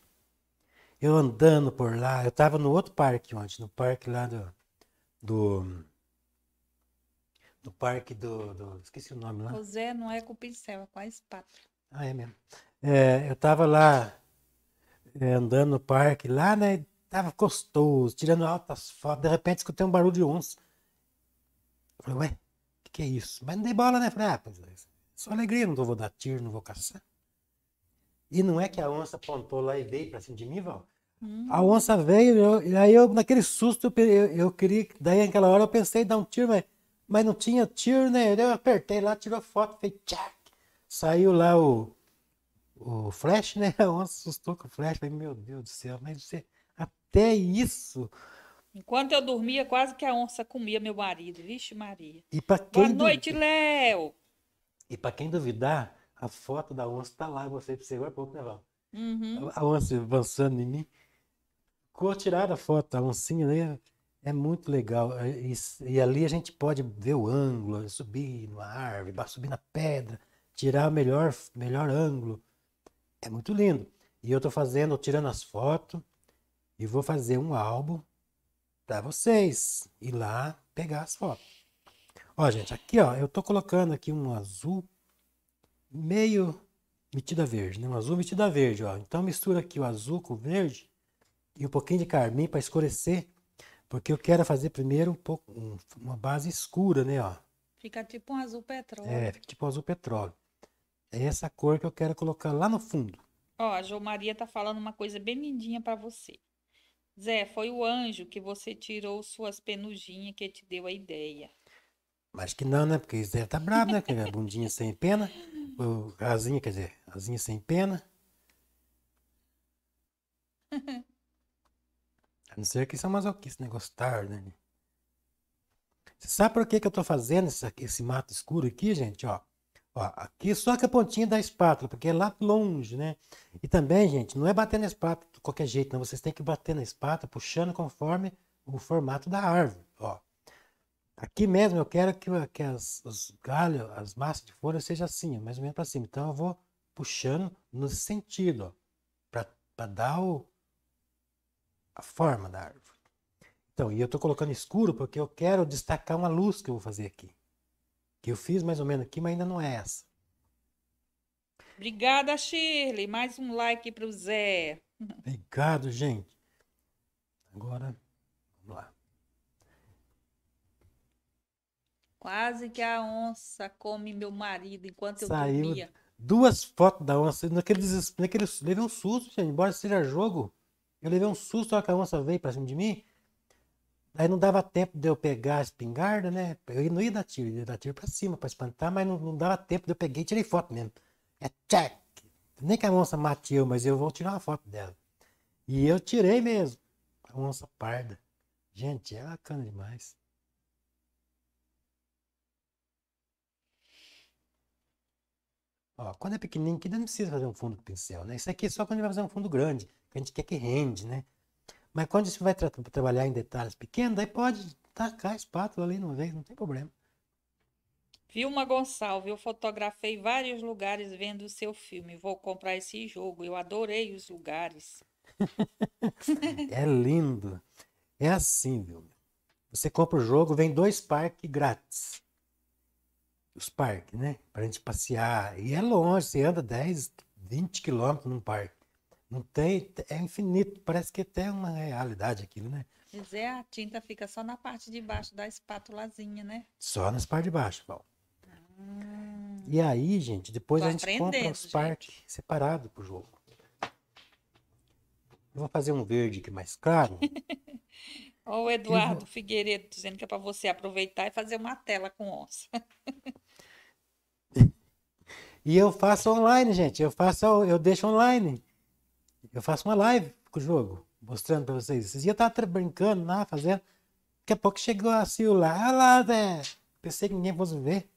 eu andando por lá, eu tava no outro parque ontem, no parque lá do. do no parque do, do, Esqueci o nome lá. José não é com pincel, é com a espátula. Ah, é mesmo. É, eu estava lá é, andando no parque, lá, né? Tava gostoso, tirando altas fotos. De repente escutei um barulho de onça. Falei, ué, o que, que, é isso? Mas não dei bola, né? Falei, ah, pois é, é, só alegria, não vou dar tiro, não vou caçar. E não é que a onça apontou lá e veio pra cima de mim, Val? Hum. A onça veio, eu, e aí eu, naquele susto, eu, eu, eu, queria. Daí naquela hora eu pensei em dar um tiro, mas, mas não tinha tiro, né? Eu apertei lá, tirou foto, fez tchau. Saiu lá o, o Flash, né? A onça assustou com o Flash. Falei, meu Deus do céu, mas você, até isso. Enquanto eu dormia, quase que a onça comia meu marido. Vixe, Maria. E pra quem Boa noite, Léo. E para quem duvidar, a foto da onça tá lá. Você pra você agora pouco, né, Val? Uhum. A onça avançando em mim. Ficou tirada a foto, a oncinha, né? É muito legal. E, e, ali a gente pode ver o ângulo, subir numa árvore, subir na pedra tirar melhor, melhor ângulo. É muito lindo. E eu estou fazendo, tirando as fotos e vou fazer um álbum para vocês ir lá pegar as fotos. Ó, gente, aqui ó, eu estou colocando aqui um azul meio metida verde, né? Um azul metida verde, ó. Então mistura aqui o azul com o verde e um pouquinho de carmim para escurecer, porque eu quero fazer primeiro um pouco um, uma base escura, né, ó. Fica tipo um azul petróleo. É, fica tipo um azul petróleo. É essa cor que eu quero colocar lá no fundo. Ó, a Jo Maria tá falando uma coisa bem lindinha para você. Zé, foi o anjo que você tirou suas penuginhas que te deu a ideia. Mas que não, né? Porque Zé tá brabo, né? Com é a bundinha sem pena. O asinha, quer dizer, asinha sem pena. A não ser que são masoquistas, né? Gostaram, né? Você sabe por que, que eu tô fazendo esse, esse mato escuro aqui, gente? Ó, Ó, aqui só com a pontinha da espátula, porque é lá longe, né? E também, gente, não é bater na espátula de qualquer jeito, não. Vocês têm que bater na espátula puxando conforme o formato da árvore, ó. Aqui mesmo eu quero que, que as, os galhos, as massas de folha sejam assim, mais ou menos para cima. Então eu vou puxando no sentido, para dar o, a forma da árvore. Então, e eu estou colocando escuro porque eu quero destacar uma luz que eu vou fazer aqui que eu fiz mais ou menos aqui, mas ainda não é essa. Obrigada, Shirley. Mais um like para o Zé. Obrigado, gente. Agora, vamos lá. Quase que a onça come meu marido enquanto eu dormia. Duas fotos da onça. Naquele, naquele, levei um susto, gente. Embora seja jogo, eu levei um susto na hora que a onça veio para cima de mim. Aí não dava tempo de eu pegar a espingarda, né? Eu não ia dar tiro, ia dar tiro pra cima pra espantar, mas não, não dava tempo de eu peguei e tirei foto mesmo. É check! Nem que a onça mate mas eu vou tirar uma foto dela. E eu tirei mesmo. A onça parda. Gente, é bacana demais. Ó, quando é pequenininho aqui, não precisa fazer um fundo com pincel, né? Isso aqui é só quando vai fazer um fundo grande, que a gente quer que rende, né? Mas quando você vai tra trabalhar em detalhes pequenos, daí pode tacar a espátula ali numa vez, não tem problema. Vilma Gonçalves, eu fotografei vários lugares vendo o seu filme. Vou comprar esse jogo. Eu adorei os lugares. é lindo. É assim, Vilma. Você compra o jogo, vem dois parques grátis. Os parques, né? Para a gente passear. E é longe, você anda 10, 20 quilômetros num parque. Não tem, é infinito, parece que até é uma realidade aquilo, né? Quer dizer, é, a tinta fica só na parte de baixo da espátulazinha, né? Só nas partes de baixo, Paulo. Hum. E aí, gente, depois a gente compra os partes separados pro jogo. Eu vou fazer um verde que é mais claro. Olha o Eduardo Figueiredo dizendo que é para você aproveitar e fazer uma tela com onça. e eu faço online, gente. Eu faço, eu deixo online. Eu faço uma live com o jogo, mostrando para vocês. Esses eu tava brincando lá, fazendo. Daqui a pouco chegou a celular lá, né? Pensei que ninguém fosse ver.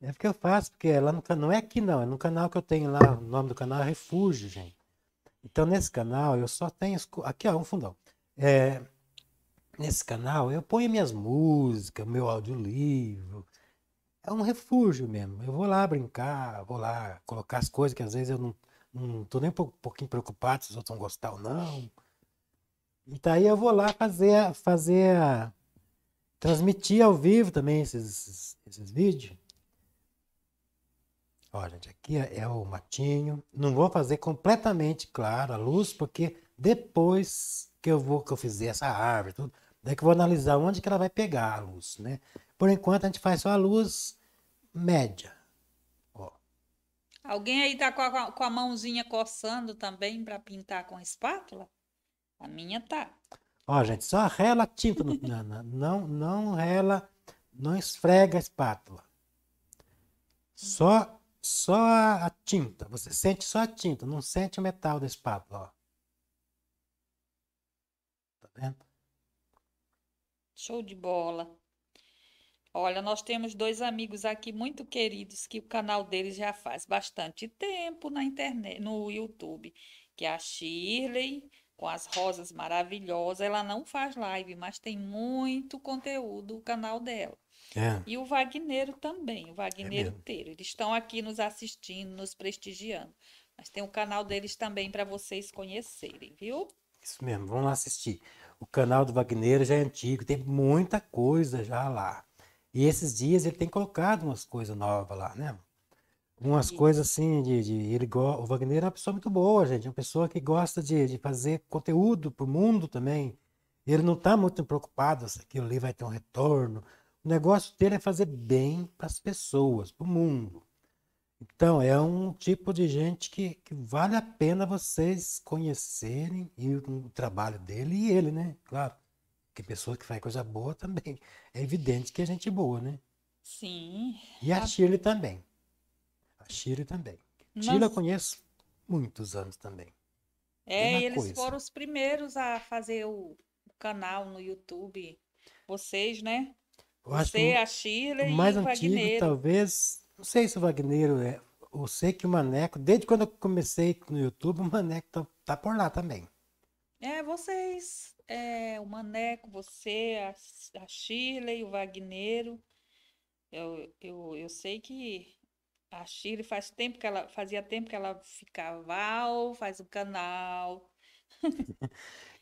é porque eu faço, porque lá no canal, não é aqui não, é no canal que eu tenho lá, o nome do canal é Refúgio, gente. Então nesse canal eu só tenho, aqui ó, um fundão. É, nesse canal eu ponho minhas músicas, meu audiolivro, é um refúgio mesmo. Eu vou lá brincar, vou lá colocar as coisas que às vezes eu não, não tô nem um pouquinho preocupado se os outros vão gostar ou não. E daí eu vou lá fazer, fazer transmitir ao vivo também esses, esses, esses vídeos. Olha, gente, aqui é, é o matinho. Não vou fazer completamente claro a luz, porque depois que eu vou que eu fizer essa árvore, tudo, daí que eu vou analisar onde que ela vai pegar a luz, né? Por enquanto a gente faz só a luz média. Alguém aí tá com a, com a mãozinha coçando também para pintar com a espátula? A minha tá. Ó, gente, só rela tinta, Nana. Não, não rela, não esfrega a espátula. Só, só a tinta. Você sente só a tinta, não sente o metal da espátula, ó. Tá vendo? Show de bola. Olha, nós temos dois amigos aqui muito queridos que o canal deles já faz bastante tempo na internet, no YouTube, que é a Shirley com as rosas maravilhosas. Ela não faz live, mas tem muito conteúdo o canal dela. É. E o Wagneiro também, o Wagneiro é inteiro. Eles estão aqui nos assistindo, nos prestigiando. Mas tem o canal deles também para vocês conhecerem, viu? Isso mesmo, vamos lá assistir. O canal do Wagneiro já é antigo, tem muita coisa já lá. E esses dias ele tem colocado umas coisas novas lá, né? Umas coisas assim de. de ele go... O Wagner é uma pessoa muito boa, gente. Uma pessoa que gosta de, de fazer conteúdo para o mundo também. Ele não está muito preocupado se aquilo ali vai ter um retorno. O negócio dele é fazer bem para as pessoas, para o mundo. Então, é um tipo de gente que, que, vale a pena vocês conhecerem e o trabalho dele e ele, né? Claro. Porque pessoa que faz coisa boa também. É evidente que é gente boa, né? Sim. E a, a... Tá Shirley também. A Shirley também. Mas... Shirley eu conheço muitos anos também. É, eles coisa. foram os primeiros a fazer o canal no YouTube. Vocês, né? Eu acho Você, a Shirley o mais e o antigo, talvez. Não sei se o Wagnero é. Eu sei que o Maneco, desde quando eu comecei no YouTube, o Maneco tá, tá por lá também. É, vocês, é, o Maneco, você, a, a Shirley, o Wagneiro. Eu, eu, eu sei que a Shirley faz tempo que ela fazia tempo que ela ficava, Val, faz o canal.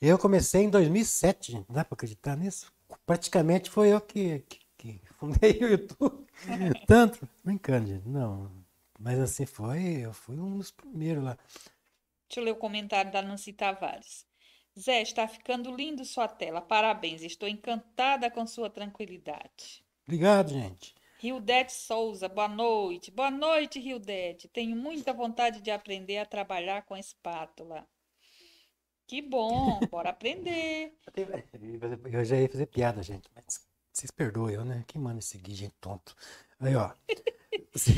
eu comecei em 2007, não dá para acreditar nisso? Praticamente foi eu que, que, que fundei o YouTube. Tanto, brincando, gente, não. Mas assim foi, eu fui um dos primeiros lá. Deixa eu ler o comentário da Nancy Tavares. Zé, está ficando lindo sua tela. Parabéns, estou encantada com sua tranquilidade. Obrigado, gente. Rildete Souza, boa noite. Boa noite, Rildete. Tenho muita vontade de aprender a trabalhar com espátula. Que bom, bora aprender. Eu já ia fazer piada, gente, mas vocês perdoem, né? Quem manda seguir, gente tonto? Aí, ó. Assim,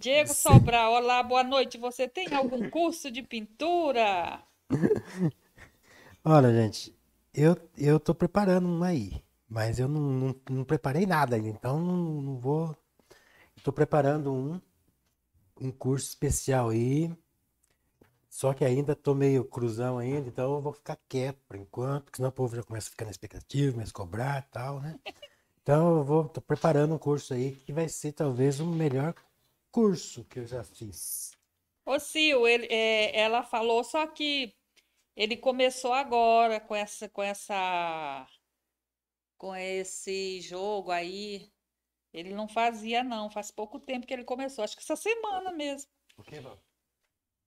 Diego assim. Sobral, olá, boa noite. Você tem algum curso de pintura? Olha, gente, eu, eu tô preparando um aí, mas eu não, não, não preparei nada ainda, então não, não vou. Estou preparando um, um curso especial aí, só que ainda tô meio cruzão ainda, então eu vou ficar quieto por enquanto, porque senão o povo já começa a ficar na expectativa, começa a cobrar e tal, né? Então eu vou, tô preparando um curso aí que vai ser talvez o melhor curso que eu já fiz. Ô Sil, ele, é, ela falou, só que ele começou agora com essa com essa com esse jogo aí. Ele não fazia não, faz pouco tempo que ele começou, acho que essa semana mesmo. O que, Val?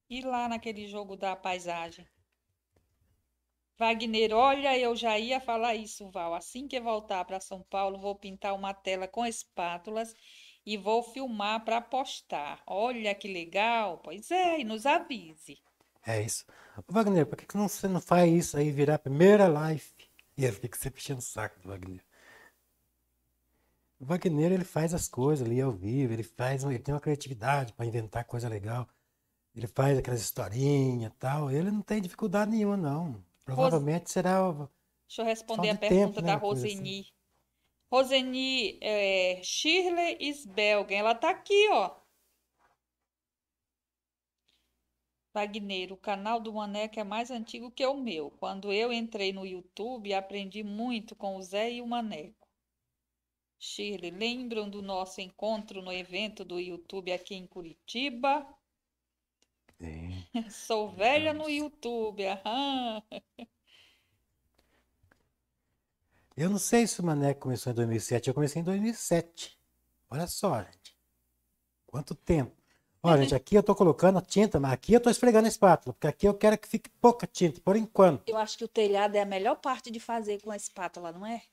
E lá naquele jogo da paisagem. Wagner, olha, eu já ia falar isso, Val. Assim que voltar para São Paulo, vou pintar uma tela com espátulas e vou filmar para postar. Olha que legal. Pois é, e nos avise. É isso. Wagner, por que, que você não faz isso aí virar a primeira live? E eu fico sempre enchendo o saco do Wagner. O Wagner, ele faz as coisas ali ao vivo, ele faz, ele tem uma criatividade para inventar coisa legal. Ele faz aquelas historinhas e tal. Ele não tem dificuldade nenhuma, não. Provavelmente será. Deixa eu responder a pergunta tempo, né? da assim. Roseni. Assim. Roseni é, Shirley Sbelgen, ela tá aqui, ó. Wagner, o canal do Maneca é mais antigo que o meu. Quando eu entrei no YouTube, aprendi muito com o Zé e o Maneco. Shirley, lembram do nosso encontro no evento do YouTube aqui em Curitiba? Sim. Sou velha Nossa. no YouTube. Aham. Eu não sei se o Maneco começou em 2007. Eu comecei em 2007. Olha só, gente. Quanto tempo. Ó, gente, aqui eu tô colocando a tinta, mas aqui eu tô esfregando a espátula, porque aqui eu quero que fique pouca tinta, por enquanto. Eu acho que o telhado é a melhor parte de fazer com a espátula, não é?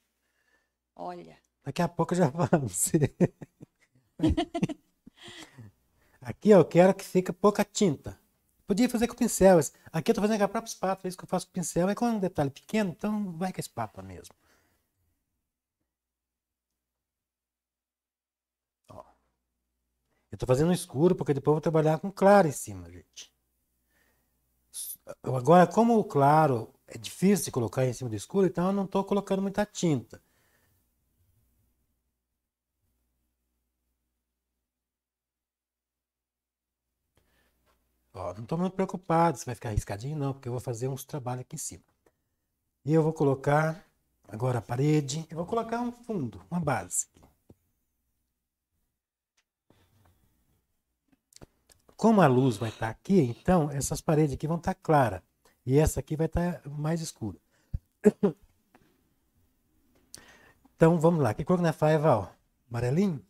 Olha. Daqui a pouco já vamos. aqui eu quero que fique pouca tinta. Podia fazer com pincel. Aqui eu tô fazendo com a própria espátula, é isso que eu faço com pincel, é com um detalhe pequeno, então vai com a espátula mesmo. Eu estou fazendo escuro porque depois eu vou trabalhar com claro em cima, gente. Agora, como o claro é difícil de colocar em cima do escuro, então eu não estou colocando muita tinta. Ó, não estou muito preocupado se vai ficar riscadinho, não, porque eu vou fazer uns trabalhos aqui em cima. E eu vou colocar agora a parede, eu vou colocar um fundo, uma base. Como a luz vai estar tá aqui, então essas paredes aqui vão estar tá claras e essa aqui vai estar tá mais escura. Então vamos lá. Que cor que nós é faz, Val? Amarelinho?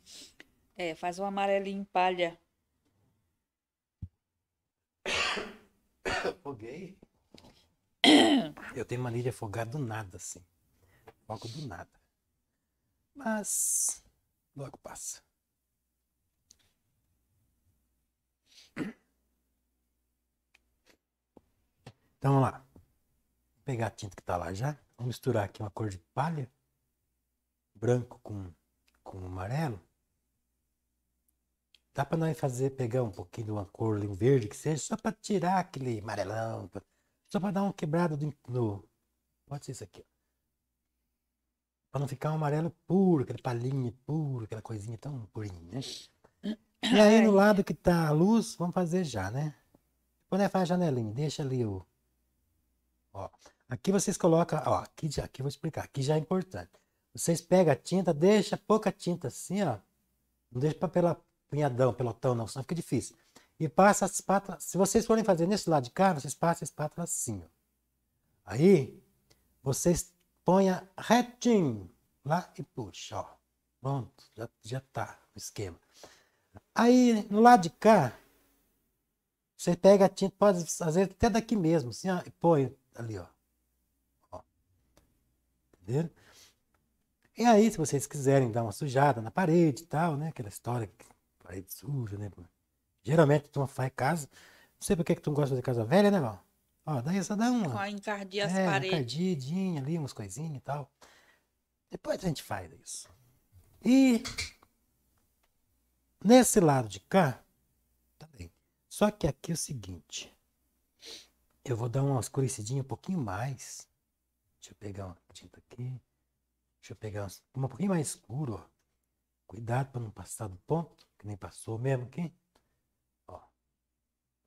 É, faz um amarelinho palha. Afoguei. Eu tenho mania de afogar do nada, assim. Fogo do nada. Mas logo passa. Então vamos lá. Vou pegar a tinta que tá lá já. Vamos misturar aqui uma cor de palha. Branco com, com amarelo. Dá para nós fazer, pegar um pouquinho de uma cor um verde que seja, só para tirar aquele amarelão. Só para dar uma quebrada no... Pode ser isso aqui, ó para não ficar um amarelo puro, aquele palhinho puro, aquela coisinha tão purinha, né? E aí no lado que tá a luz, vamos fazer já, né? Quando é faz a janelinha, deixa ali o Ó, aqui vocês colocam, ó, aqui, já, aqui eu vou explicar, aqui já é importante. Vocês pegam a tinta, deixa pouca tinta assim, ó. Não deixa para pela punhadão, pelotão não, senão fica difícil. E passa a espátula, se vocês forem fazer nesse lado de cá, vocês passam a espátula assim, ó. Aí, vocês ponha retinho lá e puxa, ó. Pronto, já, já tá o esquema. Aí, no lado de cá, você pega a tinta, pode fazer até daqui mesmo, assim, ó, e põe Ali, ó. ó. Entenderam? E aí, se vocês quiserem dar uma sujada na parede e tal, né? Aquela história, que parede suja, né? Geralmente tu faz casa. Não sei por que tu não gosta de casa velha, né, Val? Ó, daí é só dá uma. Ó, encardia as é, paredes. Encardidinha ali, umas coisinhas e tal. Depois a gente faz isso. E nesse lado de cá, tá bem Só que aqui é o seguinte. Eu vou dar uma escurecidinha um pouquinho mais. Deixa eu pegar uma tinta aqui. Deixa eu pegar uma um pouquinho mais escuro, ó. Cuidado para não passar do ponto, que nem passou mesmo aqui. Ó.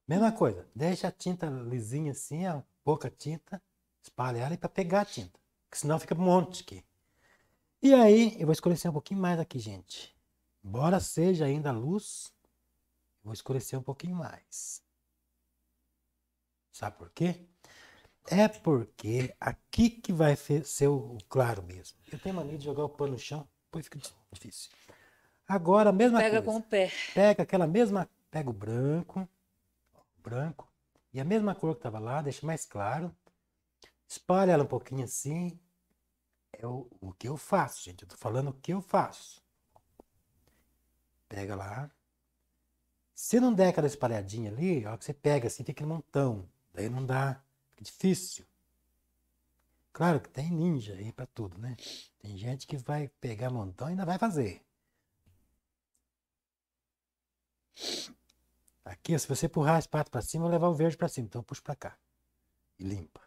Mesma coisa, deixa a tinta lisinha assim, ó, pouca tinta, espalha ela para pegar a tinta, que senão fica um monte aqui. E aí, eu vou escurecer um pouquinho mais aqui, gente. Embora seja ainda luz, vou escurecer um pouquinho mais. Sabe por quê? É porque aqui que vai ser o claro mesmo. Eu tenho mania de jogar o pano no chão, depois é fica difícil. Agora, a mesma pega coisa. Pega com o pé. Pega aquela mesma. Pega o branco, branco, e a mesma cor que estava lá, deixa mais claro. Espalha ela um pouquinho assim. É o, o que eu faço, gente. Eu tô falando o que eu faço. Pega lá. Se não der aquela espalhadinha ali, ó, que você pega assim, fica aquele montão. Daí não dá, é difícil. Claro que tem ninja aí para tudo, né? Tem gente que vai pegar montão e ainda vai fazer. Aqui, se você empurrar as patas para cima, eu vou levar o verde para cima. Então eu puxo para cá. E limpa.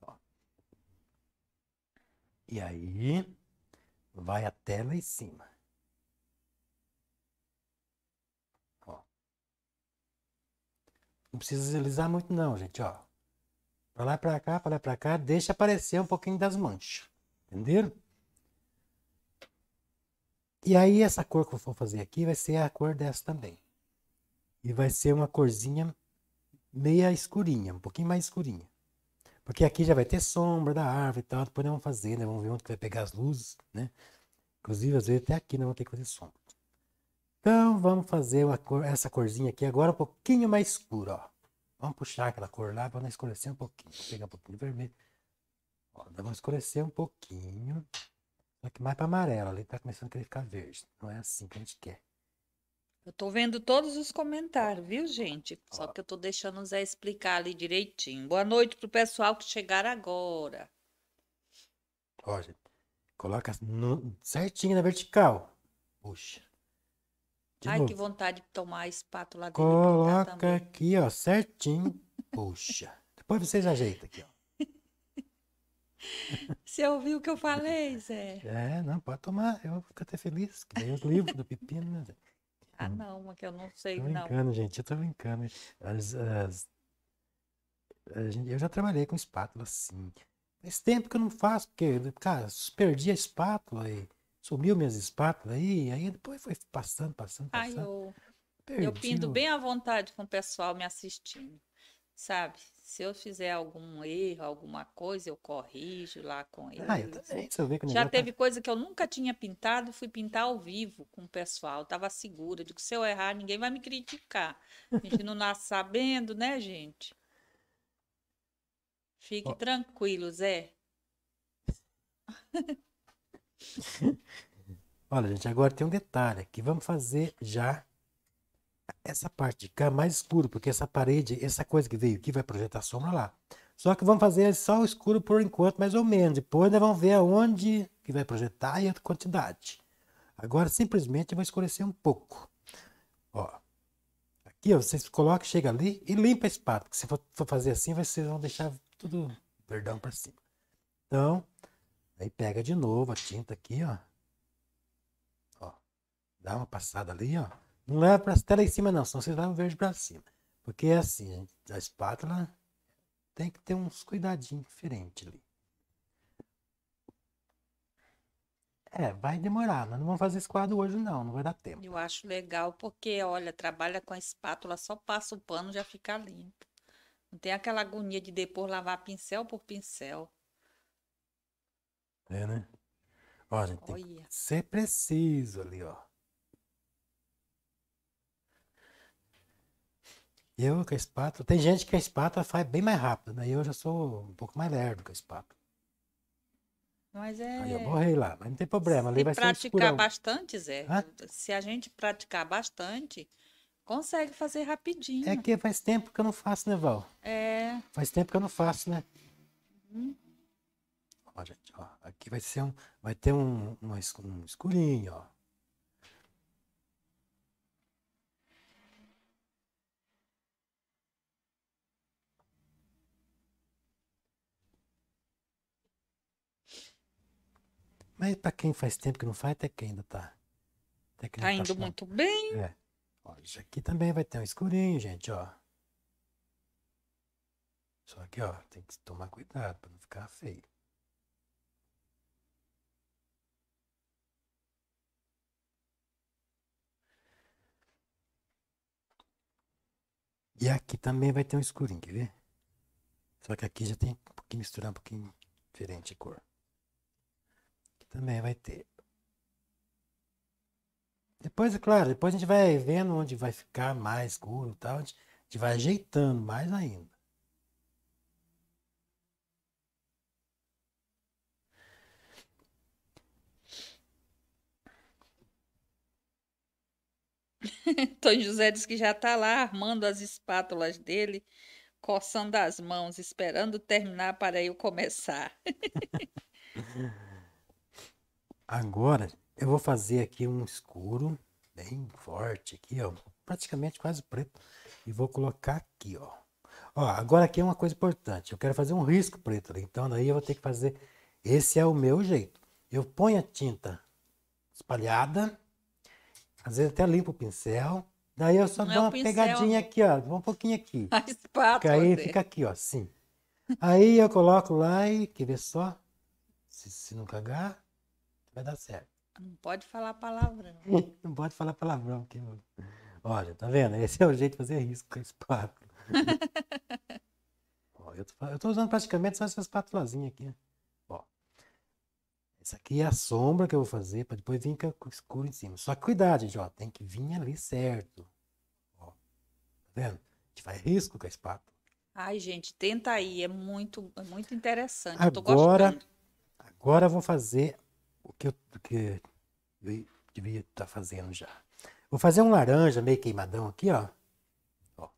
Ó. E aí, vai até lá em cima. Não precisa deslizar muito não, gente, ó. Pra lá, pra cá, pra lá, pra cá. Deixa aparecer um pouquinho das manchas. Entenderam? E aí essa cor que eu for fazer aqui vai ser a cor dessa também. E vai ser uma corzinha meia escurinha, um pouquinho mais escurinha. Porque aqui já vai ter sombra da árvore e tal. Depois nós vamos fazer, né? Vamos ver onde vai pegar as luzes, né? Inclusive, às vezes até aqui nós vamos ter que fazer sombra. Então vamos fazer cor, essa corzinha aqui agora um pouquinho mais escura, ó. Vamos puxar aquela cor lá para não escurecer um pouquinho. Vou pegar um pouquinho de vermelho. Ó, vamos escurecer um pouquinho. Aqui que mais para amarelo, ali tá começando a querer ficar verde. Não é assim que a gente quer. Eu tô vendo todos os comentários, viu, gente? Só ó. que eu tô deixando o Zé explicar ali direitinho. Boa noite pro pessoal que chegar agora. Ó, gente, coloca no, certinho na vertical. Puxa. De Ai, novo. que vontade de tomar a espátula dele. Coloca aqui, ó, certinho. Puxa. Depois vocês ajeitam aqui, ó. Você ouviu o que eu falei, Zé? É, não, pode tomar. Eu vou ficar até feliz. Que daí os livros do pepino, né, Zé? Ah, hum. não, mas que eu não sei, tô brincando, não. brincando, gente. Eu tô brincando. As, as, eu já trabalhei com espátula, sim. Faz tempo que eu não faço, porque, cara, perdi a espátula e sumiu minhas espátulas aí, aí depois foi passando, passando, passando. Ai, eu, pinto eu pindo bem à vontade com o pessoal me assistindo, sabe? Se eu fizer algum erro, alguma coisa, eu corrijo lá com ele. Ah, eu também, se eu ver que Já tá teve tá... coisa que eu nunca tinha pintado, fui pintar ao vivo com o pessoal, estava segura, digo, se eu errar, ninguém vai me criticar. A gente não nasce sabendo, né, gente? Fique oh. tranquilo, Zé. Olha, gente, agora tem um detalhe aqui. Vamos fazer já essa parte de cá mais escuro, porque essa parede, essa coisa que veio aqui vai projetar sombra lá. Só que vamos fazer só o escuro por enquanto, mais ou menos. Depois nós vamos ver aonde que vai projetar e a quantidade. Agora simplesmente vou escurecer um pouco. Ó, aqui ó, vocês colocam, chega ali e limpa a espátula. Se for, for fazer assim, vocês vão deixar tudo verdão para cima. Então, Aí pega de novo a tinta aqui, ó. ó. Dá uma passada ali, ó. Não leva pra, tela em cima não, senão você leva o verde pra cima. Porque é assim, gente, a espátula tem que ter uns cuidadinhos diferentes ali. É, vai demorar. Nós não vamos fazer esse quadro hoje, não. Não vai dar tempo. Eu acho legal, porque, olha, trabalha com a espátula, só passa o pano já fica limpo. Não tem aquela agonia de depois lavar pincel por pincel. É, né? Ó, gente, tem Olha. que ser preciso ali, ó. Eu com a espátula. Tem gente que a espátula faz bem mais rápido, né? Eu já sou um pouco mais lerdo que a espátula. Mas é. Aí eu morrei lá, mas não tem problema. Se ali vai praticar bastante, Zé. Hã? Se a gente praticar bastante, consegue fazer rapidinho. É que faz tempo que eu não faço, né, Val? É. Faz tempo que eu não faço, né? Uhum. Ó, gente, ó, aqui vai ser um, vai ter um, uma, um escurinho, ó. Mas para quem faz tempo que não faz, até que ainda tá. Até que tá, tá indo tá, muito bem. É. Ó, isso aqui também vai ter um escurinho, gente, ó. Só que, ó, tem que tomar cuidado para não ficar feio. E aqui também vai ter um escurinho, quer ver? Só que aqui já tem um pouquinho misturar um pouquinho diferente de cor. Aqui também vai ter. Depois, é claro, depois a gente vai vendo onde vai ficar mais escuro e tal. A gente vai ajeitando mais ainda. Antônio José diz que já está lá armando as espátulas dele, coçando as mãos, esperando terminar para eu começar. Agora eu vou fazer aqui um escuro bem forte aqui, ó, praticamente quase preto, e vou colocar aqui, ó. Ó, agora aqui é uma coisa importante. Eu quero fazer um risco preto, né? então daí eu vou ter que fazer. Esse é o meu jeito. Eu ponho a tinta espalhada às vezes até limpo o pincel. Daí eu só Não é dou é uma pincel. pegadinha aqui, ó. Um pouquinho aqui. A espátula. Que aí fica aqui, ó, assim. Aí eu coloco lá e quer ver só? Se, se não cagar, vai dar certo. Não pode falar palavrão. não pode falar palavrão. Porque... Olha, tá vendo? Esse é o jeito de fazer risco com a espátula. Ó, eu, tô, eu tô usando praticamente só essa espátulazinha aqui. Isso aqui é a sombra que eu vou fazer para depois vir com escuro em cima. Só que cuidado, gente, ó, tem que vir ali certo. Ó, tá vendo? A gente faz risco com a espátula. Ai, gente, tenta aí, é muito, é muito interessante. Agora, agora eu vou fazer o que eu, o que eu devia estar tá fazendo já. Vou fazer um laranja meio queimadão aqui, ó. ó.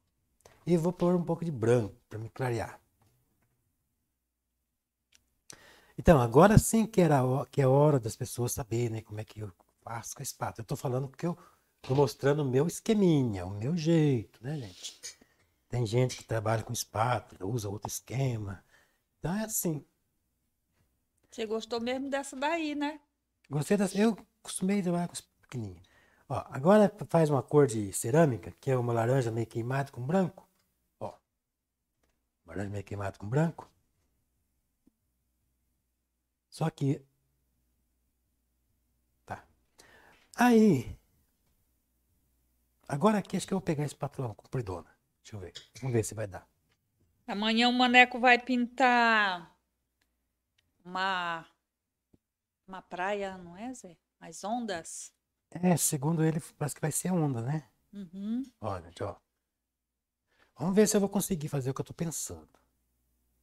E vou pôr um pouco de branco para me clarear. Então, agora sim que, era, que é hora das pessoas saberem né, como é que eu faço com a espada. Eu estou falando porque eu estou mostrando o meu esqueminha, o meu jeito, né, gente? Tem gente que trabalha com espátula, usa outro esquema. Então é assim. Você gostou mesmo dessa daí, né? Gostei dessa. Eu costumei trabalhar com pequenininha. Ó, agora faz uma cor de cerâmica, que é uma laranja meio queimada com branco. Ó, laranja meio queimada com branco. Só que. Tá. Aí. Agora aqui acho que eu vou pegar esse espátula compridona. Deixa eu ver. Vamos ver se vai dar. Amanhã o Maneco vai pintar uma, uma praia, não é, Zé? As ondas? É, segundo ele, parece que vai ser onda, né? Uhum. Olha, ó. Vamos ver se eu vou conseguir fazer o que eu tô pensando.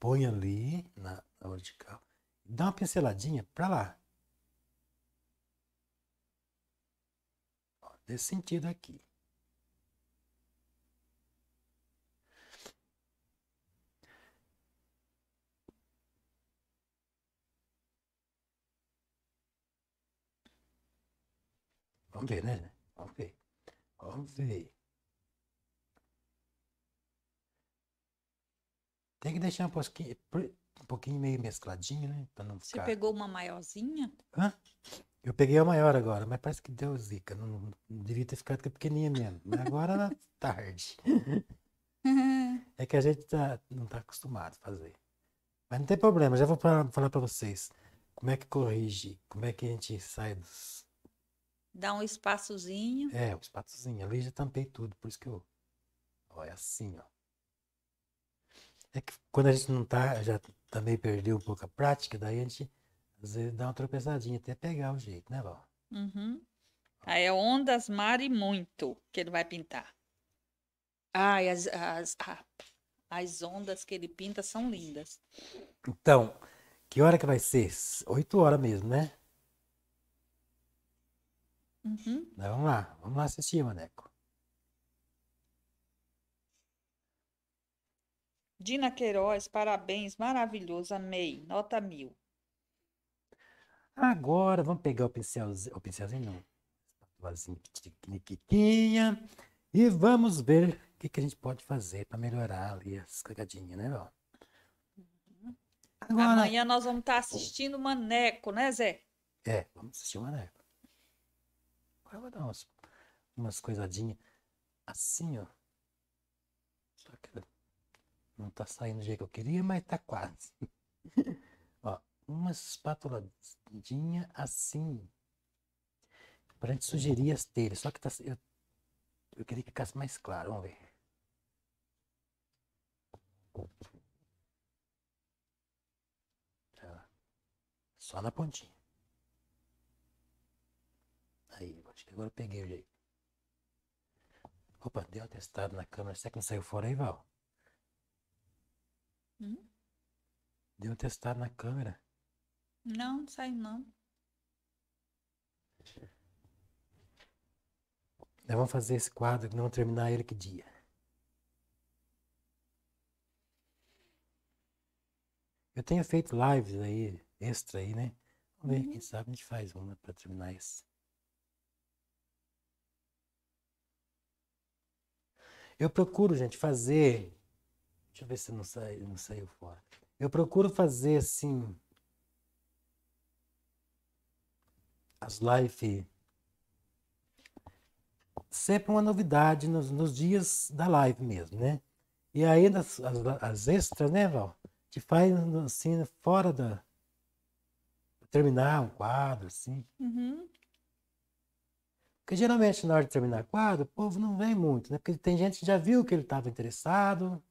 Põe ali na, na hora de cá dá uma pinceladinha para lá. Desse sentido aqui. Vamos ver, né? Vamos ver. Vamos ver. Tem que deixar um pouquinho um pouquinho meio mescladinho, né? Pra não ficar... Você pegou uma maiorzinha? Hã? Eu peguei a maior agora, mas parece que deu zica. Não, não devia ter ficado com a pequenininha mesmo. Mas agora tá tarde. é que a gente tá, não tá acostumado a fazer. Mas não tem problema, já vou pra, falar para vocês. Como é que corrige? Como é que a gente sai dos. Dá um espaçozinho. É, um espaçozinho. Ali já tampei tudo, por isso que eu. Ó, é assim, ó. É que quando a gente não tá, já também perdeu um pouco a prática, daí a gente às vezes dá uma tropeçadinha até pegar o jeito, né, Val? Uhum. Aí é ondas, mar e muito que ele vai pintar. Ai, as, as, as ondas que ele pinta são lindas. Então, que hora que vai ser? Oito horas mesmo, né? Uhum. Então, vamos lá, vamos lá assistir, Maneco. Dina Queiroz, parabéns, maravilhoso, amei, nota mil. Agora vamos pegar o pincelzinho, o pincelzinho não, espatulazinha pequenininha e vamos ver o que, que a gente pode fazer para melhorar ali as cagadinhas, né, ó. Agora... Amanhã nós vamos estar tá assistindo Maneco, né, Zé? É, vamos assistir Maneco. Agora eu vou dar umas, umas coisadinhas assim, ó. Só que não está saindo do jeito que eu queria, mas está quase. Ó, uma espatuladinha assim. Para a gente sugerir as telhas. Só que tá, eu, eu queria que ficasse mais claro. Vamos ver. Tá só na pontinha. Aí, acho que agora eu peguei o jeito. Opa, deu um testado na câmera. Será que não saiu fora aí, Val? Hum? Deu um testado na câmera. Não, não saiu não. Nós vamos fazer esse quadro, não terminar ele que dia. Eu tenho feito lives aí, extra aí, né? Vamos ver, uhum. quem sabe a gente faz uma para terminar esse. Eu procuro, gente, fazer Deixa eu ver se não, sai, não saiu fora. Eu procuro fazer assim. As live. Sempre uma novidade nos, nos dias da live mesmo, né? E aí as, as, as extras, né, Val? te faz assim, fora da. Terminar um quadro, assim. Uhum. Porque geralmente na hora de terminar quadro, o povo não vem muito, né? Porque tem gente que já viu que ele estava interessado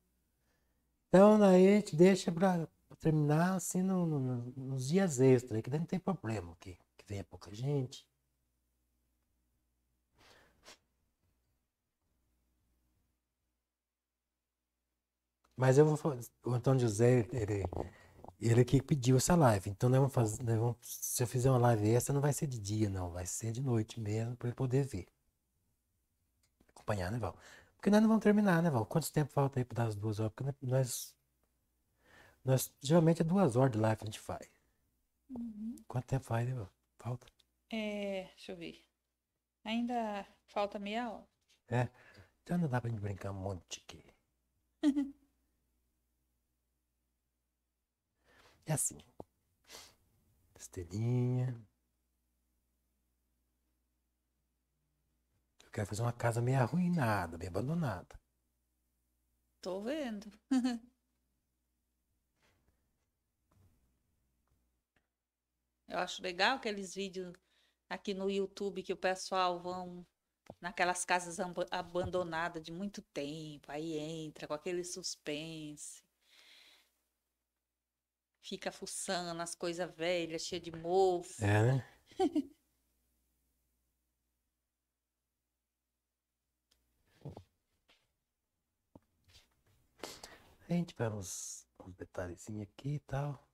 então, daí a gente deixa para terminar assim no, no, nos dias extras, que daí não tem problema, que, que venha pouca gente. Mas eu vou fazer. o Antônio José, ele, ele que pediu essa live. Então nós vamos fazer, nós vamos, se eu fizer uma live essa, não vai ser de dia, não, vai ser de noite mesmo, para ele poder ver. Acompanhar, né, Val? Porque nós não vamos terminar, né, Val? Quanto tempo falta aí para dar as duas horas? Porque nós. Nós geralmente é duas horas de live que a gente faz. Uhum. Quanto tempo faz, né, Val? Falta? É, deixa eu ver. Ainda falta meia hora. É. Então não dá pra gente brincar um monte aqui. é assim. Estelinha. quero fazer uma casa meio arruinada, meio abandonada. Tô vendo. Eu acho legal aqueles vídeos aqui no YouTube que o pessoal vão naquelas casas ab abandonadas de muito tempo, aí entra com aquele suspense. Fica fuçando as coisas velhas, cheia de mofo. É, né? Tem, tiveram uns, uns detalhezinhos aqui e tal.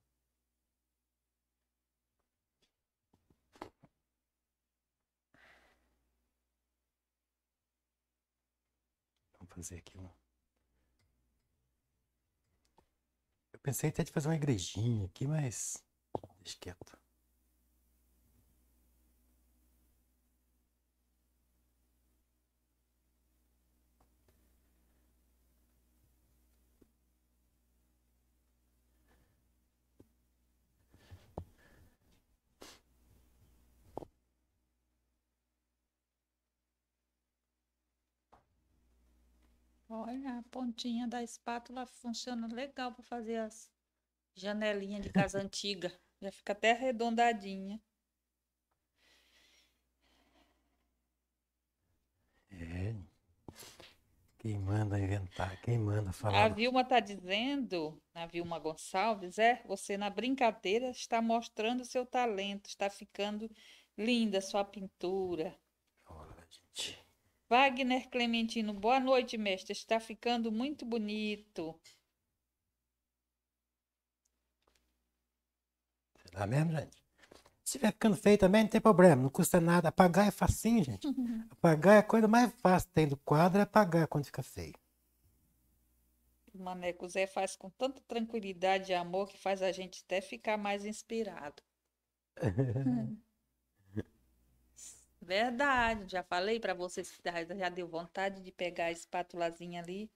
Vamos fazer aqui um. Eu pensei até de fazer uma igrejinha aqui, mas. Deixa quieto. Olha, a pontinha da espátula funciona legal para fazer as janelinhas de casa antiga. Já fica até arredondadinha. É. Quem manda inventar, quem manda falar. A Vilma está dizendo, a Vilma Gonçalves, é, você na brincadeira está mostrando seu talento, está ficando linda sua pintura. Wagner Clementino, boa noite, mestre. Está ficando muito bonito. Será tá mesmo, gente? Se estiver ficando feio também, não tem problema, não custa nada. Apagar é facinho, gente. apagar é a coisa mais fácil tem do quadro, é apagar quando fica feio. Maneco Zé faz com tanta tranquilidade e amor que faz a gente até ficar mais inspirado. Verdade, já falei para vocês que já deu vontade de pegar a espátulazinha ali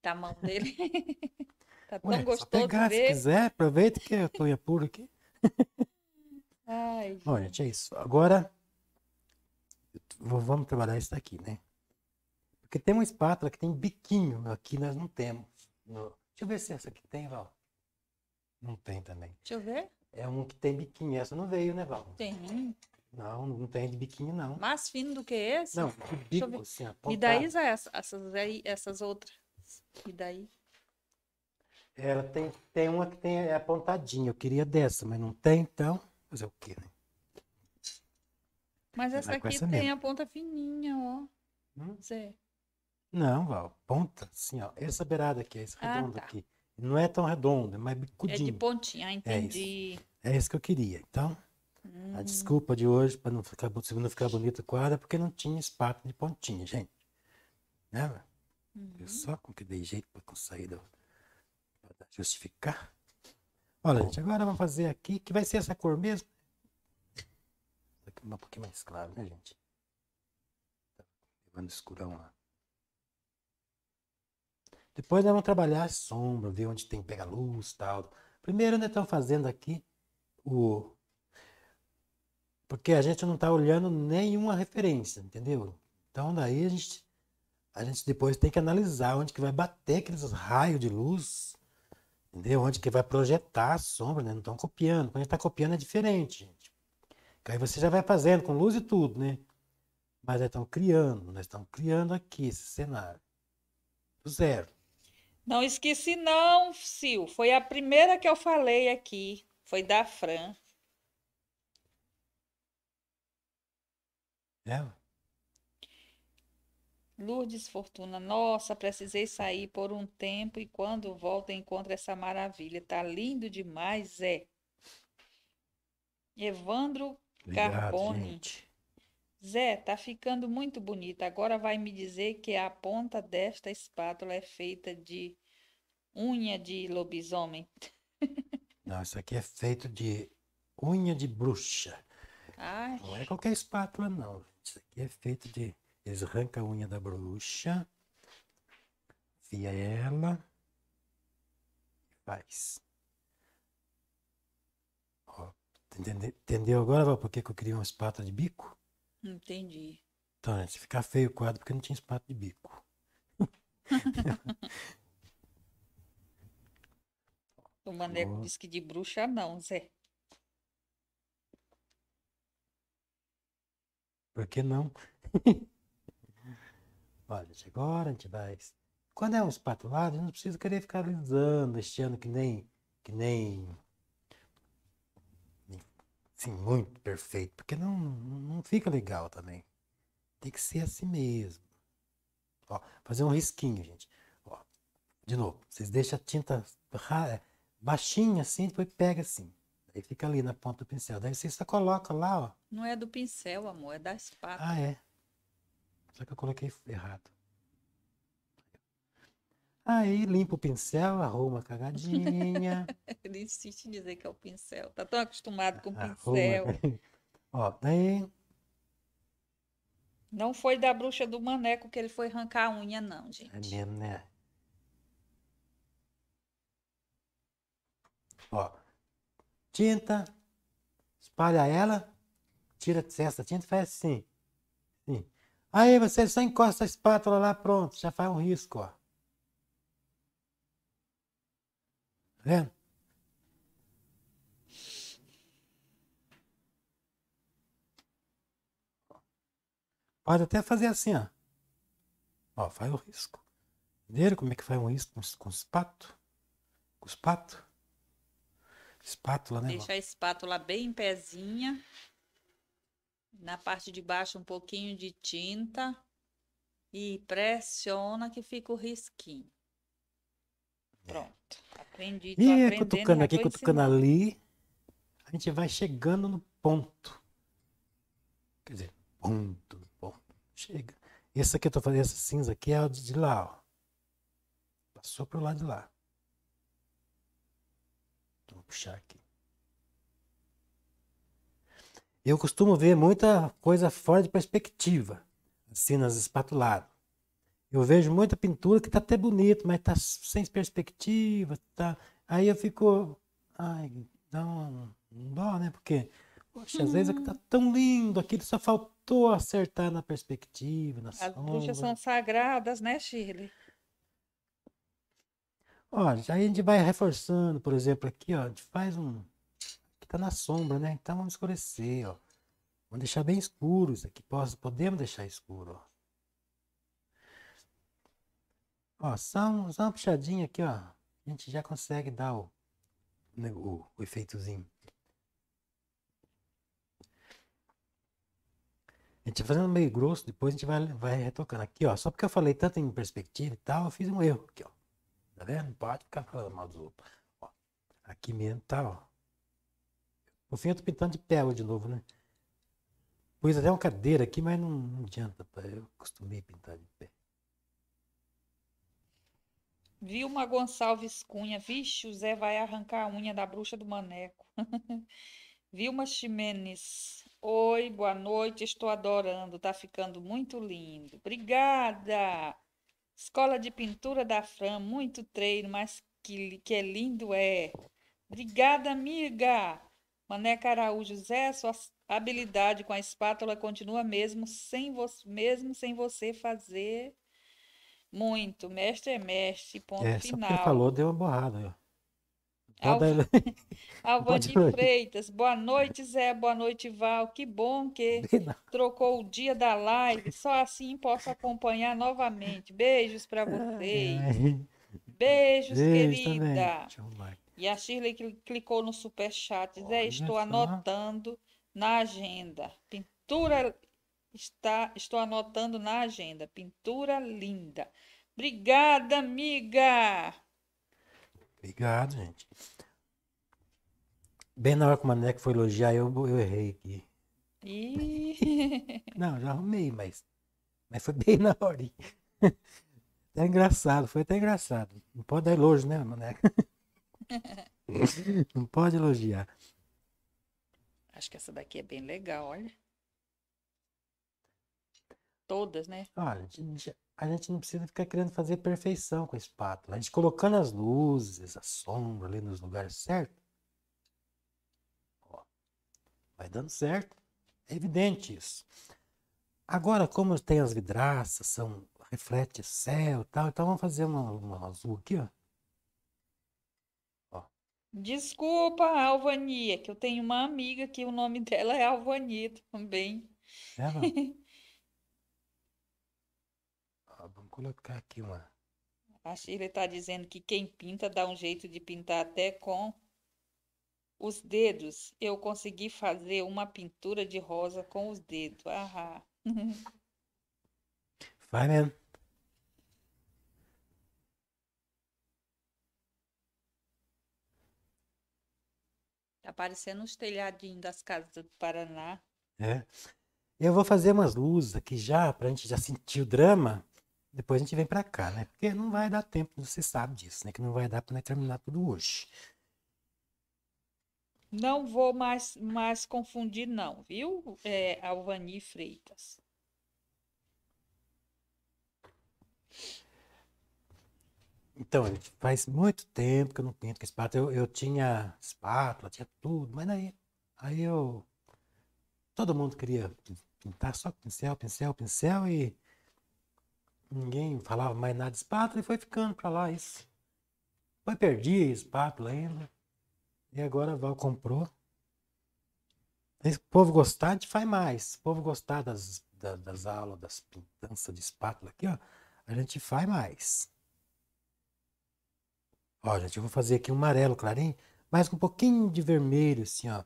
da mão dele. tá tão Ué, gostoso pegar, ver. Se quiser, aproveita que eu tô em apuro aqui. Ai, Bom, gente, é isso. Agora, vamos trabalhar isso daqui, né? Porque tem uma espátula que tem biquinho. Aqui nós não temos. No... Deixa eu ver se é essa aqui tem, Val. Não tem também. Deixa eu ver. É um que tem biquinho. Essa não veio, né, Val? Tem. Não, não tem de biquinho, não. Mais fino do que esse? Não, de bico, assim, apontado. E daí, é essas, essas, outras? E daí? É, ela tem, tem uma que tem, é apontadinha. Eu queria dessa, mas não tem, então. Fazer o quê, né? Mas essa aqui essa tem mesmo. a ponta fininha, ó. Hum? Zé. Não, Val, ponta, assim, ó. Essa beirada aqui, é essa ah, redonda tá. aqui. Não é tão redonda, mas bicudinho. É de pontinha, entendi. É isso, é isso que eu queria. Então. Hum. A desculpa de hoje para não ficar, não ficar bonito o quadro é porque não tinha espaço de pontinha, gente. Né? Uhum. Eu só com que dei jeito para conseguir pra justificar. Olha, gente, agora vamos fazer aqui, que vai ser essa cor mesmo. Aqui um pouquinho mais claro, né, gente? Tá levando escurão lá. Depois nós vamos trabalhar a sombra, ver onde tem pega luz e tal. Primeiro nós estamos fazendo aqui o porque a gente não está olhando nenhuma referência, entendeu? Então daí a gente, a gente depois tem que analisar onde que vai bater aqueles raios de luz, entendeu? Onde que vai projetar a sombra, né? Não estão copiando. Quando a gente está copiando é diferente. Gente. Aí você já vai fazendo com luz e tudo, né? Mas nós estamos criando, nós estamos criando aqui esse cenário. Do zero. Não esqueci não, Sil. Foi a primeira que eu falei aqui. Foi da Fran. É. Lourdes Fortuna, nossa, precisei sair por um tempo e quando volto encontro essa maravilha. Tá lindo demais, é. Evandro Obrigado, Carbone. Zé, tá ficando muito bonita. Agora vai me dizer que a ponta desta espátula é feita de unha de lobisomem. Não, isso aqui é feito de unha de bruxa. Ai. Não é qualquer espátula, não. Isso aqui é feito de. Eles arrancam a unha da bruxa, via ela e faz. Ó, entendeu agora por que, que eu queria uma espátula de bico? Entendi. Então, antes de ficar feio o quadro, porque não tinha espátula de bico. o Maneco disse que de bruxa não, Zé. Por que não? Olha, agora a gente vai. Quando é um espatulado, eu não preciso querer ficar este ano que nem. que nem. Sim, muito perfeito, porque não, não fica legal também. Tem que ser assim mesmo. Ó, fazer um risquinho, gente. Ó, de novo, vocês deixam a tinta é, baixinha assim, depois pega assim fica ali na ponta do pincel. Daí você só coloca lá, ó. Não é do pincel, amor, é da espada. Ah, é. Só que eu coloquei errado. Aí limpa o pincel, arruma a cagadinha. Ele insiste em dizer que é o pincel. Tá tão acostumado com o pincel. ó, daí. Não foi da bruxa do maneco que ele foi arrancar a unha, não, é gente. É mesmo, né? Ó, tinta, espalha ela, tira essa tinta e faz assim. assim. Aí você só encosta a espátula lá, pronto, já faz um risco, ó. Tá vendo? Pode até fazer assim, ó. Ó, faz o risco. Entenderam como é que faz um risco com, com os pato? Com os pato? Espátula, né? Deixa a espátula bem pezinha. Na parte de baixo, um pouquinho de tinta. E pressiona que fica o risquinho. É. Pronto. Aprendi. Tô e cutucando aqui, cutucando ali. A gente vai chegando no ponto. Quer dizer, ponto, ponto. Chega. Esse aqui eu tô fazendo, essa cinza aqui é a de lá, ó. Passou pro lado de lá puxar aqui. Eu costumo ver muita coisa fora de perspectiva, assim nas espatuladas. Eu vejo muita pintura que está até bonita, mas está sem perspectiva. Tá... Aí eu fico. Ai, dá um, um dó, né? Porque, poxa, às vezes é está uhum. tão lindo, aquilo só faltou acertar na perspectiva, na As sombra. bruxas são sagradas, né, Shirley? ó aí a gente vai reforçando, por exemplo, aqui, ó, a gente faz um... Aqui tá na sombra, né? Então vamos escurecer, ó. Vamos deixar bem escuro isso aqui. Posso, podemos deixar escuro, ó. Ó, só, um, só uma puxadinha aqui, ó. A gente já consegue dar o, né, o, o efeitozinho. A gente fazendo meio grosso, depois a gente vai, vai retocando. Aqui, ó, só porque eu falei tanto em perspectiva e tal, eu fiz um erro aqui, ó. Tá vendo? Não pode ficar falando mal dos outros. Ó, aqui mesmo tá, ó. No fim eu tô pintando de pérola de novo, né? Pus até uma cadeira aqui, mas não, não adianta, pá. eu costumei pintar de pé. Vilma Gonçalves Cunha, vixe, o Zé vai arrancar a unha da bruxa do maneco. Vilma Ximenes, oi, boa noite, estou adorando, tá ficando muito lindo. Obrigada! Escola de Pintura da Fran, muito treino, mas que, que é lindo é. Obrigada, amiga. Maneca Araújo, Zé, sua habilidade com a espátula continua mesmo sem, você, mesmo sem você fazer muito. Mestre é mestre, ponto é, final. Só que falou, deu uma borrada. Tá Alvani Freitas, boa noite, Zé, boa noite, Val. Que bom que trocou o dia da live. Só assim posso acompanhar novamente. Beijos para vocês. Beijos, Beijo querida. E a Shirley clicou no superchat. Zé, estou anotando na agenda. Pintura está, estou anotando na agenda. Pintura linda. Obrigada, amiga. Obrigado, gente. Bem na hora que o Mané foi elogiar, eu, eu errei aqui. Não, já arrumei, mas, mas foi bem na hora. Até engraçado, foi até engraçado. Não pode dar elogio, né, Maneca? Né? Não pode elogiar. Acho que essa daqui é bem legal, olha. Todas, né? Olha, já, a gente não precisa ficar querendo fazer perfeição com a espátula. A gente colocando as luzes, a sombra ali nos lugares certos, ó, vai dando certo. É evidente isso. Agora, como tem as vidraças, são reflete céu e tal, então vamos fazer uma, uma azul aqui, ó. Desculpa, Alvania, que eu tenho uma amiga que o nome dela é Alvania também. Ela? colocar aqui uma. A Sheila está dizendo que quem pinta dá um jeito de pintar até com os dedos. Eu consegui fazer uma pintura de rosa com os dedos. Ahá. Faren. Né? Tá parecendo os telhadinhos das casas do Paraná. É. Eu vou fazer umas luzes aqui já, para a gente já sentir o drama. Depois a gente vem para cá, né? Porque não vai dar tempo, você sabe disso, né? Que não vai dar para terminar tudo hoje. Não vou mais, mais confundir, não, viu, é, Alvani Freitas? Então, faz muito tempo que eu não pinto com espátula. Eu, eu tinha espátula, tinha tudo, mas aí, aí eu. Todo mundo queria pintar só pincel, pincel, pincel e Ninguém falava mais nada de espátula e foi ficando para lá isso. foi perdido a espátula ainda. E agora a Val comprou. Se o povo gostar, a gente faz mais. Se o povo gostar das, das, das aulas, das pintanças de espátula aqui, ó, a gente faz mais. Ó, gente, eu vou fazer aqui um amarelo clarinho, mas com um pouquinho de vermelho, assim, ó.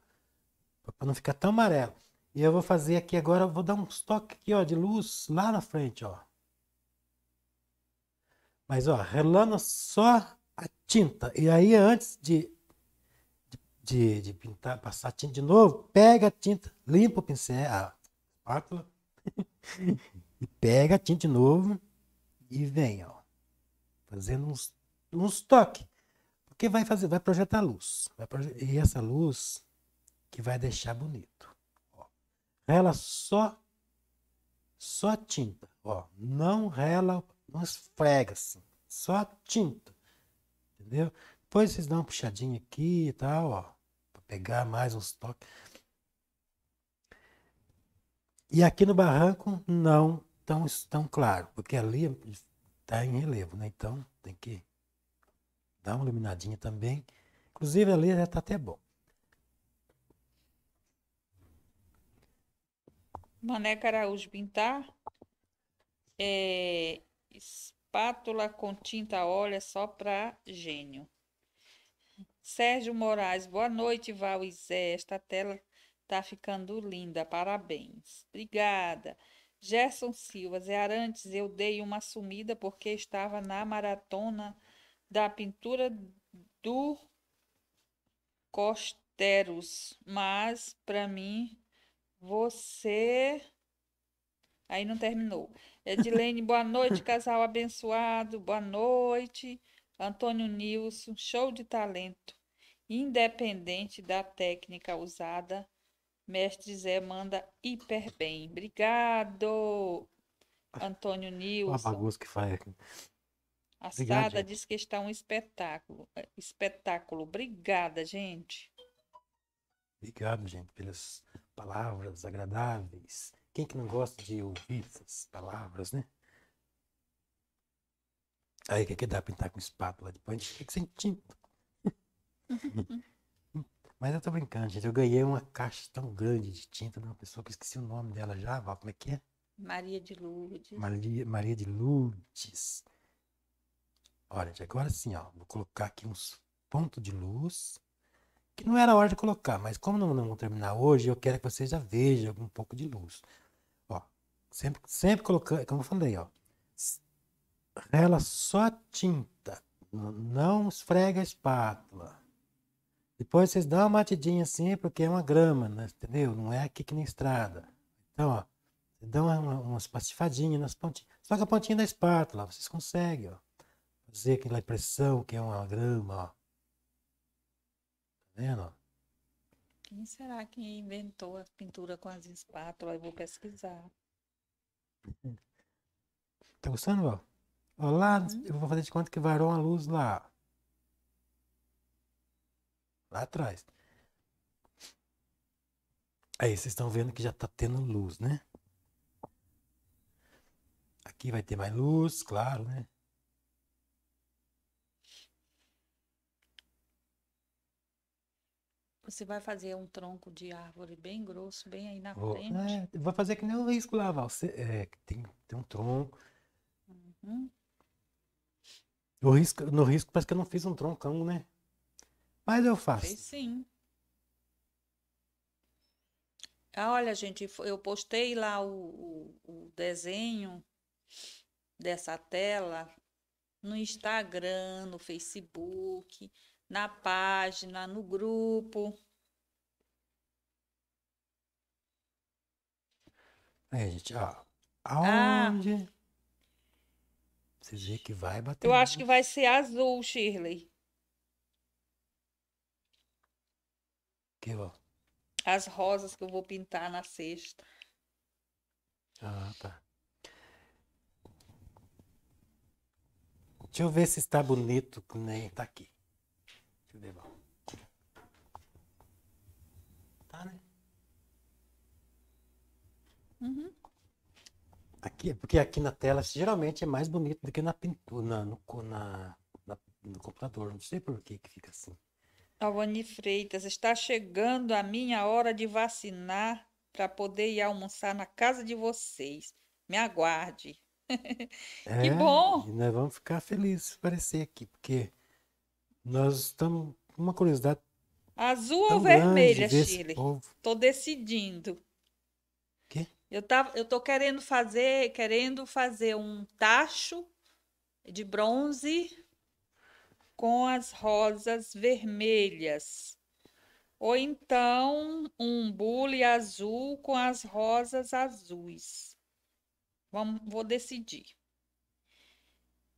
Pra não ficar tão amarelo. E eu vou fazer aqui agora, vou dar um toque aqui, ó, de luz lá na frente, ó. Mas ó, relana só a tinta. E aí, antes de, de, de pintar, passar a tinta de novo, pega a tinta, limpa o pincel, a espátula, e pega a tinta de novo e vem, ó, fazendo uns, uns toques. Porque vai fazer, vai projetar luz. Vai projetar, e essa luz que vai deixar bonito. Ó. só só tinta, ó, não rela não esfrega assim, só a tinta, entendeu? Depois vocês dão uma puxadinha aqui e tal, ó, para pegar mais uns toques. E aqui no barranco não tão, tão claro, porque ali é está em relevo, né? Então tem que dar uma iluminadinha também. Inclusive ali já tá até bom. Mané Caraújo Pintar é, Espátula com tinta olha óleo é só para gênio. Sérgio Moraes, boa noite, Val e Zé. Esta tela tá ficando linda, parabéns. Obrigada. Gerson Silva, Zé Arantes, eu dei uma sumida porque estava na maratona da pintura do Costeros, mas para mim você Aí não terminou. Edilene, boa noite, casal abençoado, boa noite. Antônio Nilson, show de talento. Independente da técnica usada, mestre Zé manda hiper bem. Obrigado, Antônio Nilson. A bagunça que faz aqui. A Sada diz que está um espetáculo. É, espetáculo. Obrigada, gente. Obrigado, gente, pelas palavras agradáveis. Quem que não gosta de ouvir essas palavras, né? Aí que, é que dá pintar com espátula, depois a gente fica sem tinta. Mas eu tô brincando, gente. Eu ganhei uma caixa tão grande de tinta de uma pessoa que eu esqueci o nome dela já, Val, como é que é? Maria de Lourdes. Maria, Maria de Lourdes. Olha, gente, agora sim, ó, vou colocar aqui uns pontos de luz, que não era hora de colocar, mas como não, não vou terminar hoje, eu quero que vocês já vejam um pouco de luz. Sempre, sempre colocando, é como eu falei, ó, rela só tinta, não esfrega a espátula. Depois vocês dão uma batidinha assim, porque é uma grama, né? entendeu? Não é aqui que nem estrada. Então, ó, vocês dão uma, umas pastifadinhas nas pontinhas. Só que a pontinha da espátula, vocês conseguem, ó. Fazer aquela impressão que é uma grama, ó. Tá vendo? Quem será que inventou a pintura com as espátulas? Eu vou pesquisar. Tá gostando, Val? Olá, uhum. eu vou fazer de conta que varou uma luz lá. Lá atrás. Aí, vocês estão vendo que já tá tendo luz, né? Aqui vai ter mais luz, claro, né? Você vai fazer um tronco de árvore bem grosso, bem aí na vou, frente. É, vou fazer que nem o risco lá, Val. Você, é, tem, tem um tronco. Uhum. O risco, no risco parece que eu não fiz um troncão, né? Mas eu faço. Fez sim. Ah, olha, gente, eu postei lá o, o desenho dessa tela no Instagram, no Facebook na página, no grupo. Aí, é, gente, ó. Ah. Aonde? Ah, você vê que vai bater. Eu acho que vai ser azul, Shirley. Que ó. As rosas que eu vou pintar na sexta. Ah, tá. Deixa eu ver se está bonito, que né? nem tá aqui que o Deval. Tá, né? Uhum. Aqui, porque aqui na tela geralmente é mais bonito do que na pintura, na, no, na, na, no computador. Não sei por que, que fica assim. Alvani Freitas, está chegando a minha hora de vacinar para poder ir almoçar na casa de vocês. Me aguarde. É, que é, bom! nós vamos ficar felizes de aparecer aqui, porque nós estamos. Uma curiosidade. Azul ou vermelha, Chile? Estou Tô decidindo. Quê? Eu, tava, eu tô querendo fazer, querendo fazer um tacho de bronze com as rosas vermelhas. Ou então um bule azul com as rosas azuis. Vamos, vou decidir.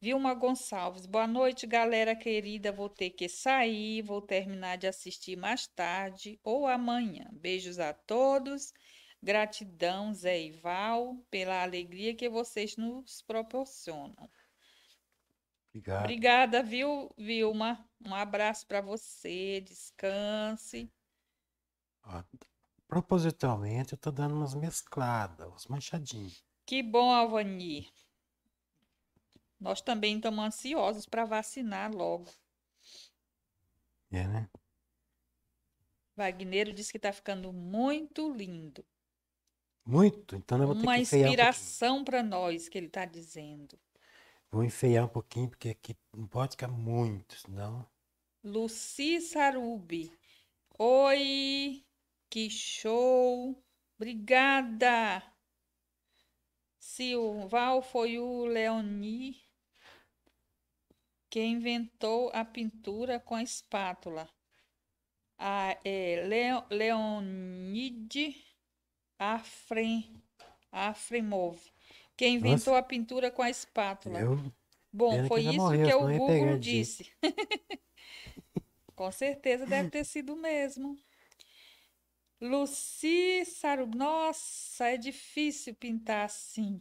Vilma Gonçalves, boa noite, galera querida. Vou ter que sair, vou terminar de assistir mais tarde ou amanhã. Beijos a todos. Gratidão, Zé Val, pela alegria que vocês nos proporcionam. Obrigado. Obrigada, viu, Vilma? Um abraço para você, descanse. Ó, propositalmente, eu estou dando umas mescladas, uns manchadinhos. Que bom, Alvani. Nós também estamos ansiosos para vacinar logo. É, né? Wagner disse que está ficando muito lindo. Muito? Então eu vou Uma ter que inspiração um para nós, que ele está dizendo. Vou enfeiar um pouquinho, porque aqui não pode ficar muito, senão. Luci Sarubi. Oi, que show! Obrigada! Silval foi o Leoni que inventou a pintura com a espátula. A, é, Leon, Leonid Afrem, Afremov, que inventou Nossa. a pintura com a espátula. Eu... Bom, foi isso morreu, que o Google disse. com certeza deve ter sido mesmo. Luci Saru, nossa, é difícil pintar assim.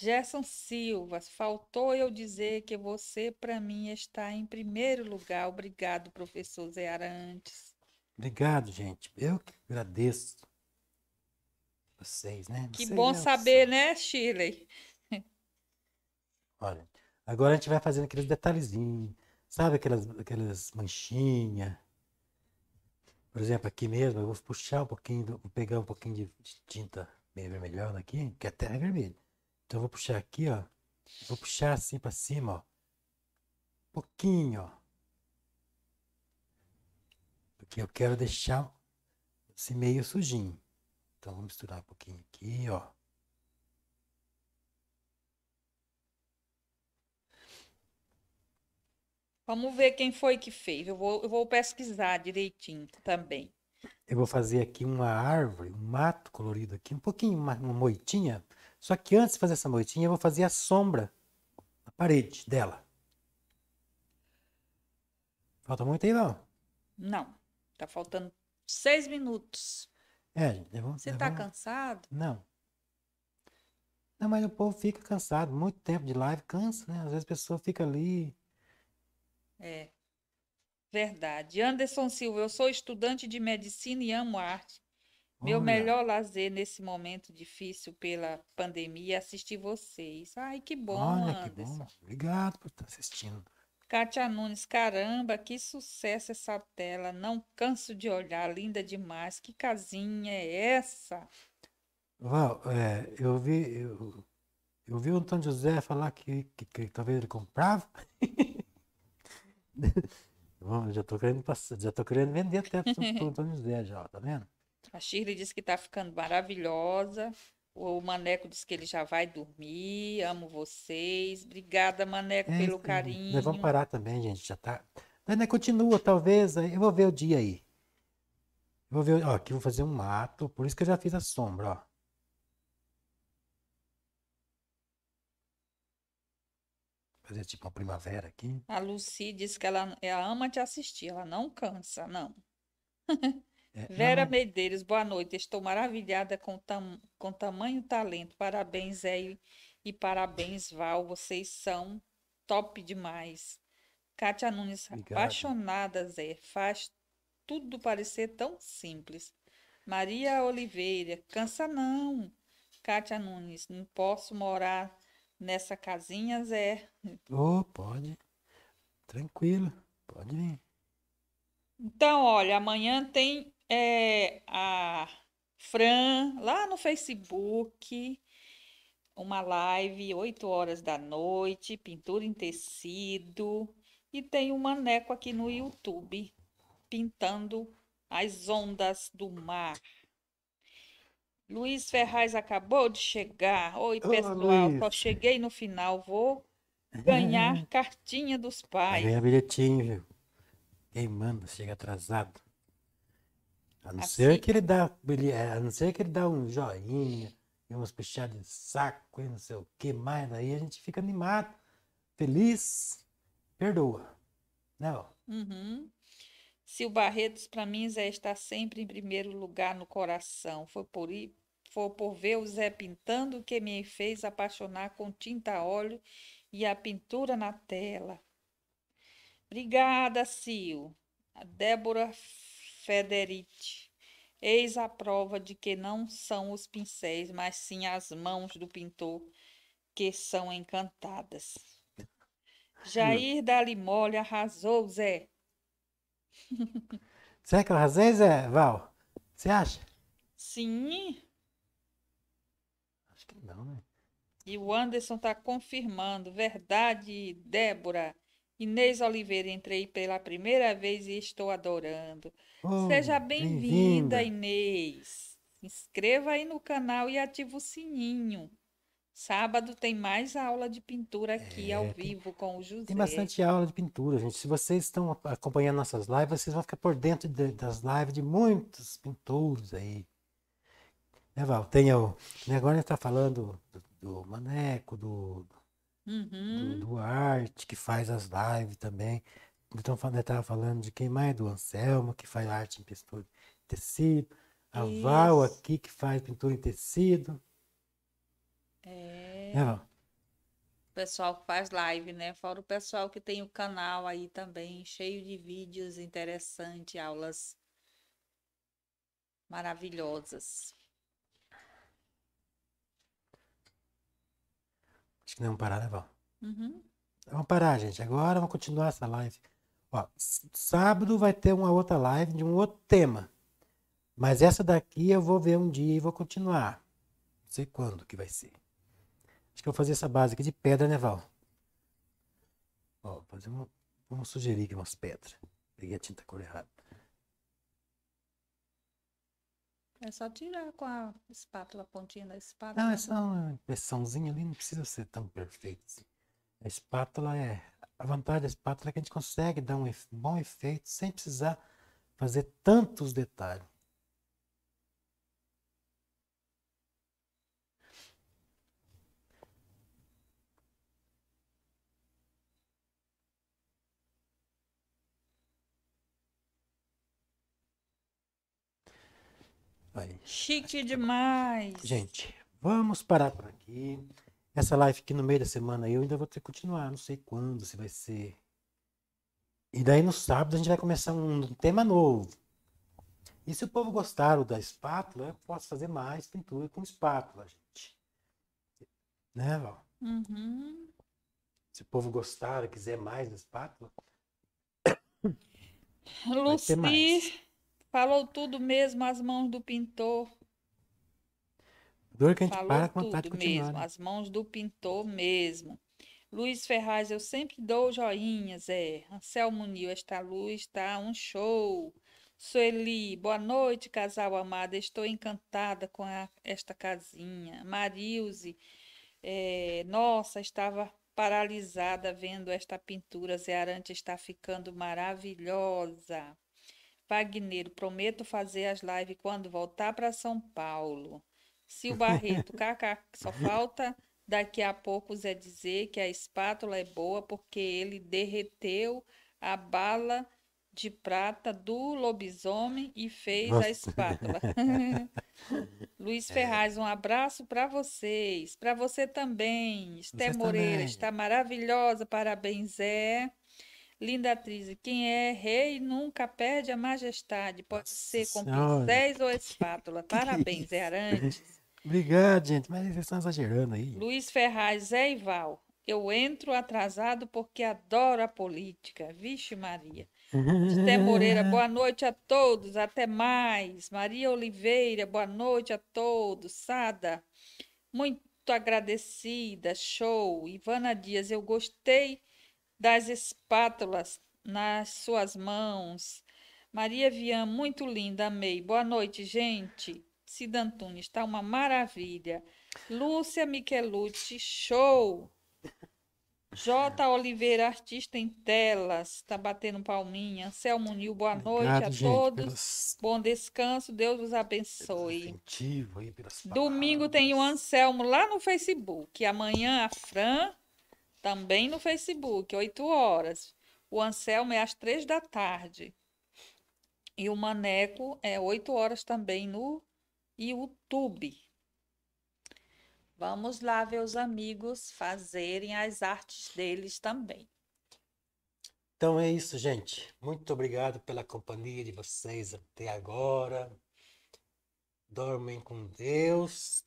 Gerson Silvas, faltou eu dizer que você, para mim, está em primeiro lugar. Obrigado, professor Zé Arantes. Obrigado, gente. Eu que agradeço vocês, né? Que vocês bom né, saber, né, Shirley? Olha, agora a gente vai fazendo aqueles detalhezinhos, sabe? Aquelas, aquelas manchinhas. Por exemplo, aqui mesmo, eu vou puxar um pouquinho, vou pegar um pouquinho de tinta meio vermelhona aqui, que é terra vermelha então eu vou puxar aqui, ó. Vou puxar assim para cima, ó. Pouquinho, ó. Porque eu quero deixar esse meio sujinho. Então vou misturar um pouquinho aqui, ó. Vamos ver quem foi que fez. Eu vou, eu vou pesquisar direitinho também. Eu vou fazer aqui uma árvore, um mato colorido aqui, um pouquinho, uma, uma moitinha só que antes de fazer essa moitinha, eu vou fazer a sombra na parede dela. Falta muito aí, não? Não. Tá faltando seis minutos. É, gente, vou, Você está tá vou... cansado? Não. Não, mas o povo fica cansado. Muito tempo de live cansa, né? Às vezes a pessoa fica ali. É. Verdade. Anderson Silva, eu sou estudante de medicina e amo arte. Meu melhor lazer nesse momento difícil pela pandemia é assistir vocês. Ai, que bom, Olha, Anderson. Que bom. Obrigado por estar assistindo. Kátia Nunes, caramba, que sucesso essa tela. Não canso de olhar, linda demais. Que casinha é essa? Val, é, eu vi. Eu, eu vi o Antônio José falar que, que, que talvez ele comprava. Bom, já estou querendo já tô querendo vender até para o Antônio José já, tá vendo? A Shirley disse que está ficando maravilhosa. O Maneco disse que ele já vai dormir. Amo vocês. Obrigada, Maneco, é, pelo sim. Né, carinho. Nós vamos parar também, gente. Já está. Maneco continua, talvez. Eu vou ver o dia aí. Eu vou ver. Ó, aqui vou fazer um mato. Por isso que eu já fiz a sombra, ó. Fazer tipo uma primavera aqui. A Lucy disse que ela, ela ama te assistir. Ela não cansa, não. É, Vera não. Medeiros, boa noite. Estou maravilhada com, tam, com tamanho talento. Parabéns, Zé, e, parabéns, Val. Vocês são top demais. Kátia Nunes, Obrigado. apaixonada, Zé. Faz tudo parecer tão simples. Maria Oliveira, cansa não. Kátia Nunes, não posso morar nessa casinha, Zé? Oh, pode. Tranquilo, pode vir. Então, olha, amanhã tem é, a Fran, lá no Facebook, uma live, 8 horas da noite, pintura em tecido. E tem um maneco aqui no YouTube, pintando as ondas do mar. Luiz Ferraz acabou de chegar. Oi, pessoal. só cheguei no final. Vou ganhar é. cartinha dos pais. Ganhar bilhetinho, viu? quem manda chega atrasado. A não, assim. ser que ele dá, ele, é, a não ser que ele dá um joinha, e umas puxadas de saco e não sei o que mais, aí a gente fica animado, feliz, perdoa. Não. Né, uhum. Se o Barretos, para mim, Zé está sempre em primeiro lugar no coração. Foi por, ir, foi por ver o Zé pintando que me fez apaixonar com tinta a óleo e a pintura na tela. Obrigada, Sil. A Débora Federici. Eis a prova de que não são os pincéis, mas sim as mãos do pintor que são encantadas. Jair hum. Dali arrasou, Zé. Será que eu arrasei, Zé, Val? Você acha? Sim. Acho que não, né? E o Anderson está confirmando. Verdade, Débora. Inês Oliveira, entrei pela primeira vez e estou adorando. Oh, Seja bem-vinda, bem Inês. Inscreva aí no canal e ativa o sininho. Sábado tem mais aula de pintura aqui é, ao vivo com o José. Tem bastante aula de pintura, gente. Se vocês estão acompanhando nossas lives, vocês vão ficar por dentro de, das lives de muitos pintores aí. Né, Val? Tem o. Né, agora a gente está falando do, do Maneco, do, do uhum. do Duarte, que faz as lives também. Então, eu estava né, falando de quem mais? Do Anselmo, que faz arte em pintura em tecido. A Isso. Val aqui, que faz pintura em tecido. É. é O pessoal que faz live, né? Fora o pessoal que tem o canal aí também, cheio de vídeos interessantes, aulas maravilhosas. Acho que não parar, né, Val? Uhum. Vamos parar, gente. Agora vamos continuar essa live. Ó, sábado vai ter uma outra live de um outro tema. Mas essa daqui eu vou ver um dia e vou continuar. Não sei quando que vai ser. Acho que eu vou fazer essa base aqui de pedra, né, Val? Ó, fazer uma... Vamos sugerir aqui umas pedras. Peguei a tinta cor errada. É só tirar com a espátula, a pontinha da espátula. Não, é só uma impressãozinha ali, não precisa ser tão perfeito. Assim. A espátula é. A vantagem da espátula é que a gente consegue dar um bom efeito sem precisar fazer tantos detalhes. Chique demais. Gente, vamos parar por aqui. Essa live aqui no meio da semana eu ainda vou ter que continuar, não sei quando, se vai ser. E daí no sábado a gente vai começar um tema novo. E se o povo gostar da espátula, eu posso fazer mais pintura com espátula, gente. Né, Val? Uhum. Se o povo gostar, quiser mais da espátula. Luci. Falou tudo mesmo as mãos do pintor. Dor que a gente Falou para com a tudo mesmo, né? as mãos do pintor mesmo. Luiz Ferraz, eu sempre dou joinhas, é. Anselmo Nil, esta luz está um show. Sueli, boa noite, casal amada Estou encantada com a, esta casinha. Marilze, é, nossa, estava paralisada vendo esta pintura. Zearante está ficando maravilhosa. Pagneiro, prometo fazer as lives quando voltar para São Paulo. Sil Barreto, Cacá, só falta daqui a pouco o Zé dizer que a espátula é boa porque ele derreteu a bala de prata do lobisomem e fez Nossa. a espátula. Luiz é. Ferraz, um abraço para vocês, para você também. Esté Moreira também. está maravilhosa, parabéns, Zé. Linda atriz, quem é rei nunca perde a majestade, pode ser com pincéis ou espátula. Parabéns, Zé Arantes. Obrigado, gente, mas vocês estão exagerando aí. Luiz Ferraz, Zé Ival, eu entro atrasado porque adoro a política. Vixe, Maria. José Moreira, boa noite a todos, até mais. Maria Oliveira, boa noite a todos. Sada, muito agradecida, show. Ivana Dias, eu gostei das espátulas nas suas mãos. Maria Vian, muito linda, amei. Boa noite, gente. Cida Antunes, está uma maravilha. Lúcia Michelucci, show. J. Oliveira, artista em telas, está batendo palminha. Anselmo Nil, boa noite a gente, todos. Pelos... Bom descanso, Deus os abençoe. Aí, Domingo tem o Anselmo lá no Facebook. Amanhã a Fran também no Facebook, 8 horas. O Anselmo é às 3 da tarde. E o Maneco é 8 horas também no YouTube. Vamos lá ver os amigos fazerem as artes deles também. Então é isso, gente. Muito obrigado pela companhia de vocês até agora. Dormem com Deus.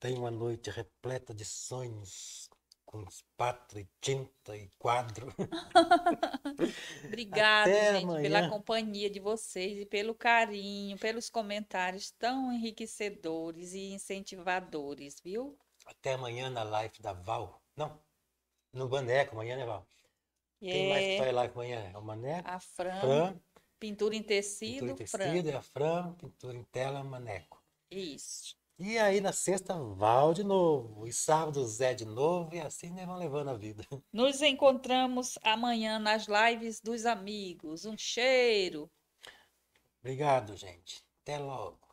Tenham uma noite repleta de sonhos uns quadro. Obrigada, Até gente, amanhã. pela companhia de vocês e pelo carinho, pelos comentários tão enriquecedores e incentivadores, viu? Até amanhã na live da Val. Não, no Baneco amanhã, né, Val? Yeah. Quem mais é. que vai tá lá amanhã? É o Maneco? A Fran. Fran. Pintura em tecido, Pintura em tecido, Fran. é a Fran. Pintura em tela, Maneco. Isso. E aí na sexta, Val de novo. E sábado, Zé de novo. E assim né, vão levando a vida. Nos encontramos amanhã nas lives dos amigos. Um cheiro. Obrigado, gente. Até logo.